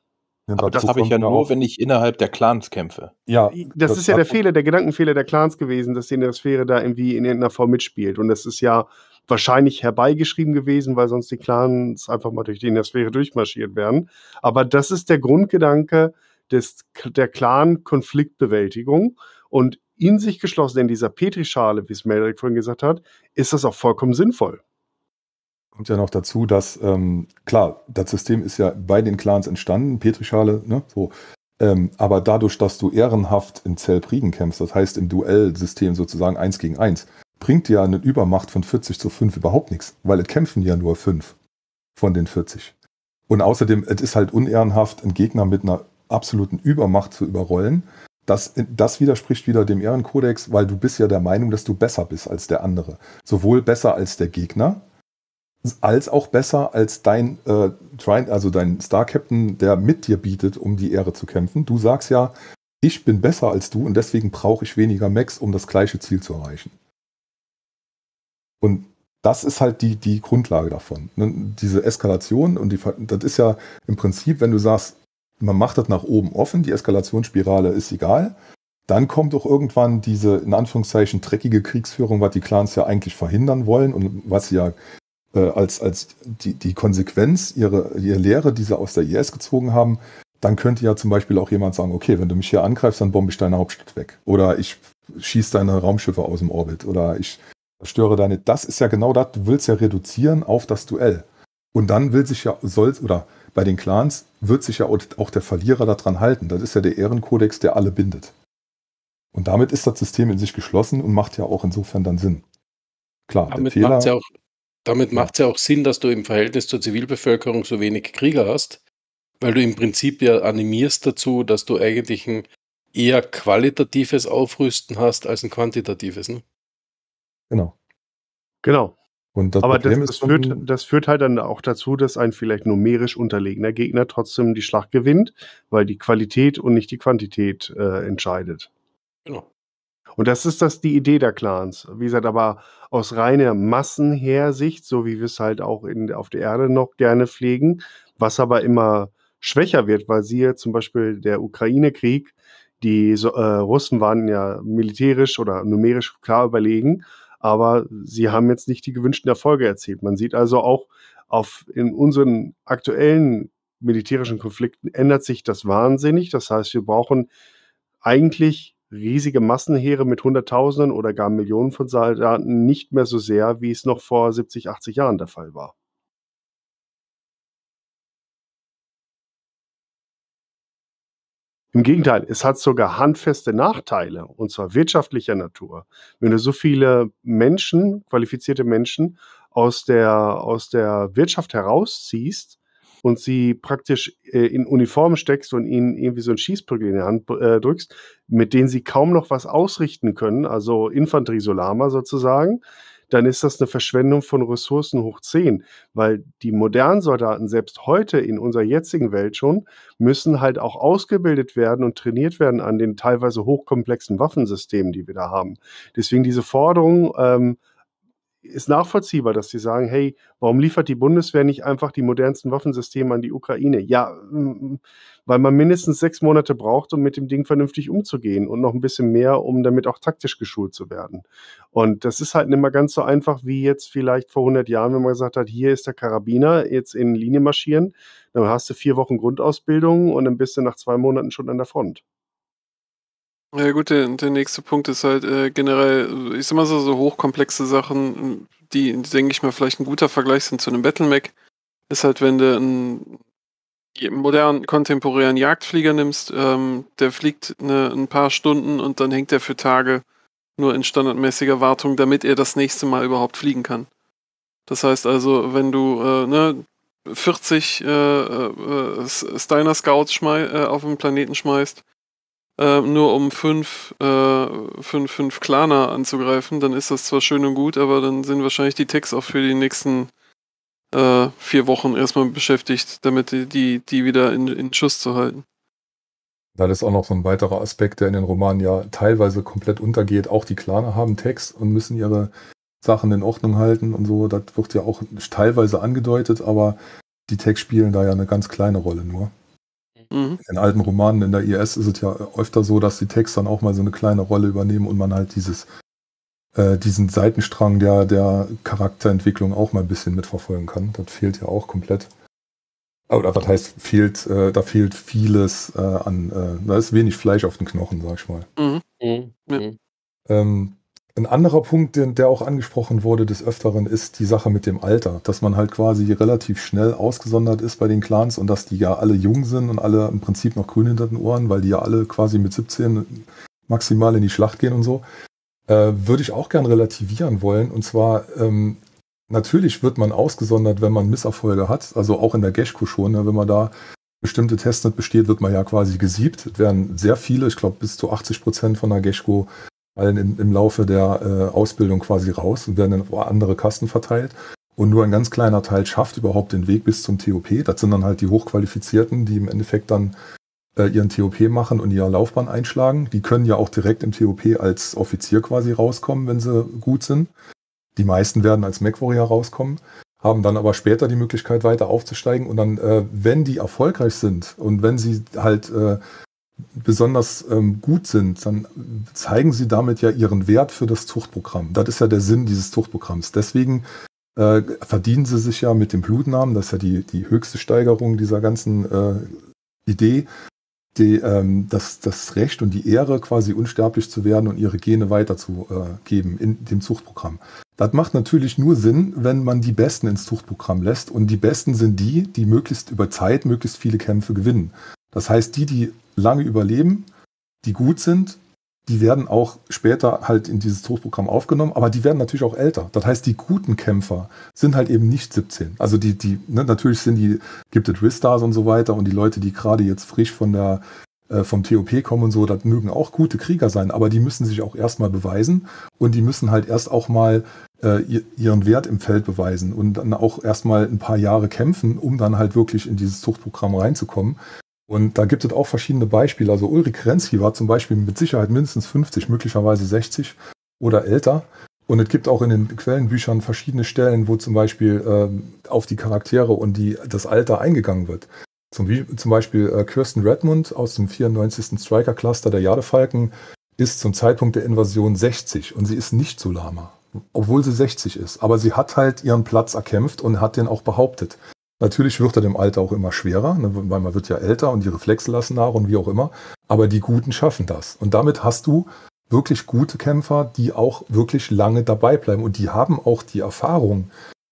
Aber das habe ich ja nur, genau. wenn ich innerhalb der Clans kämpfe. Ja. Das, das ist ja der Fehler, der Gedankenfehler der Clans gewesen, dass die in der Sphäre da irgendwie in irgendeiner Form mitspielt. Und das ist ja wahrscheinlich herbeigeschrieben gewesen, weil sonst die Clans einfach mal durch die Innersphäre durchmarschiert werden. Aber das ist der Grundgedanke des, der Clan-Konfliktbewältigung. Und in sich geschlossen in dieser Petrischale, wie es Meldrick vorhin gesagt hat, ist das auch vollkommen sinnvoll kommt ja noch dazu, dass, ähm, klar, das System ist ja bei den Clans entstanden, Petrischale, ne, so. Ähm, aber dadurch, dass du ehrenhaft in Zellpriegen kämpfst, das heißt im Duellsystem sozusagen eins gegen eins, bringt dir eine Übermacht von 40 zu 5 überhaupt nichts, weil es kämpfen ja nur 5 von den 40. Und außerdem, es ist halt unehrenhaft, einen Gegner mit einer absoluten Übermacht zu überrollen. Das, das widerspricht wieder dem Ehrenkodex, weil du bist ja der Meinung, dass du besser bist als der andere. Sowohl besser als der Gegner, als auch besser als dein äh, also dein Star Captain, der mit dir bietet, um die Ehre zu kämpfen. Du sagst ja, ich bin besser als du und deswegen brauche ich weniger Max, um das gleiche Ziel zu erreichen. Und das ist halt die, die Grundlage davon. Ne? Diese Eskalation und die, das ist ja im Prinzip, wenn du sagst, man macht das nach oben offen, die Eskalationsspirale ist egal, dann kommt doch irgendwann diese in Anführungszeichen dreckige Kriegsführung, was die Clans ja eigentlich verhindern wollen und was sie ja äh, als, als die, die Konsequenz, ihrer ihre Lehre, die sie aus der IS gezogen haben, dann könnte ja zum Beispiel auch jemand sagen, okay, wenn du mich hier angreifst, dann bombe ich deine Hauptstadt weg. Oder ich schieße deine Raumschiffe aus dem Orbit. Oder ich störe deine. Das ist ja genau das, du willst ja reduzieren auf das Duell. Und dann will sich ja, soll, oder bei den Clans wird sich ja auch der Verlierer daran halten. Das ist ja der Ehrenkodex, der alle bindet. Und damit ist das System in sich geschlossen und macht ja auch insofern dann Sinn. Klar, damit der Fehler, ja auch damit macht es ja auch Sinn, dass du im Verhältnis zur Zivilbevölkerung so wenig Krieger hast, weil du im Prinzip ja animierst dazu, dass du eigentlich ein eher qualitatives Aufrüsten hast als ein quantitatives. Ne? Genau. Genau. Und das Aber das, das, führt, das, führt, halt dann auch dazu, dass ein vielleicht numerisch unterlegener Gegner trotzdem die Schlacht gewinnt, weil die Qualität und nicht die Quantität äh, entscheidet. Genau. Und das ist das die Idee der Clans. Wie gesagt, aber aus reiner Massenhersicht, so wie wir es halt auch in, auf der Erde noch gerne pflegen, was aber immer schwächer wird, weil siehe zum Beispiel der Ukraine-Krieg, die äh, Russen waren ja militärisch oder numerisch klar überlegen, aber sie haben jetzt nicht die gewünschten Erfolge erzielt. Man sieht also auch auf, in unseren aktuellen militärischen Konflikten ändert sich das wahnsinnig. Das heißt, wir brauchen eigentlich riesige Massenheere mit Hunderttausenden oder gar Millionen von Soldaten nicht mehr so sehr, wie es noch vor 70, 80 Jahren der Fall war. Im Gegenteil, es hat sogar handfeste Nachteile, und zwar wirtschaftlicher Natur. Wenn du so viele Menschen, qualifizierte Menschen aus der, aus der Wirtschaft herausziehst, und sie praktisch äh, in Uniform steckst und ihnen irgendwie so ein Schießprügel in die Hand äh, drückst, mit denen sie kaum noch was ausrichten können, also Infanterie-Solama sozusagen, dann ist das eine Verschwendung von Ressourcen hoch 10, weil die modernen Soldaten selbst heute in unserer jetzigen Welt schon müssen halt auch ausgebildet werden und trainiert werden an den teilweise hochkomplexen Waffensystemen, die wir da haben. Deswegen diese Forderung, ähm, ist nachvollziehbar, dass sie sagen, hey, warum liefert die Bundeswehr nicht einfach die modernsten Waffensysteme an die Ukraine? Ja, weil man mindestens sechs Monate braucht, um mit dem Ding vernünftig umzugehen und noch ein bisschen mehr, um damit auch taktisch geschult zu werden. Und das ist halt nicht mehr ganz so einfach wie jetzt vielleicht vor 100 Jahren, wenn man gesagt hat, hier ist der Karabiner, jetzt in Linie marschieren. Dann hast du vier Wochen Grundausbildung und dann bist du nach zwei Monaten schon an der Front. Ja gut, der, der nächste Punkt ist halt äh, generell, ich sag mal so, so hochkomplexe Sachen, die, denke ich mal, vielleicht ein guter Vergleich sind zu einem Battle-Mac, ist halt, wenn du einen modernen, kontemporären Jagdflieger nimmst, ähm, der fliegt eine, ein paar Stunden und dann hängt er für Tage nur in standardmäßiger Wartung, damit er das nächste Mal überhaupt fliegen kann. Das heißt also, wenn du äh, ne, 40 äh, äh, äh Steiner Scouts äh, auf den Planeten schmeißt, äh, nur um fünf, äh, fünf, fünf Klaner anzugreifen, dann ist das zwar schön und gut, aber dann sind wahrscheinlich die Techs auch für die nächsten äh, vier Wochen erstmal beschäftigt, damit die, die, die wieder in, in Schuss zu halten. Das ist auch noch so ein weiterer Aspekt, der in den Romanen ja teilweise komplett untergeht. Auch die Klaner haben Text und müssen ihre Sachen in Ordnung halten und so. Das wird ja auch teilweise angedeutet, aber die Text spielen da ja eine ganz kleine Rolle nur. Mhm. In alten Romanen in der IS ist es ja öfter so, dass die Texte dann auch mal so eine kleine Rolle übernehmen und man halt dieses, äh, diesen Seitenstrang der, der Charakterentwicklung auch mal ein bisschen mitverfolgen kann. Das fehlt ja auch komplett. Oder was heißt, fehlt, äh, da fehlt vieles äh, an, äh, da ist wenig Fleisch auf den Knochen, sag ich mal. Mhm. Mhm. Ähm, ein anderer Punkt, den, der auch angesprochen wurde des Öfteren, ist die Sache mit dem Alter, dass man halt quasi relativ schnell ausgesondert ist bei den Clans und dass die ja alle jung sind und alle im Prinzip noch grün hinter den Ohren, weil die ja alle quasi mit 17 maximal in die Schlacht gehen und so. Äh, Würde ich auch gern relativieren wollen. Und zwar, ähm, natürlich wird man ausgesondert, wenn man Misserfolge hat, also auch in der Geschko schon, ne, wenn man da bestimmte Tests nicht besteht, wird man ja quasi gesiebt. Es werden sehr viele, ich glaube bis zu 80 Prozent von der Geschko fallen in, im Laufe der äh, Ausbildung quasi raus und werden in andere Kasten verteilt. Und nur ein ganz kleiner Teil schafft überhaupt den Weg bis zum TOP. Das sind dann halt die Hochqualifizierten, die im Endeffekt dann äh, ihren TOP machen und ihre Laufbahn einschlagen. Die können ja auch direkt im TOP als Offizier quasi rauskommen, wenn sie gut sind. Die meisten werden als MacWarrior rauskommen, haben dann aber später die Möglichkeit, weiter aufzusteigen. Und dann, äh, wenn die erfolgreich sind und wenn sie halt äh, besonders ähm, gut sind, dann zeigen sie damit ja ihren Wert für das Zuchtprogramm. Das ist ja der Sinn dieses Zuchtprogramms. Deswegen äh, verdienen sie sich ja mit dem Blutnamen, das ist ja die, die höchste Steigerung dieser ganzen äh, Idee, die, ähm, das, das Recht und die Ehre, quasi unsterblich zu werden und ihre Gene weiterzugeben in dem Zuchtprogramm. Das macht natürlich nur Sinn, wenn man die Besten ins Zuchtprogramm lässt. Und die Besten sind die, die möglichst über Zeit möglichst viele Kämpfe gewinnen. Das heißt, die, die lange überleben, die gut sind, die werden auch später halt in dieses Trostprogramm aufgenommen, aber die werden natürlich auch älter. Das heißt, die guten Kämpfer sind halt eben nicht 17. Also die, die, ne, natürlich sind die, gibt es Ristars und so weiter und die Leute, die gerade jetzt frisch von der äh, vom TOP kommen und so, das mögen auch gute Krieger sein, aber die müssen sich auch erstmal beweisen und die müssen halt erst auch mal äh, ihren Wert im Feld beweisen und dann auch erstmal ein paar Jahre kämpfen, um dann halt wirklich in dieses Zuchtprogramm reinzukommen. Und da gibt es auch verschiedene Beispiele. Also Ulrich Krensky war zum Beispiel mit Sicherheit mindestens 50, möglicherweise 60 oder älter. Und es gibt auch in den Quellenbüchern verschiedene Stellen, wo zum Beispiel ähm, auf die Charaktere und die, das Alter eingegangen wird. Zum, zum Beispiel äh, Kirsten Redmond aus dem 94. Striker Cluster der Jadefalken ist zum Zeitpunkt der Invasion 60 und sie ist nicht Solama, obwohl sie 60 ist. Aber sie hat halt ihren Platz erkämpft und hat den auch behauptet. Natürlich wird er im Alter auch immer schwerer, ne, weil man wird ja älter und die Reflexe lassen nach und wie auch immer. Aber die Guten schaffen das. Und damit hast du wirklich gute Kämpfer, die auch wirklich lange dabei bleiben. Und die haben auch die Erfahrung,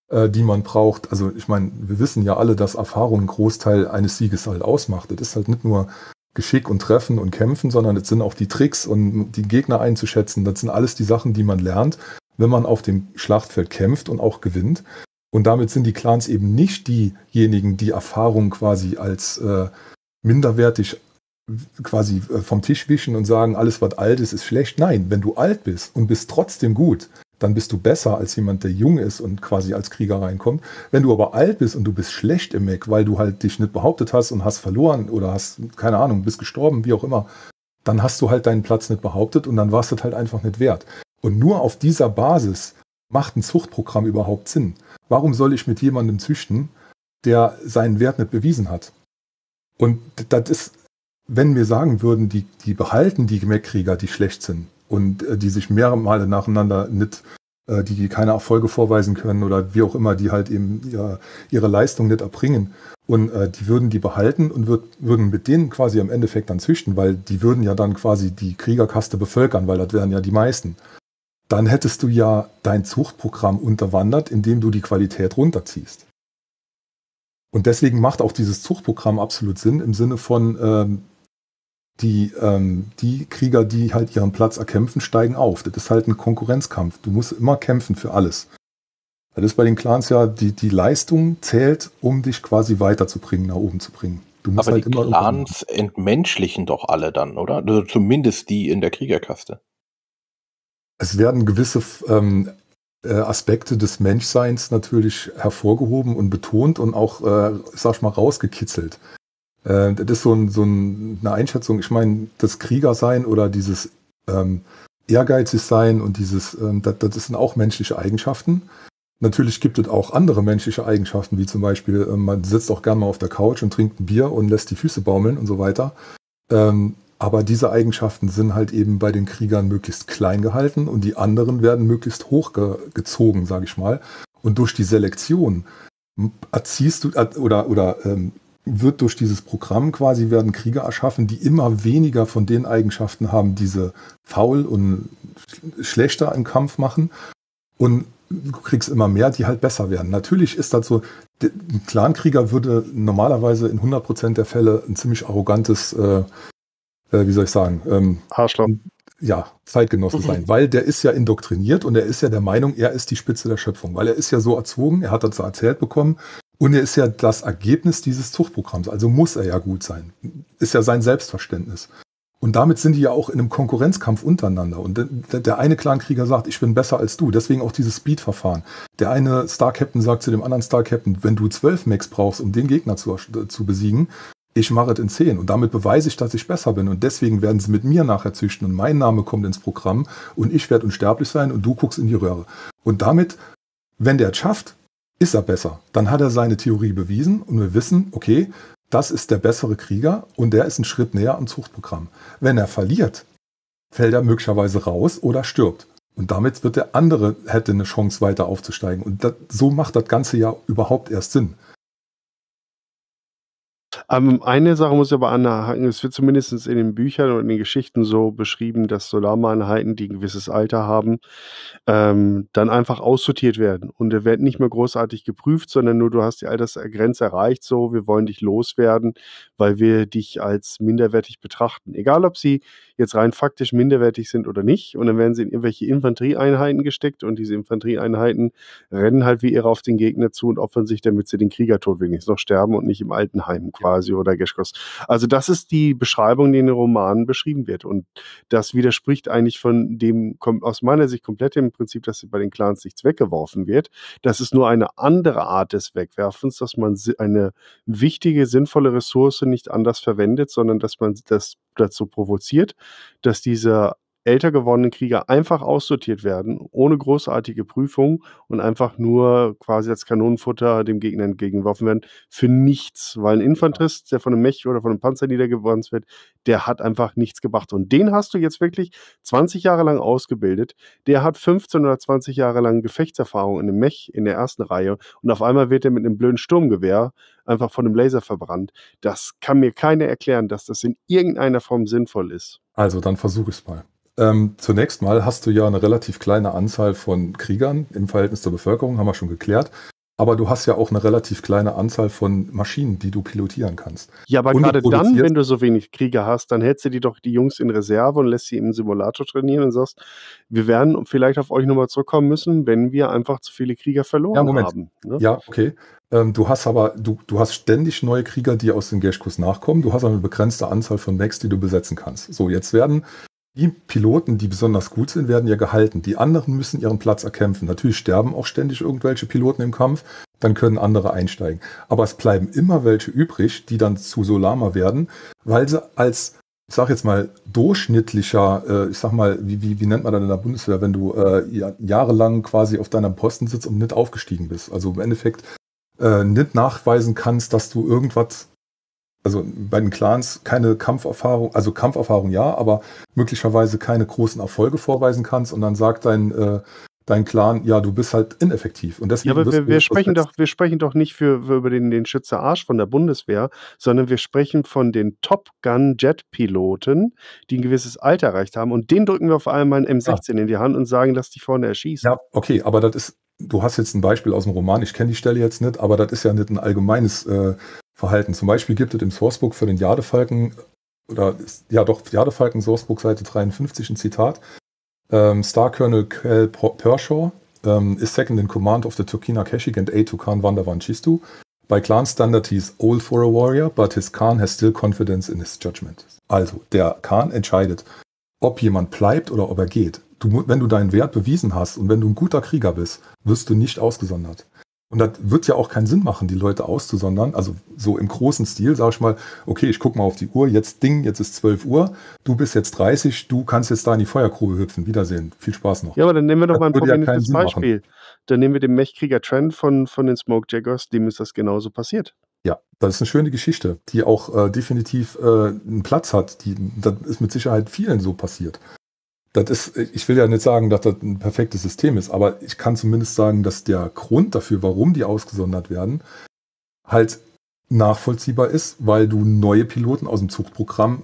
äh, die man braucht. Also ich meine, wir wissen ja alle, dass Erfahrung einen Großteil eines Sieges halt ausmacht. Das ist halt nicht nur Geschick und Treffen und Kämpfen, sondern es sind auch die Tricks und die Gegner einzuschätzen. Das sind alles die Sachen, die man lernt, wenn man auf dem Schlachtfeld kämpft und auch gewinnt. Und damit sind die Clans eben nicht diejenigen, die Erfahrung quasi als äh, minderwertig quasi äh, vom Tisch wischen und sagen, alles was alt ist, ist schlecht. Nein, wenn du alt bist und bist trotzdem gut, dann bist du besser als jemand, der jung ist und quasi als Krieger reinkommt. Wenn du aber alt bist und du bist schlecht im Mech, weil du halt dich nicht behauptet hast und hast verloren oder hast, keine Ahnung, bist gestorben, wie auch immer, dann hast du halt deinen Platz nicht behauptet und dann warst du halt einfach nicht wert. Und nur auf dieser Basis macht ein Zuchtprogramm überhaupt Sinn. Warum soll ich mit jemandem züchten, der seinen Wert nicht bewiesen hat? Und das ist, wenn wir sagen würden, die, die behalten die Mechkrieger, die schlecht sind und äh, die sich mehrere Male nacheinander nicht, äh, die keine Erfolge vorweisen können oder wie auch immer, die halt eben ja, ihre Leistung nicht erbringen. Und äh, die würden die behalten und würd, würden mit denen quasi im Endeffekt dann züchten, weil die würden ja dann quasi die Kriegerkaste bevölkern, weil das wären ja die meisten dann hättest du ja dein Zuchtprogramm unterwandert, indem du die Qualität runterziehst. Und deswegen macht auch dieses Zuchtprogramm absolut Sinn im Sinne von, ähm, die, ähm, die Krieger, die halt ihren Platz erkämpfen, steigen auf. Das ist halt ein Konkurrenzkampf. Du musst immer kämpfen für alles. Das ist bei den Clans ja, die, die Leistung zählt, um dich quasi weiterzubringen, nach oben zu bringen. Du musst Aber halt die immer Clans entmenschlichen doch alle dann, oder? Also zumindest die in der Kriegerkaste es werden gewisse ähm, äh, Aspekte des Menschseins natürlich hervorgehoben und betont und auch, äh, sag ich mal, rausgekitzelt. Äh, das ist so, ein, so ein, eine Einschätzung. Ich meine, das Kriegersein oder dieses ähm, ehrgeizig sein und dieses, ähm, das, das sind auch menschliche Eigenschaften. Natürlich gibt es auch andere menschliche Eigenschaften, wie zum Beispiel, äh, man sitzt auch gerne mal auf der Couch und trinkt ein Bier und lässt die Füße baumeln und so weiter. Ähm, aber diese Eigenschaften sind halt eben bei den Kriegern möglichst klein gehalten und die anderen werden möglichst hochgezogen, ge sage ich mal. Und durch die Selektion erziehst du oder, oder ähm, wird durch dieses Programm quasi werden Krieger erschaffen, die immer weniger von den Eigenschaften haben, diese faul und schlechter im Kampf machen. Und du kriegst immer mehr, die halt besser werden. Natürlich ist das so, ein Clankrieger würde normalerweise in 100% der Fälle ein ziemlich arrogantes äh, äh, wie soll ich sagen, ähm, Arschloch. Ja, Zeitgenosse sein, mhm. weil der ist ja indoktriniert und er ist ja der Meinung, er ist die Spitze der Schöpfung, weil er ist ja so erzogen, er hat das so erzählt bekommen und er ist ja das Ergebnis dieses Zuchtprogramms, also muss er ja gut sein. Ist ja sein Selbstverständnis. Und damit sind die ja auch in einem Konkurrenzkampf untereinander. Und der eine Clankrieger sagt, ich bin besser als du. Deswegen auch dieses Speed-Verfahren. Der eine Star Captain sagt zu dem anderen Star Captain, wenn du zwölf Max brauchst, um den Gegner zu, zu besiegen, ich mache es in 10 und damit beweise ich, dass ich besser bin und deswegen werden sie mit mir nachher züchten und mein Name kommt ins Programm und ich werde unsterblich sein und du guckst in die Röhre. Und damit, wenn der es schafft, ist er besser. Dann hat er seine Theorie bewiesen und wir wissen, okay, das ist der bessere Krieger und der ist einen Schritt näher am Zuchtprogramm. Wenn er verliert, fällt er möglicherweise raus oder stirbt. Und damit wird der andere hätte eine Chance weiter aufzusteigen. Und das, so macht das Ganze ja überhaupt erst Sinn. Ähm, eine Sache muss ich aber anhaken. Es wird zumindest in den Büchern und in den Geschichten so beschrieben, dass Solarmannheiten, die ein gewisses Alter haben, ähm, dann einfach aussortiert werden. Und da wird nicht mehr großartig geprüft, sondern nur du hast die Altersgrenze erreicht. So, wir wollen dich loswerden, weil wir dich als minderwertig betrachten. Egal, ob sie jetzt rein faktisch minderwertig sind oder nicht. Und dann werden sie in irgendwelche Infanterieeinheiten gesteckt und diese Infanterieeinheiten rennen halt wie irre auf den Gegner zu und opfern sich, damit sie den Kriegertod wenigstens noch sterben und nicht im Altenheim quasi oder Geschkos. Also das ist die Beschreibung, die in den Romanen beschrieben wird. Und das widerspricht eigentlich von dem, aus meiner Sicht komplett im Prinzip, dass bei den Clans nichts weggeworfen wird. Das ist nur eine andere Art des Wegwerfens, dass man eine wichtige, sinnvolle Ressource nicht anders verwendet, sondern dass man das dazu provoziert, dass dieser älter gewordenen Krieger einfach aussortiert werden, ohne großartige Prüfung und einfach nur quasi als Kanonenfutter dem Gegner entgegengeworfen werden, für nichts. Weil ein Infanterist, der von einem Mech oder von einem Panzer niedergebrannt wird, der hat einfach nichts gebracht. Und den hast du jetzt wirklich 20 Jahre lang ausgebildet. Der hat 15 oder 20 Jahre lang Gefechtserfahrung in einem Mech in der ersten Reihe und auf einmal wird er mit einem blöden Sturmgewehr einfach von einem Laser verbrannt. Das kann mir keiner erklären, dass das in irgendeiner Form sinnvoll ist. Also dann versuche ich es mal. Ähm, zunächst mal hast du ja eine relativ kleine Anzahl von Kriegern im Verhältnis zur Bevölkerung, haben wir schon geklärt. Aber du hast ja auch eine relativ kleine Anzahl von Maschinen, die du pilotieren kannst. Ja, aber und gerade dann, wenn du so wenig Krieger hast, dann hältst du die doch die Jungs in Reserve und lässt sie im Simulator trainieren und sagst, wir werden vielleicht auf euch nochmal zurückkommen müssen, wenn wir einfach zu viele Krieger verloren ja, Moment. haben. Ne? Ja, okay. Ähm, du hast aber, du, du hast ständig neue Krieger, die aus den Geschkus nachkommen. Du hast aber eine begrenzte Anzahl von Mechs, die du besetzen kannst. So, jetzt werden die Piloten, die besonders gut sind, werden ja gehalten. Die anderen müssen ihren Platz erkämpfen. Natürlich sterben auch ständig irgendwelche Piloten im Kampf, dann können andere einsteigen. Aber es bleiben immer welche übrig, die dann zu Solama werden, weil sie als, ich sag jetzt mal, durchschnittlicher, äh, ich sag mal, wie, wie, wie nennt man das in der Bundeswehr, wenn du äh, jahrelang quasi auf deinem Posten sitzt und nicht aufgestiegen bist? Also im Endeffekt äh, nicht nachweisen kannst, dass du irgendwas also bei den Clans keine Kampferfahrung, also Kampferfahrung ja, aber möglicherweise keine großen Erfolge vorweisen kannst und dann sagt dein, äh, dein Clan, ja, du bist halt ineffektiv. Und deswegen ja, aber wir, wir sprechen doch, wir sprechen doch nicht für, für über den, den Schütze Arsch von der Bundeswehr, sondern wir sprechen von den Top Gun Jet Piloten, die ein gewisses Alter erreicht haben. Und den drücken wir vor allem mal ein M16 ja. in die Hand und sagen, lass dich vorne erschießen. Ja, okay, aber das ist du hast jetzt ein Beispiel aus dem Roman, ich kenne die Stelle jetzt nicht, aber das ist ja nicht ein allgemeines äh, Verhalten. Zum Beispiel gibt es im Sourcebook für den Jadefalken, oder ja doch, Jadefalken Sourcebook Seite 53 ein Zitat. Ähm, Star Colonel Kel Pershaw ähm, is second in command of the Tokina Keshik and aide to Khan Vandavanchistu. By clan standard he's old for a warrior, but his Khan has still confidence in his judgment. Also, der Khan entscheidet, ob jemand bleibt oder ob er geht. Du, wenn du deinen Wert bewiesen hast und wenn du ein guter Krieger bist, wirst du nicht ausgesondert. Und das wird ja auch keinen Sinn machen, die Leute auszusondern. Also so im großen Stil sag ich mal, okay, ich gucke mal auf die Uhr, jetzt Ding, jetzt ist 12 Uhr, du bist jetzt 30, du kannst jetzt da in die Feuergrube hüpfen. Wiedersehen, viel Spaß noch. Ja, aber dann nehmen wir doch mal ein prominentes ja Beispiel. Machen. Dann nehmen wir den Mechkrieger Trend von, von den Smoke Jaggers, dem ist das genauso passiert. Ja, das ist eine schöne Geschichte, die auch äh, definitiv äh, einen Platz hat. Die, das ist mit Sicherheit vielen so passiert. Das ist, ich will ja nicht sagen, dass das ein perfektes System ist, aber ich kann zumindest sagen, dass der Grund dafür, warum die ausgesondert werden, halt nachvollziehbar ist, weil du neue Piloten aus dem Zuchtprogramm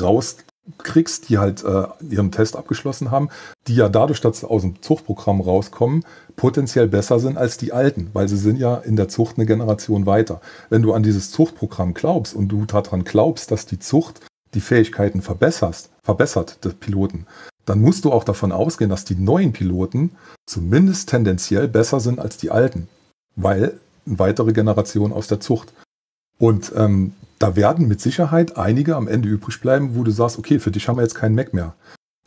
raus kriegst, die halt äh, ihren Test abgeschlossen haben, die ja dadurch, dass sie aus dem Zuchtprogramm rauskommen, potenziell besser sind als die Alten, weil sie sind ja in der Zucht eine Generation weiter. Wenn du an dieses Zuchtprogramm glaubst und du daran glaubst, dass die Zucht die Fähigkeiten verbessert, verbessert des Piloten, dann musst du auch davon ausgehen, dass die neuen Piloten zumindest tendenziell besser sind als die Alten, weil eine weitere Generation aus der Zucht. Und ähm, da werden mit Sicherheit einige am Ende übrig bleiben, wo du sagst, okay, für dich haben wir jetzt keinen Mac mehr.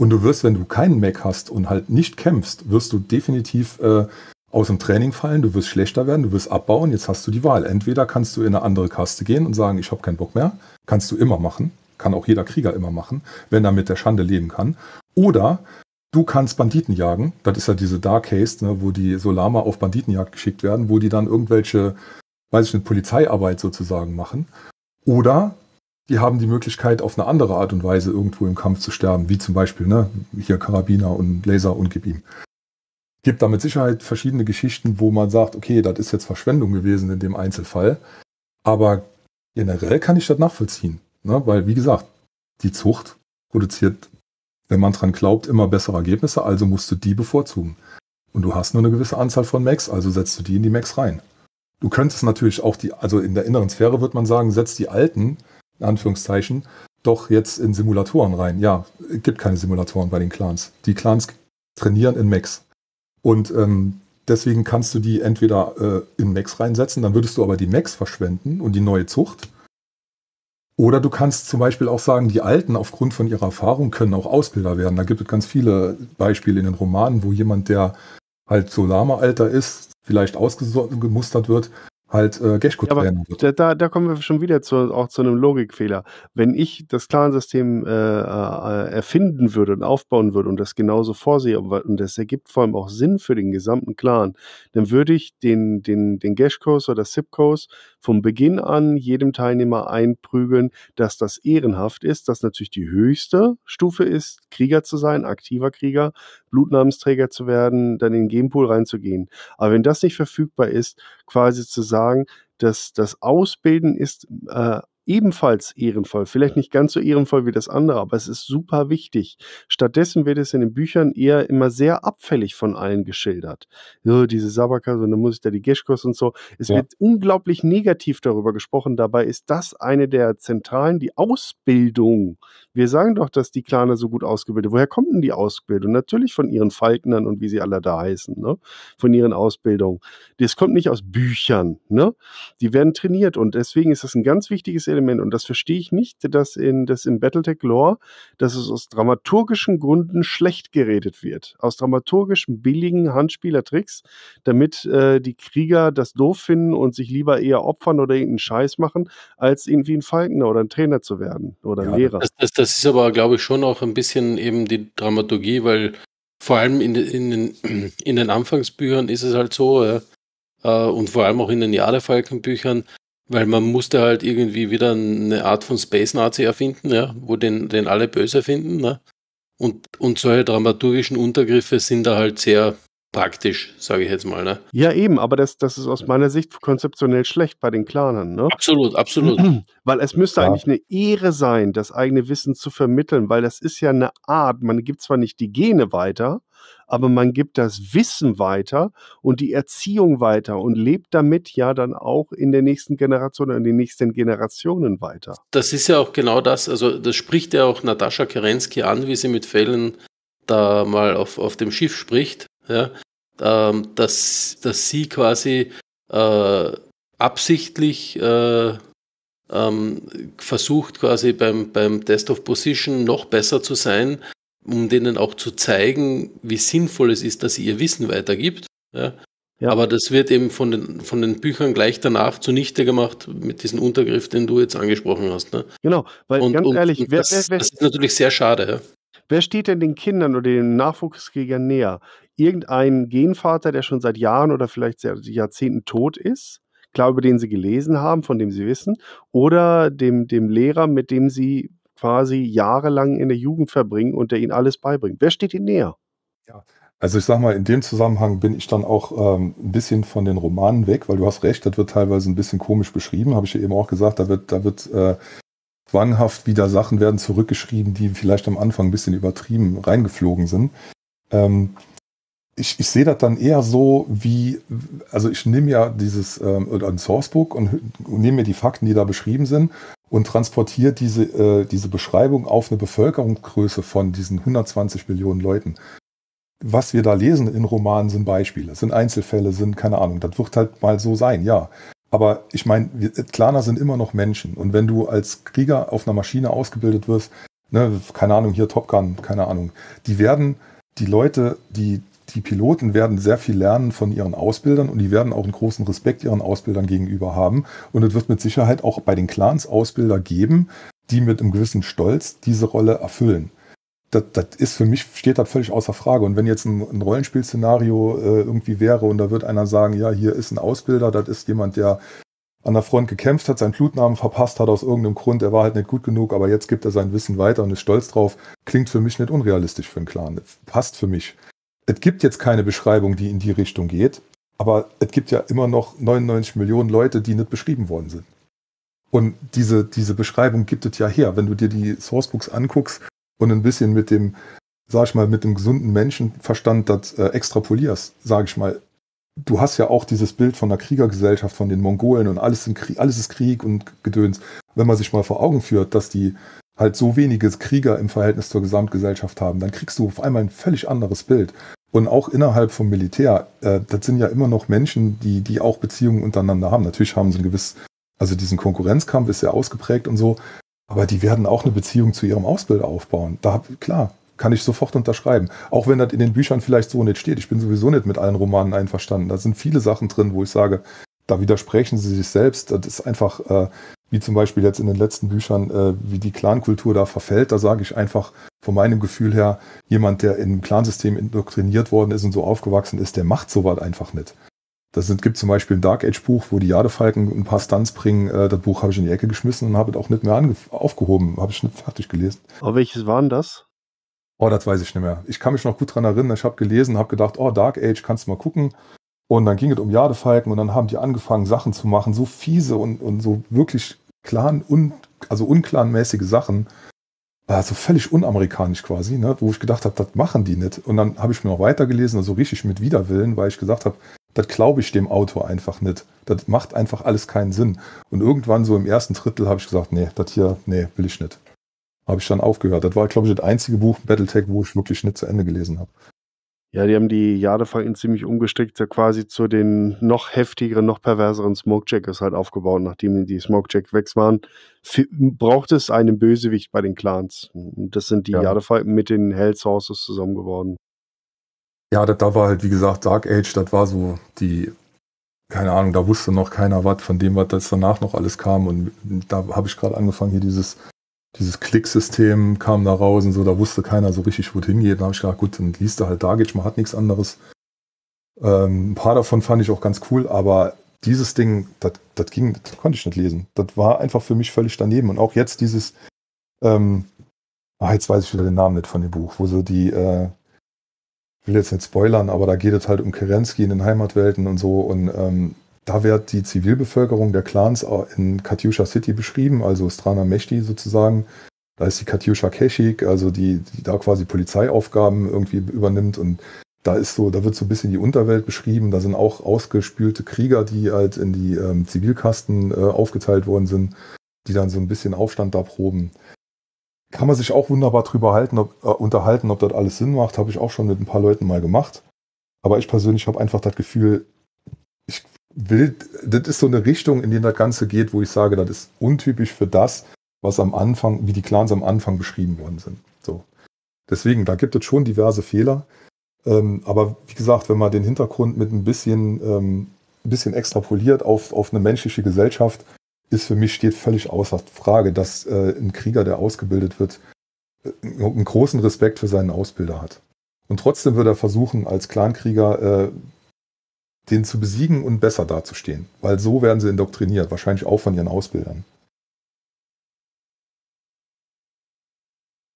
Und du wirst, wenn du keinen Mac hast und halt nicht kämpfst, wirst du definitiv äh, aus dem Training fallen, du wirst schlechter werden, du wirst abbauen, jetzt hast du die Wahl. Entweder kannst du in eine andere Kaste gehen und sagen, ich habe keinen Bock mehr, kannst du immer machen, kann auch jeder Krieger immer machen, wenn er mit der Schande leben kann. Oder du kannst Banditen jagen, das ist ja diese Dark Case, ne, wo die Solama auf Banditenjagd geschickt werden, wo die dann irgendwelche, weiß ich nicht, Polizeiarbeit sozusagen machen. Oder die haben die Möglichkeit, auf eine andere Art und Weise irgendwo im Kampf zu sterben, wie zum Beispiel ne, hier Karabiner und Laser und gib ihm. Gibt da mit Sicherheit verschiedene Geschichten, wo man sagt, okay, das ist jetzt Verschwendung gewesen in dem Einzelfall. Aber generell kann ich das nachvollziehen. Ne? Weil, wie gesagt, die Zucht produziert, wenn man dran glaubt, immer bessere Ergebnisse, also musst du die bevorzugen. Und du hast nur eine gewisse Anzahl von Max, also setzt du die in die Max rein. Du könntest natürlich auch die, also in der inneren Sphäre würde man sagen, setzt die alten, in Anführungszeichen, doch jetzt in Simulatoren rein. Ja, es gibt keine Simulatoren bei den Clans. Die Clans trainieren in Max. Und ähm, deswegen kannst du die entweder äh, in Max reinsetzen, dann würdest du aber die Max verschwenden und die neue Zucht. Oder du kannst zum Beispiel auch sagen, die Alten aufgrund von ihrer Erfahrung können auch Ausbilder werden. Da gibt es ganz viele Beispiele in den Romanen, wo jemand, der halt so Lama-Alter ist, vielleicht ausgemustert wird, halt äh, Geschko ja, trainieren wird. Da, da kommen wir schon wieder zu, auch zu einem Logikfehler. Wenn ich das Clan-System äh, äh erfinden würde und aufbauen würde und das genauso vorsehe und das ergibt vor allem auch Sinn für den gesamten Clan, dann würde ich den, den, den Geschkos oder Sipkos vom Beginn an jedem Teilnehmer einprügeln, dass das ehrenhaft ist, dass natürlich die höchste Stufe ist, Krieger zu sein, aktiver Krieger, Blutnamensträger zu werden, dann in den Genpool reinzugehen. Aber wenn das nicht verfügbar ist, quasi zu sagen, dass das Ausbilden ist äh, ebenfalls ehrenvoll. Vielleicht nicht ganz so ehrenvoll wie das andere, aber es ist super wichtig. Stattdessen wird es in den Büchern eher immer sehr abfällig von allen geschildert. So, oh, diese Sabakas und dann muss ich da die Geschkos und so. Es ja. wird unglaublich negativ darüber gesprochen. Dabei ist das eine der zentralen, die Ausbildung. Wir sagen doch, dass die Klane so gut ausgebildet. Woher kommt denn die Ausbildung? Natürlich von ihren Falknern und wie sie alle da heißen, ne? Von ihren Ausbildungen. Das kommt nicht aus Büchern, ne? Die werden trainiert und deswegen ist das ein ganz wichtiges Element. Und das verstehe ich nicht, dass in, dass in Battletech-Lore, dass es aus dramaturgischen Gründen schlecht geredet wird. Aus dramaturgischen, billigen Handspielertricks, damit äh, die Krieger das doof finden und sich lieber eher opfern oder irgendeinen Scheiß machen, als irgendwie ein Falkner oder ein Trainer zu werden oder ein ja, Lehrer. Das, das, das ist aber, glaube ich, schon auch ein bisschen eben die Dramaturgie, weil vor allem in, in, den, in den Anfangsbüchern ist es halt so, äh, und vor allem auch in den Jahre Falkenbüchern, weil man musste halt irgendwie wieder eine Art von Space-Nazi erfinden, ja, wo den, den alle böse finden. Ne? Und, und solche dramaturgischen Untergriffe sind da halt sehr praktisch, sage ich jetzt mal. Ne? Ja, eben, aber das, das ist aus meiner Sicht konzeptionell schlecht bei den Clanern. Ne? Absolut, absolut. *clears throat* weil es müsste ja. eigentlich eine Ehre sein, das eigene Wissen zu vermitteln, weil das ist ja eine Art, man gibt zwar nicht die Gene weiter, aber man gibt das Wissen weiter und die Erziehung weiter und lebt damit ja dann auch in der nächsten Generation, in den nächsten Generationen weiter. Das ist ja auch genau das, also das spricht ja auch Natascha Kerensky an, wie sie mit Fällen da mal auf, auf dem Schiff spricht, ja, ähm, dass, dass sie quasi äh, absichtlich äh, ähm, versucht quasi beim, beim Test of Position noch besser zu sein, um denen auch zu zeigen, wie sinnvoll es ist, dass sie ihr Wissen weitergibt. Ja? Ja. Aber das wird eben von den, von den Büchern gleich danach zunichte gemacht mit diesem Untergriff, den du jetzt angesprochen hast. Ne? Genau, weil und, ganz und, ehrlich, und wer, das, wer, wer, das, ist natürlich sehr schade. Ja? Wer steht denn den Kindern oder den Nachwuchskriegern näher? Irgendein Genvater, der schon seit Jahren oder vielleicht seit Jahrzehnten tot ist? Klar, über den sie gelesen haben, von dem sie wissen, oder dem, dem Lehrer, mit dem sie quasi jahrelang in der Jugend verbringen und der ihnen alles beibringt. Wer steht ihnen näher? Ja, also ich sag mal, in dem Zusammenhang bin ich dann auch ähm, ein bisschen von den Romanen weg, weil du hast recht, das wird teilweise ein bisschen komisch beschrieben, habe ich ja eben auch gesagt, da wird, da wird äh, zwanghaft wieder Sachen werden zurückgeschrieben, die vielleicht am Anfang ein bisschen übertrieben reingeflogen sind. Ähm, ich, ich sehe das dann eher so wie, also ich nehme ja dieses ähm, ein Sourcebook und, und nehme mir die Fakten, die da beschrieben sind und transportiert diese, äh, diese Beschreibung auf eine Bevölkerungsgröße von diesen 120 Millionen Leuten. Was wir da lesen in Romanen sind Beispiele, sind Einzelfälle, sind keine Ahnung. Das wird halt mal so sein, ja. Aber ich meine, Klaner sind immer noch Menschen. Und wenn du als Krieger auf einer Maschine ausgebildet wirst, ne, keine Ahnung, hier Top Gun, keine Ahnung, die werden die Leute, die die Piloten werden sehr viel lernen von ihren Ausbildern und die werden auch einen großen Respekt ihren Ausbildern gegenüber haben. Und es wird mit Sicherheit auch bei den Clans Ausbilder geben, die mit einem gewissen Stolz diese Rolle erfüllen. Das, das ist für mich, steht das völlig außer Frage. Und wenn jetzt ein, ein Rollenspielszenario äh, irgendwie wäre und da wird einer sagen, ja, hier ist ein Ausbilder, das ist jemand, der an der Front gekämpft hat, seinen Blutnamen verpasst hat aus irgendeinem Grund, er war halt nicht gut genug, aber jetzt gibt er sein Wissen weiter und ist stolz drauf, klingt für mich nicht unrealistisch für einen Clan. Das passt für mich es gibt jetzt keine Beschreibung, die in die Richtung geht, aber es gibt ja immer noch 99 Millionen Leute, die nicht beschrieben worden sind. Und diese, diese Beschreibung gibt es ja her. Wenn du dir die Sourcebooks anguckst und ein bisschen mit dem, sag ich mal, mit dem gesunden Menschenverstand das äh, extrapolierst, sag ich mal, du hast ja auch dieses Bild von der Kriegergesellschaft, von den Mongolen und alles, Krieg, alles ist Krieg und Gedöns. Wenn man sich mal vor Augen führt, dass die halt so wenige Krieger im Verhältnis zur Gesamtgesellschaft haben, dann kriegst du auf einmal ein völlig anderes Bild. Und auch innerhalb vom Militär, äh, das sind ja immer noch Menschen, die, die auch Beziehungen untereinander haben. Natürlich haben sie ein gewiss, also diesen Konkurrenzkampf ist sehr ausgeprägt und so, aber die werden auch eine Beziehung zu ihrem Ausbilder aufbauen. Da, klar, kann ich sofort unterschreiben. Auch wenn das in den Büchern vielleicht so nicht steht. Ich bin sowieso nicht mit allen Romanen einverstanden. Da sind viele Sachen drin, wo ich sage, da widersprechen sie sich selbst. Das ist einfach, äh, wie zum Beispiel jetzt in den letzten Büchern, äh, wie die Clankultur da verfällt. Da sage ich einfach von meinem Gefühl her, jemand, der im Clansystem indoktriniert worden ist und so aufgewachsen ist, der macht sowas einfach nicht. Das sind, gibt zum Beispiel ein Dark Age Buch, wo die Jadefalken ein paar Stunts bringen. Äh, das Buch habe ich in die Ecke geschmissen und habe es auch nicht mehr aufgehoben. Habe ich nicht fertig gelesen. Aber welches waren das? Oh, das weiß ich nicht mehr. Ich kann mich noch gut daran erinnern. Ich habe gelesen, habe gedacht, oh, Dark Age, kannst du mal gucken. Und dann ging es um Jadefalken und dann haben die angefangen, Sachen zu machen, so fiese und, und so wirklich klaren, un, also unklanmäßige Sachen, also völlig unamerikanisch quasi, ne, wo ich gedacht habe, das machen die nicht. Und dann habe ich mir noch weitergelesen, also richtig mit Widerwillen, weil ich gesagt habe, das glaube ich dem Autor einfach nicht. Das macht einfach alles keinen Sinn. Und irgendwann so im ersten Drittel habe ich gesagt, nee, das hier, nee, will ich nicht. Habe ich dann aufgehört. Das war, glaube ich, das einzige Buch Battletech, wo ich wirklich nicht zu Ende gelesen habe. Ja, die haben die Jadefalken ziemlich umgestrickt, so quasi zu den noch heftigeren, noch perverseren Smokejackers halt aufgebaut, nachdem die Smokejack weg waren. braucht es einen Bösewicht bei den Clans. Und das sind die ja. Jadefalken mit den Hells Horses zusammen geworden. Ja, da war halt, wie gesagt, Dark Age, das war so die, keine Ahnung, da wusste noch keiner was von dem, was das danach noch alles kam. Und da habe ich gerade angefangen, hier dieses dieses Klicksystem kam da raus und so, da wusste keiner so richtig, wo es hingeht. Da habe ich gedacht, gut, dann liest du halt da, geht man hat nichts anderes. Ähm, ein paar davon fand ich auch ganz cool, aber dieses Ding, das ging, das konnte ich nicht lesen. Das war einfach für mich völlig daneben. Und auch jetzt dieses, ähm, ah, jetzt weiß ich wieder den Namen nicht von dem Buch, wo so die, äh, ich will jetzt nicht spoilern, aber da geht es halt um Kerensky in den Heimatwelten und so und ähm, da wird die Zivilbevölkerung der Clans in Katyusha City beschrieben, also Strana Meshti sozusagen. Da ist die Katyusha Keshik, also die, die da quasi Polizeiaufgaben irgendwie übernimmt und da ist so, da wird so ein bisschen die Unterwelt beschrieben. Da sind auch ausgespülte Krieger, die halt in die ähm, Zivilkasten äh, aufgeteilt worden sind, die dann so ein bisschen Aufstand da proben. Kann man sich auch wunderbar drüber halten, ob, äh, unterhalten, ob das alles Sinn macht. Habe ich auch schon mit ein paar Leuten mal gemacht. Aber ich persönlich habe einfach das Gefühl, ich will, das ist so eine Richtung, in die das Ganze geht, wo ich sage, das ist untypisch für das, was am Anfang, wie die Clans am Anfang beschrieben worden sind. So. Deswegen, da gibt es schon diverse Fehler. Ähm, aber wie gesagt, wenn man den Hintergrund mit ein bisschen, ähm, ein bisschen extrapoliert auf, auf eine menschliche Gesellschaft, ist für mich steht völlig außer Frage, dass äh, ein Krieger, der ausgebildet wird, äh, einen großen Respekt für seinen Ausbilder hat. Und trotzdem wird er versuchen, als Clankrieger äh, den zu besiegen und besser dazustehen. Weil so werden sie indoktriniert, wahrscheinlich auch von ihren Ausbildern.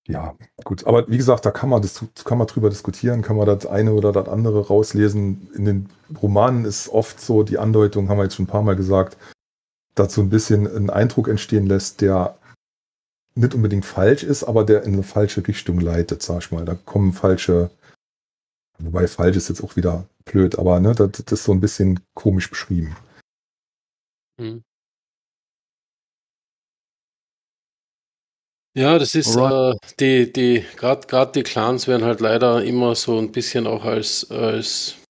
Ja, gut. Aber wie gesagt, da kann man, das, kann man drüber diskutieren, kann man das eine oder das andere rauslesen. In den Romanen ist oft so die Andeutung, haben wir jetzt schon ein paar Mal gesagt, dazu ein bisschen einen Eindruck entstehen lässt, der nicht unbedingt falsch ist, aber der in eine falsche Richtung leitet, sag ich mal. Da kommen falsche Wobei falsch ist jetzt auch wieder blöd, aber ne, das, das ist so ein bisschen komisch beschrieben. Hm. Ja, das ist äh, die, die, gerade gerade die Clans werden halt leider immer so ein bisschen auch als, als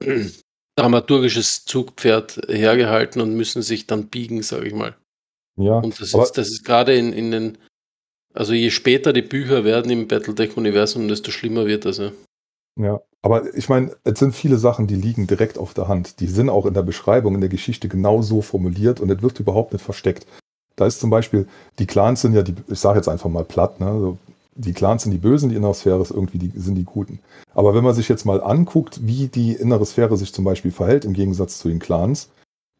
*clears throat* dramaturgisches Zugpferd hergehalten und müssen sich dann biegen, sage ich mal. Ja. Und das ist, das ist gerade in, in den, also je später die Bücher werden im Battletech-Universum, desto schlimmer wird das, ja. Ja, aber ich meine, es sind viele Sachen, die liegen direkt auf der Hand. Die sind auch in der Beschreibung, in der Geschichte genau so formuliert und es wird überhaupt nicht versteckt. Da ist zum Beispiel, die Clans sind ja, die, ich sage jetzt einfach mal platt, ne? So, die Clans sind die Bösen, die innere Sphäre ist irgendwie die, sind die Guten. Aber wenn man sich jetzt mal anguckt, wie die innere Sphäre sich zum Beispiel verhält im Gegensatz zu den Clans,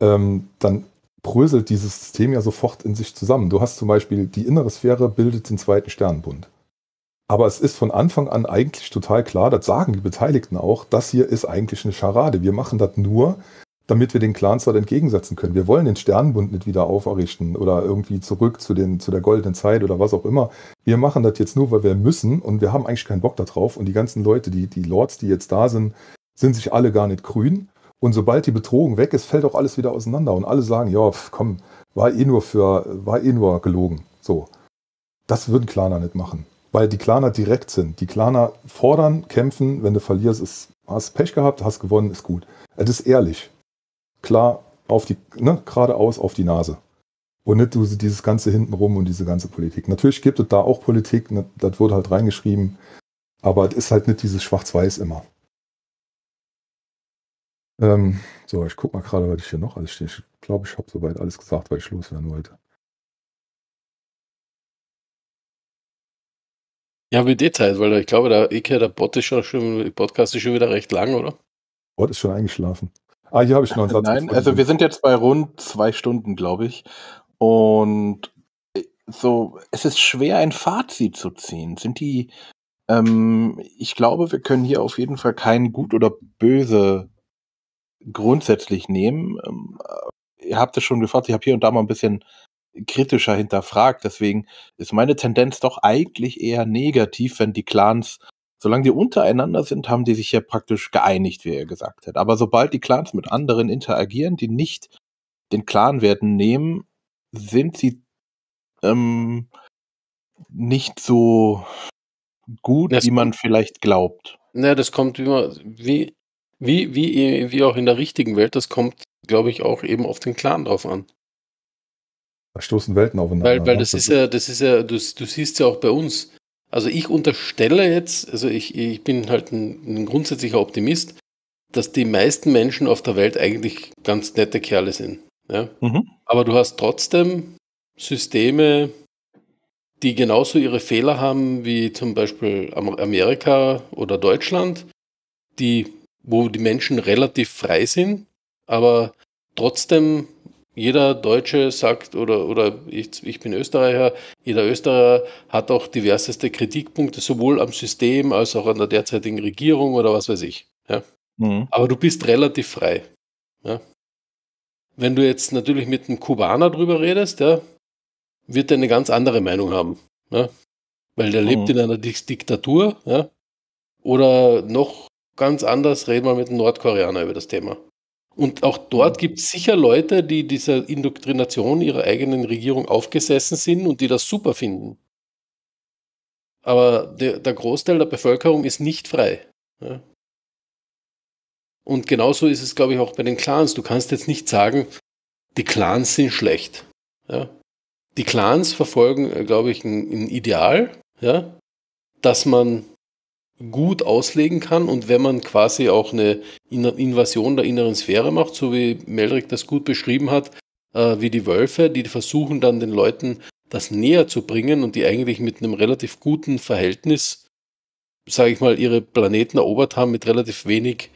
ähm, dann bröselt dieses System ja sofort in sich zusammen. Du hast zum Beispiel, die innere Sphäre bildet den zweiten Sternenbund. Aber es ist von Anfang an eigentlich total klar, das sagen die Beteiligten auch, das hier ist eigentlich eine Scharade. Wir machen das nur, damit wir den Clans dort entgegensetzen können. Wir wollen den Sternenbund nicht wieder auferrichten oder irgendwie zurück zu, den, zu der goldenen Zeit oder was auch immer. Wir machen das jetzt nur, weil wir müssen und wir haben eigentlich keinen Bock darauf. Und die ganzen Leute, die, die Lords, die jetzt da sind, sind sich alle gar nicht grün. Und sobald die Bedrohung weg ist, fällt auch alles wieder auseinander. Und alle sagen, ja, pf, komm, war eh nur für, war eh nur gelogen. So. Das würden Klaner nicht machen weil die Klaner direkt sind. Die Klaner fordern, kämpfen, wenn du verlierst, ist, hast Pech gehabt, hast gewonnen, ist gut. Es ist ehrlich. Klar, auf die, ne, geradeaus auf die Nase. Und nicht dieses ganze hintenrum und diese ganze Politik. Natürlich gibt es da auch Politik, ne, das wurde halt reingeschrieben, aber es ist halt nicht dieses Schwarz-Weiß immer. Ähm, so, ich guck mal gerade, was ich hier noch alles stehe. Ich glaube, ich habe soweit alles gesagt, weil ich loswerden wollte. Ja, wie Details, weil ich glaube, der Ike, der Bot ist schon, schon, Podcast ist schon wieder recht lang, oder? Bot ist schon eingeschlafen. Ah, hier habe ich noch einen *laughs* Satz. Nein, also wir sind jetzt bei rund zwei Stunden, glaube ich. Und äh, so, es ist schwer, ein Fazit zu ziehen. Sind die, ähm, ich glaube, wir können hier auf jeden Fall kein Gut oder Böse grundsätzlich nehmen. Ähm, äh, ihr habt es schon gefragt, ich habe hier und da mal ein bisschen kritischer hinterfragt. Deswegen ist meine Tendenz doch eigentlich eher negativ, wenn die Clans, solange die untereinander sind, haben die sich ja praktisch geeinigt, wie er gesagt hat. Aber sobald die Clans mit anderen interagieren, die nicht den Clan werden nehmen, sind sie ähm, nicht so gut, das wie man vielleicht glaubt. Na, das kommt immer, wie, wie, wie, wie auch in der richtigen Welt, das kommt, glaube ich, auch eben auf den Clan drauf an. Da stoßen Welten aufeinander. Weil, weil das, das, ist ja, das ist ja, du, du siehst ja auch bei uns. Also ich unterstelle jetzt, also ich, ich bin halt ein, ein grundsätzlicher Optimist, dass die meisten Menschen auf der Welt eigentlich ganz nette Kerle sind. Ja? Mhm. Aber du hast trotzdem Systeme, die genauso ihre Fehler haben wie zum Beispiel Amerika oder Deutschland, die, wo die Menschen relativ frei sind, aber trotzdem jeder Deutsche sagt, oder, oder ich, ich bin Österreicher, jeder Österreicher hat auch diverseste Kritikpunkte, sowohl am System als auch an der derzeitigen Regierung oder was weiß ich. Ja? Mhm. Aber du bist relativ frei. Ja? Wenn du jetzt natürlich mit einem Kubaner drüber redest, ja, wird er eine ganz andere Meinung haben. Ja? Weil der mhm. lebt in einer Diktatur. Ja? Oder noch ganz anders reden wir mit einem Nordkoreaner über das Thema. Und auch dort gibt es sicher Leute, die dieser Indoktrination ihrer eigenen Regierung aufgesessen sind und die das super finden. Aber der, der Großteil der Bevölkerung ist nicht frei. Ja? Und genauso ist es, glaube ich, auch bei den Clans. Du kannst jetzt nicht sagen, die Clans sind schlecht. Ja? Die Clans verfolgen, äh, glaube ich, ein, ein Ideal, ja? dass man gut auslegen kann und wenn man quasi auch eine Invasion der inneren Sphäre macht, so wie Meldrick das gut beschrieben hat, äh, wie die Wölfe, die versuchen dann den Leuten das näher zu bringen und die eigentlich mit einem relativ guten Verhältnis, sage ich mal, ihre Planeten erobert haben mit relativ wenig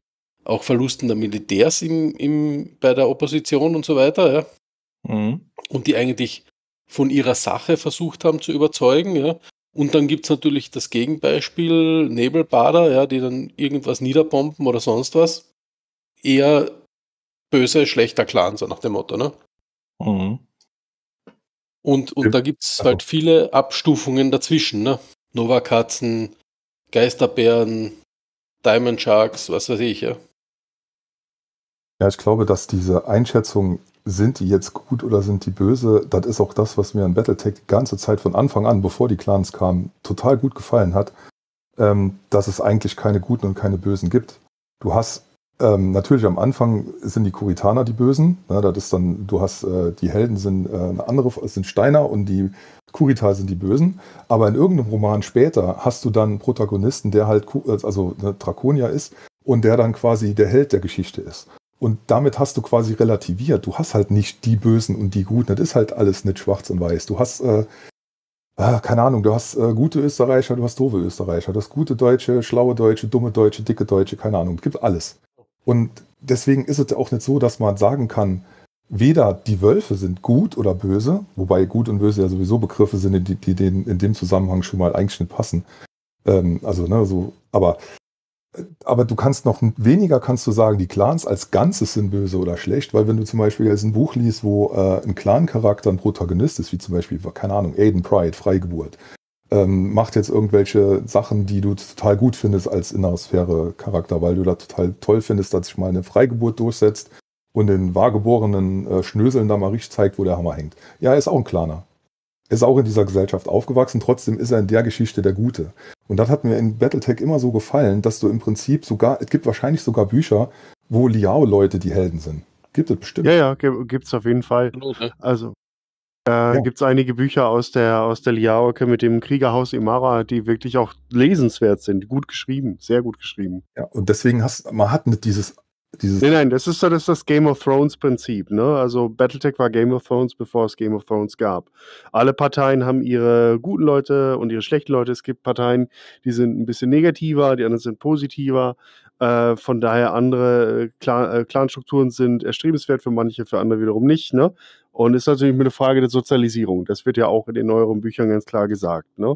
auch Verlusten der Militärs im, im, bei der Opposition und so weiter, ja. Mhm. Und die eigentlich von ihrer Sache versucht haben zu überzeugen, ja. Und dann gibt es natürlich das Gegenbeispiel, Nebelbader, ja, die dann irgendwas niederbomben oder sonst was. Eher böse, schlechter Clan, so nach dem Motto, ne? Mhm. Und, und da gibt es halt viele Abstufungen dazwischen, ne? Novakatzen, Geisterbären, Diamond Sharks, was weiß ich, ja. Ja, ich glaube, dass diese Einschätzung, sind die jetzt gut oder sind die böse, das ist auch das, was mir an Battletech die ganze Zeit von Anfang an, bevor die Clans kamen, total gut gefallen hat, ähm, dass es eigentlich keine Guten und keine Bösen gibt. Du hast ähm, natürlich am Anfang sind die Kuritaner die Bösen. Ne, das ist dann, du hast äh, die Helden sind äh, eine andere, sind Steiner und die Kurital sind die Bösen. Aber in irgendeinem Roman später hast du dann einen Protagonisten, der halt also eine Draconia ist und der dann quasi der Held der Geschichte ist. Und damit hast du quasi relativiert. Du hast halt nicht die Bösen und die Guten. Das ist halt alles nicht schwarz und weiß. Du hast, äh, ah, keine Ahnung, du hast äh, gute Österreicher, du hast doofe Österreicher. Du hast gute Deutsche, schlaue Deutsche, dumme Deutsche, dicke Deutsche, keine Ahnung. Es gibt alles. Und deswegen ist es auch nicht so, dass man sagen kann, weder die Wölfe sind gut oder böse, wobei gut und böse ja sowieso Begriffe sind, die, die, die in dem Zusammenhang schon mal eigentlich nicht passen. Ähm, also, ne, so, aber aber du kannst noch weniger kannst du sagen, die Clans als Ganzes sind böse oder schlecht, weil wenn du zum Beispiel jetzt ein Buch liest, wo äh, ein Clan-Charakter ein Protagonist ist, wie zum Beispiel, keine Ahnung, Aiden Pride, Freigeburt, ähm, macht jetzt irgendwelche Sachen, die du total gut findest als innere Sphäre-Charakter, weil du da total toll findest, dass sich mal eine Freigeburt durchsetzt und den wahrgeborenen äh, Schnöseln da mal richtig zeigt, wo der Hammer hängt. Ja, er ist auch ein Claner. Er ist auch in dieser Gesellschaft aufgewachsen, trotzdem ist er in der Geschichte der Gute. Und das hat mir in Battletech immer so gefallen, dass du im Prinzip sogar, es gibt wahrscheinlich sogar Bücher, wo Liao-Leute die Helden sind. Gibt es bestimmt. Ja, ja, gibt es auf jeden Fall. Also äh, ja. gibt es einige Bücher aus der, aus der Liao-Ecke mit dem Kriegerhaus Imara, die wirklich auch lesenswert sind, gut geschrieben, sehr gut geschrieben. Ja, und deswegen hast man hat nicht dieses dieses nein, nein, das ist so halt das, das Game of Thrones Prinzip. Ne? Also Battletech war Game of Thrones, bevor es Game of Thrones gab. Alle Parteien haben ihre guten Leute und ihre schlechten Leute. Es gibt Parteien, die sind ein bisschen negativer, die anderen sind positiver. Äh, von daher andere äh, Clan, äh, Clanstrukturen sind erstrebenswert für manche, für andere wiederum nicht. Ne? Und ist natürlich eine Frage der Sozialisierung. Das wird ja auch in den neueren Büchern ganz klar gesagt. Ne?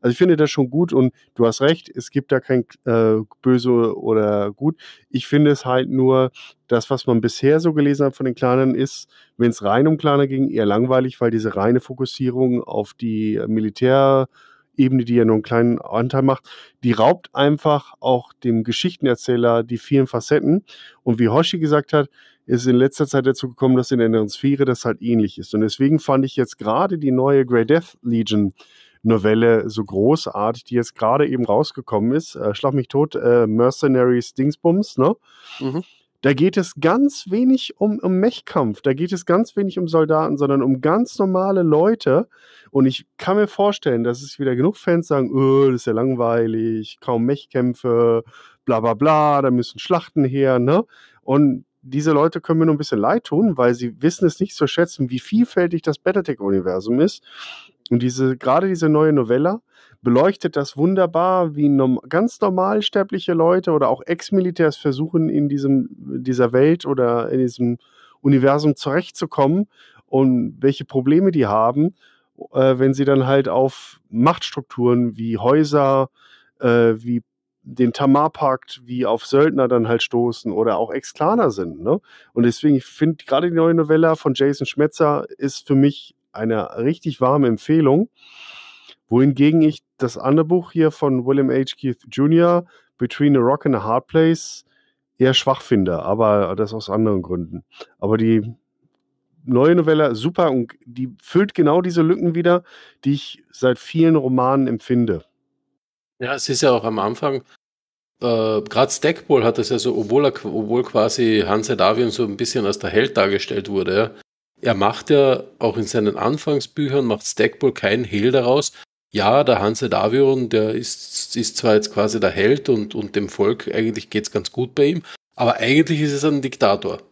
Also ich finde das schon gut und du hast recht, es gibt da kein äh, böse oder gut. Ich finde es halt nur, das, was man bisher so gelesen hat von den Clanern, ist, wenn es rein um Claner ging, eher langweilig, weil diese reine Fokussierung auf die Militär- Ebene, die ja nur einen kleinen Anteil macht, die raubt einfach auch dem Geschichtenerzähler die vielen Facetten. Und wie Hoshi gesagt hat, ist in letzter Zeit dazu gekommen, dass in der inneren Sphäre das halt ähnlich ist. Und deswegen fand ich jetzt gerade die neue Grey Death Legion Novelle so großartig, die jetzt gerade eben rausgekommen ist. Äh, Schlag mich tot, äh, Mercenaries Dingsbums, ne? Mhm. Da geht es ganz wenig um, um Mechkampf, da geht es ganz wenig um Soldaten, sondern um ganz normale Leute. Und ich kann mir vorstellen, dass es wieder genug Fans sagen, öh, das ist ja langweilig, kaum Mechkämpfe, bla bla bla, da müssen Schlachten her, ne? Und diese Leute können mir nur ein bisschen leid tun, weil sie wissen es nicht zu schätzen, wie vielfältig das Battletech-Universum ist und diese, gerade diese neue Novella beleuchtet das wunderbar, wie norm ganz normalsterbliche Leute oder auch Ex-Militärs versuchen, in diesem, dieser Welt oder in diesem Universum zurechtzukommen und welche Probleme die haben, äh, wenn sie dann halt auf Machtstrukturen wie Häuser, äh, wie den Tamar-Pakt wie auf Söldner dann halt stoßen oder auch Ex-Klaner sind. Ne? Und deswegen, finde ich gerade die neue Novella von Jason Schmetzer ist für mich eine richtig warme Empfehlung. Wohingegen ich das andere Buch hier von William H. Keith Jr., Between a Rock and a Hard Place, eher schwach finde, aber das aus anderen Gründen. Aber die neue Novelle super und die füllt genau diese Lücken wieder, die ich seit vielen Romanen empfinde. Ja, es ist ja auch am Anfang, äh, gerade Stackpole hat das ja so, obwohl, er, obwohl quasi Hans Edavion so ein bisschen als der Held dargestellt wurde, ja, er macht ja auch in seinen Anfangsbüchern, macht Stackpole keinen Hehl daraus. Ja, der Hanse Davion, der ist, ist zwar jetzt quasi der Held und, und dem Volk eigentlich geht es ganz gut bei ihm, aber eigentlich ist es ein Diktator.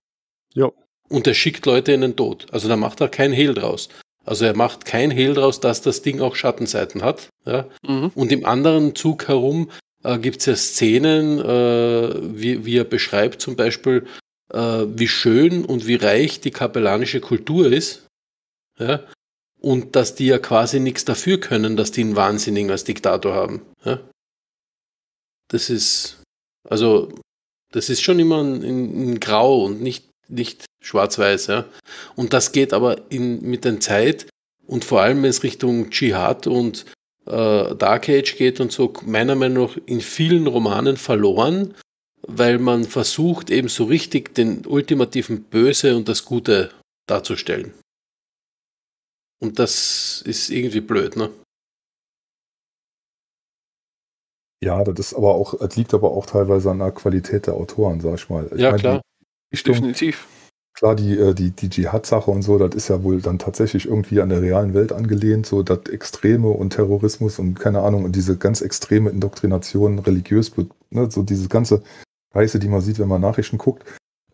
Ja. Und er schickt Leute in den Tod. Also da macht er keinen Hehl draus. Also er macht kein Hehl draus, dass das Ding auch Schattenseiten hat. Ja? Mhm. Und im anderen Zug herum äh, gibt es ja Szenen, äh, wie, wie, er beschreibt zum Beispiel, äh, wie schön und wie reich die kapellanische Kultur ist. Ja? Und dass die ja quasi nichts dafür können, dass die einen Wahnsinnigen als Diktator haben. Ja? Das ist, also, das ist schon immer ein, ein, ein Grau und nicht, nicht schwarz-weiß. Ja? Und das geht aber in, mit der Zeit und vor allem, wenn es Richtung Dschihad und äh, Dark Age geht und so, meiner Meinung nach in vielen Romanen verloren weil man versucht eben so richtig den ultimativen Böse und das Gute darzustellen. Und das ist irgendwie blöd, ne? Ja, das ist aber auch, das liegt aber auch teilweise an der Qualität der Autoren, sag ich mal. Ich ja, meine, klar. Richtung, Definitiv. Klar, die, äh, die, die Dschihad-Sache und so, das ist ja wohl dann tatsächlich irgendwie an der realen Welt angelehnt, so das Extreme und Terrorismus und keine Ahnung und diese ganz extreme Indoktrination religiös, ne, so dieses ganze Scheiße, die man sieht, wenn man Nachrichten guckt.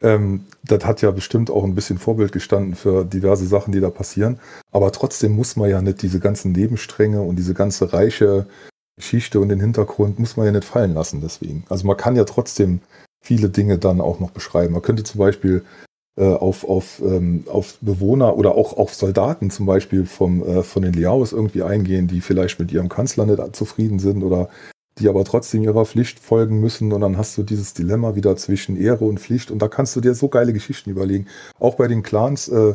Ähm, das hat ja bestimmt auch ein bisschen Vorbild gestanden für diverse Sachen, die da passieren. Aber trotzdem muss man ja nicht diese ganzen Nebenstränge und diese ganze reiche Geschichte und den Hintergrund muss man ja nicht fallen lassen deswegen. Also man kann ja trotzdem viele Dinge dann auch noch beschreiben. Man könnte zum Beispiel äh, auf, auf, ähm, auf Bewohner oder auch auf Soldaten zum Beispiel vom, äh, von den Liaos irgendwie eingehen, die vielleicht mit ihrem Kanzler nicht zufrieden sind oder die aber trotzdem ihrer Pflicht folgen müssen. Und dann hast du dieses Dilemma wieder zwischen Ehre und Pflicht. Und da kannst du dir so geile Geschichten überlegen. Auch bei den Clans, äh, äh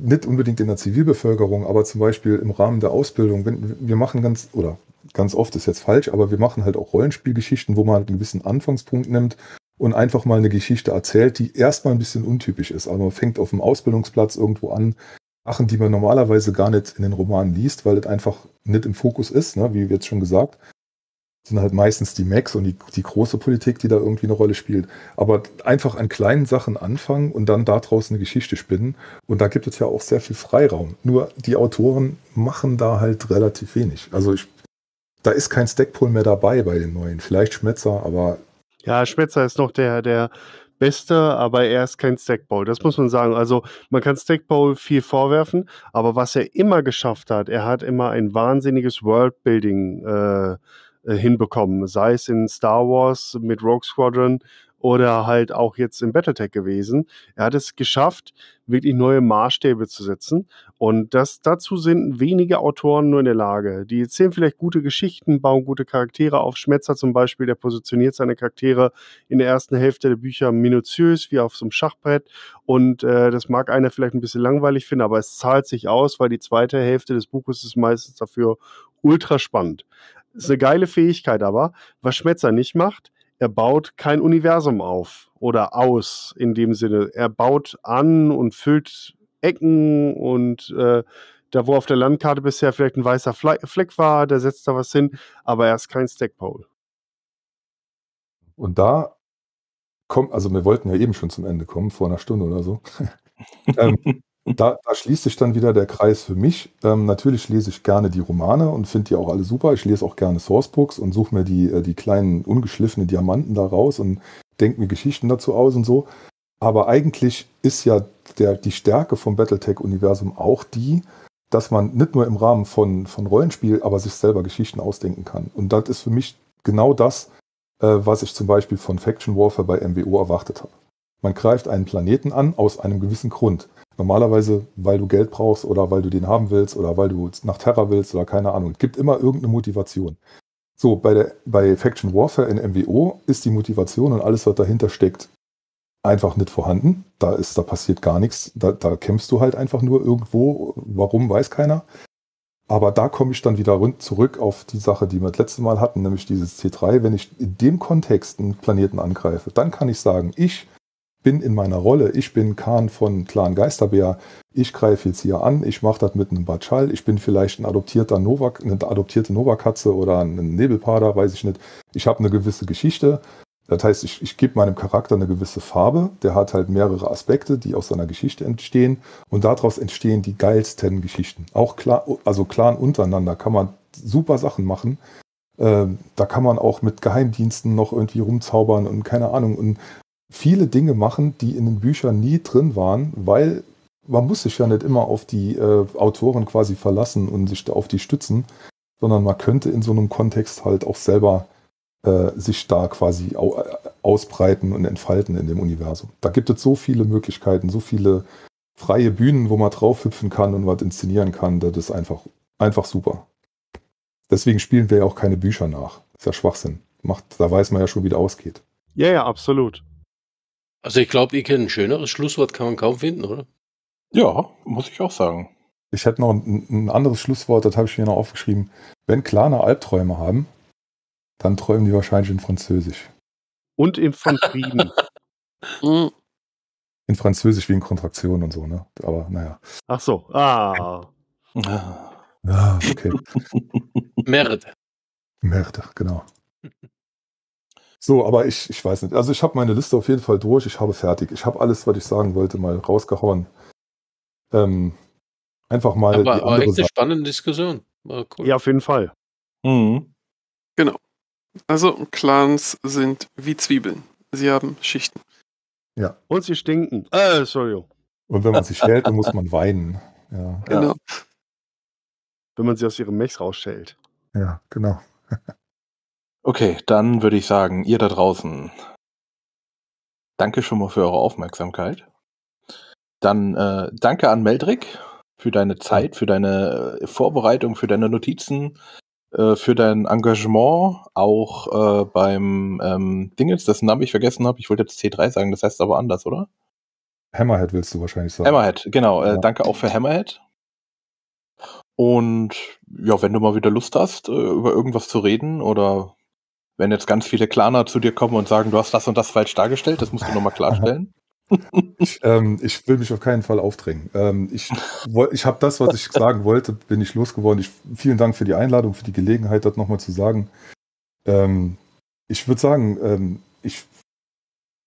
nicht unbedingt in der Zivilbevölkerung, aber zum Beispiel im Rahmen der Ausbildung. wir machen ganz, oder ganz oft ist jetzt falsch, aber wir machen halt auch Rollenspielgeschichten, wo man halt einen gewissen Anfangspunkt nimmt und einfach mal eine Geschichte erzählt, die erstmal ein bisschen untypisch ist. Also man fängt auf dem Ausbildungsplatz irgendwo an, Sachen, die man normalerweise gar nicht in den Romanen liest, weil das einfach nicht im Fokus ist, ne, wie jetzt schon gesagt sind halt meistens die Macs und die, die große Politik, die da irgendwie eine Rolle spielt. Aber einfach an kleinen Sachen anfangen und dann daraus eine Geschichte spinnen. Und da gibt es ja auch sehr viel Freiraum. Nur die Autoren machen da halt relativ wenig. Also ich, da ist kein Stackpool mehr dabei bei den neuen. Vielleicht Schmetzer, aber. Ja, Schmetzer ist noch der, der Beste, aber er ist kein Stackbowl. Das muss man sagen. Also man kann Stackbowl viel vorwerfen, aber was er immer geschafft hat, er hat immer ein wahnsinniges Worldbuilding äh, äh, hinbekommen. Sei es in Star Wars mit Rogue Squadron oder halt auch jetzt im Battletech gewesen. Er hat es geschafft, wirklich neue Maßstäbe zu setzen. Und das, dazu sind wenige Autoren nur in der Lage. Die erzählen vielleicht gute Geschichten, bauen gute Charaktere auf. Schmetzer zum Beispiel, der positioniert seine Charaktere in der ersten Hälfte der Bücher minutiös, wie auf so einem Schachbrett. Und äh, das mag einer vielleicht ein bisschen langweilig finden, aber es zahlt sich aus, weil die zweite Hälfte des Buches ist meistens dafür ultra spannend. Ist eine geile Fähigkeit aber. Was Schmetzer nicht macht, er baut kein Universum auf oder aus in dem Sinne. Er baut an und füllt Ecken und äh, da, wo auf der Landkarte bisher vielleicht ein weißer Fleck war, der setzt da was hin, aber er ist kein Stackpole. Und da kommt, also wir wollten ja eben schon zum Ende kommen, vor einer Stunde oder so. *laughs* ähm, da, da, schließt sich dann wieder der Kreis für mich. Ähm, natürlich lese ich gerne die Romane und finde die auch alle super. Ich lese auch gerne Sourcebooks und suche mir die, äh, die kleinen ungeschliffenen Diamanten da raus und denke mir Geschichten dazu aus und so. Aber eigentlich ist ja der, die Stärke vom Battletech-Universum auch die, dass man nicht nur im Rahmen von, von Rollenspiel, aber sich selber Geschichten ausdenken kann. Und das ist für mich genau das, äh, was ich zum Beispiel von Faction Warfare bei MWO erwartet habe. Man greift einen Planeten an aus einem gewissen Grund. Normalerweise, weil du Geld brauchst oder weil du den haben willst oder weil du nach Terra willst oder keine Ahnung. Es gibt immer irgendeine Motivation. So, bei, der, bei Faction Warfare in MWO ist die Motivation und alles, was dahinter steckt, einfach nicht vorhanden. Da, ist, da passiert gar nichts. Da, da kämpfst du halt einfach nur irgendwo. Warum, weiß keiner. Aber da komme ich dann wieder rund zurück auf die Sache, die wir das letzte Mal hatten, nämlich dieses C3. Wenn ich in dem Kontext einen Planeten angreife, dann kann ich sagen, ich bin in meiner Rolle, ich bin Kahn von Clan Geisterbär, ich greife jetzt hier an, ich mache das mit einem Batschall, ich bin vielleicht ein adoptierter Novak, eine adoptierte Novakatze oder ein Nebelpader, weiß ich nicht. Ich habe eine gewisse Geschichte. Das heißt, ich, ich gebe meinem Charakter eine gewisse Farbe. Der hat halt mehrere Aspekte, die aus seiner Geschichte entstehen. Und daraus entstehen die geilsten Geschichten. Auch klar, also Clan untereinander kann man super Sachen machen. Ähm, da kann man auch mit Geheimdiensten noch irgendwie rumzaubern und keine Ahnung. Und viele Dinge machen, die in den Büchern nie drin waren, weil man muss sich ja nicht immer auf die äh, Autoren quasi verlassen und sich da auf die stützen, sondern man könnte in so einem Kontext halt auch selber äh, sich da quasi au äh, ausbreiten und entfalten in dem Universum. Da gibt es so viele Möglichkeiten, so viele freie Bühnen, wo man draufhüpfen kann und was inszenieren kann. Das ist einfach, einfach super. Deswegen spielen wir ja auch keine Bücher nach. ist ja Schwachsinn. Macht, da weiß man ja schon, wie das ausgeht. Ja, ja, absolut. Also ich glaube, ich ein schöneres Schlusswort kann man kaum finden, oder? Ja, muss ich auch sagen. Ich hätte noch ein, ein anderes Schlusswort, das habe ich mir noch aufgeschrieben. Wenn Klana Albträume haben, dann träumen die wahrscheinlich in Französisch. Und im Frieden. *laughs* Mhm. in Französisch wie in Kontraktionen und so, ne? Aber naja. Ach so. Ah. Ah, ah okay. *laughs* Merde. Merde, genau. *laughs* So, aber ich, ich weiß nicht. Also ich habe meine Liste auf jeden Fall durch. Ich habe fertig. Ich habe alles, was ich sagen wollte, mal rausgehauen. Ähm, einfach mal. Aber, die aber echt eine spannende Diskussion. Cool. Ja, auf jeden Fall. Mhm. Genau. Also Clans sind wie Zwiebeln. Sie haben Schichten. Ja. Und sie stinken. Äh, sorry. Und wenn man sie schält, dann muss man weinen. Ja. Genau. Wenn man sie aus ihrem Mechs rausschält. Ja, genau. Okay, dann würde ich sagen, ihr da draußen, danke schon mal für eure Aufmerksamkeit. Dann äh, danke an Meldrick für deine Zeit, für deine äh, Vorbereitung, für deine Notizen, äh, für dein Engagement, auch äh, beim ähm, Dingens, dessen Namen ich vergessen habe. Ich wollte jetzt C3 sagen, das heißt aber anders, oder? Hammerhead willst du wahrscheinlich sagen. Hammerhead, genau. Äh, ja. danke auch für Hammerhead. Und ja, wenn du mal wieder Lust hast, äh, über irgendwas zu reden oder wenn jetzt ganz viele Klaner zu dir kommen und sagen, du hast das und das falsch dargestellt, das musst du nochmal klarstellen. *laughs* ähm, ich will mich auf keinen Fall aufdrängen. Ähm, ich ich habe das, was ich sagen wollte, bin ich losgeworden. Ich, vielen Dank für die Einladung, für die Gelegenheit, das nochmal zu sagen. Ähm, ich würde sagen, ähm, ich,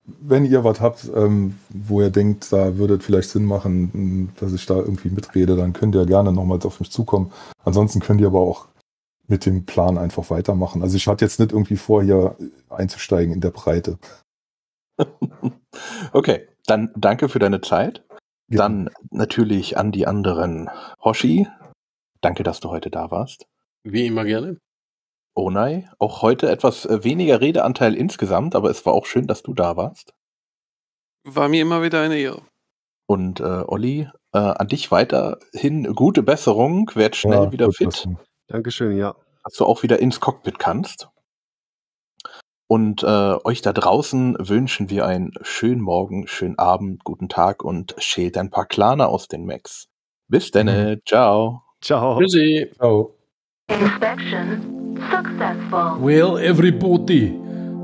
wenn ihr was habt, ähm, wo ihr denkt, da würde es vielleicht Sinn machen, dass ich da irgendwie mitrede, dann könnt ihr gerne nochmals auf mich zukommen. Ansonsten könnt ihr aber auch mit dem Plan einfach weitermachen. Also ich hatte jetzt nicht irgendwie vor, hier einzusteigen in der Breite. *laughs* okay, dann danke für deine Zeit. Ja. Dann natürlich an die anderen. Hoshi, danke, dass du heute da warst. Wie immer gerne. Onai, auch heute etwas äh, weniger Redeanteil insgesamt, aber es war auch schön, dass du da warst. War mir immer wieder eine Ehre. Und äh, Olli, äh, an dich weiterhin gute Besserung, werd schnell ja, wieder fit. Lassen. Dankeschön, ja. Dass du auch wieder ins Cockpit kannst. Und äh, euch da draußen wünschen wir einen schönen Morgen, schönen Abend, guten Tag und schält ein paar Klane aus den Macs. Bis denn, mhm. ciao. Ciao. Tschüssi. Ciao. Inspection successful. Well, everybody,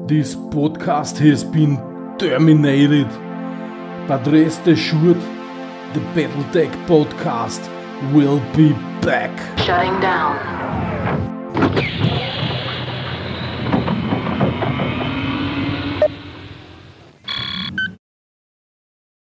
this podcast has been terminated. But rest assured, the Battletech podcast We'll be back. Shutting down.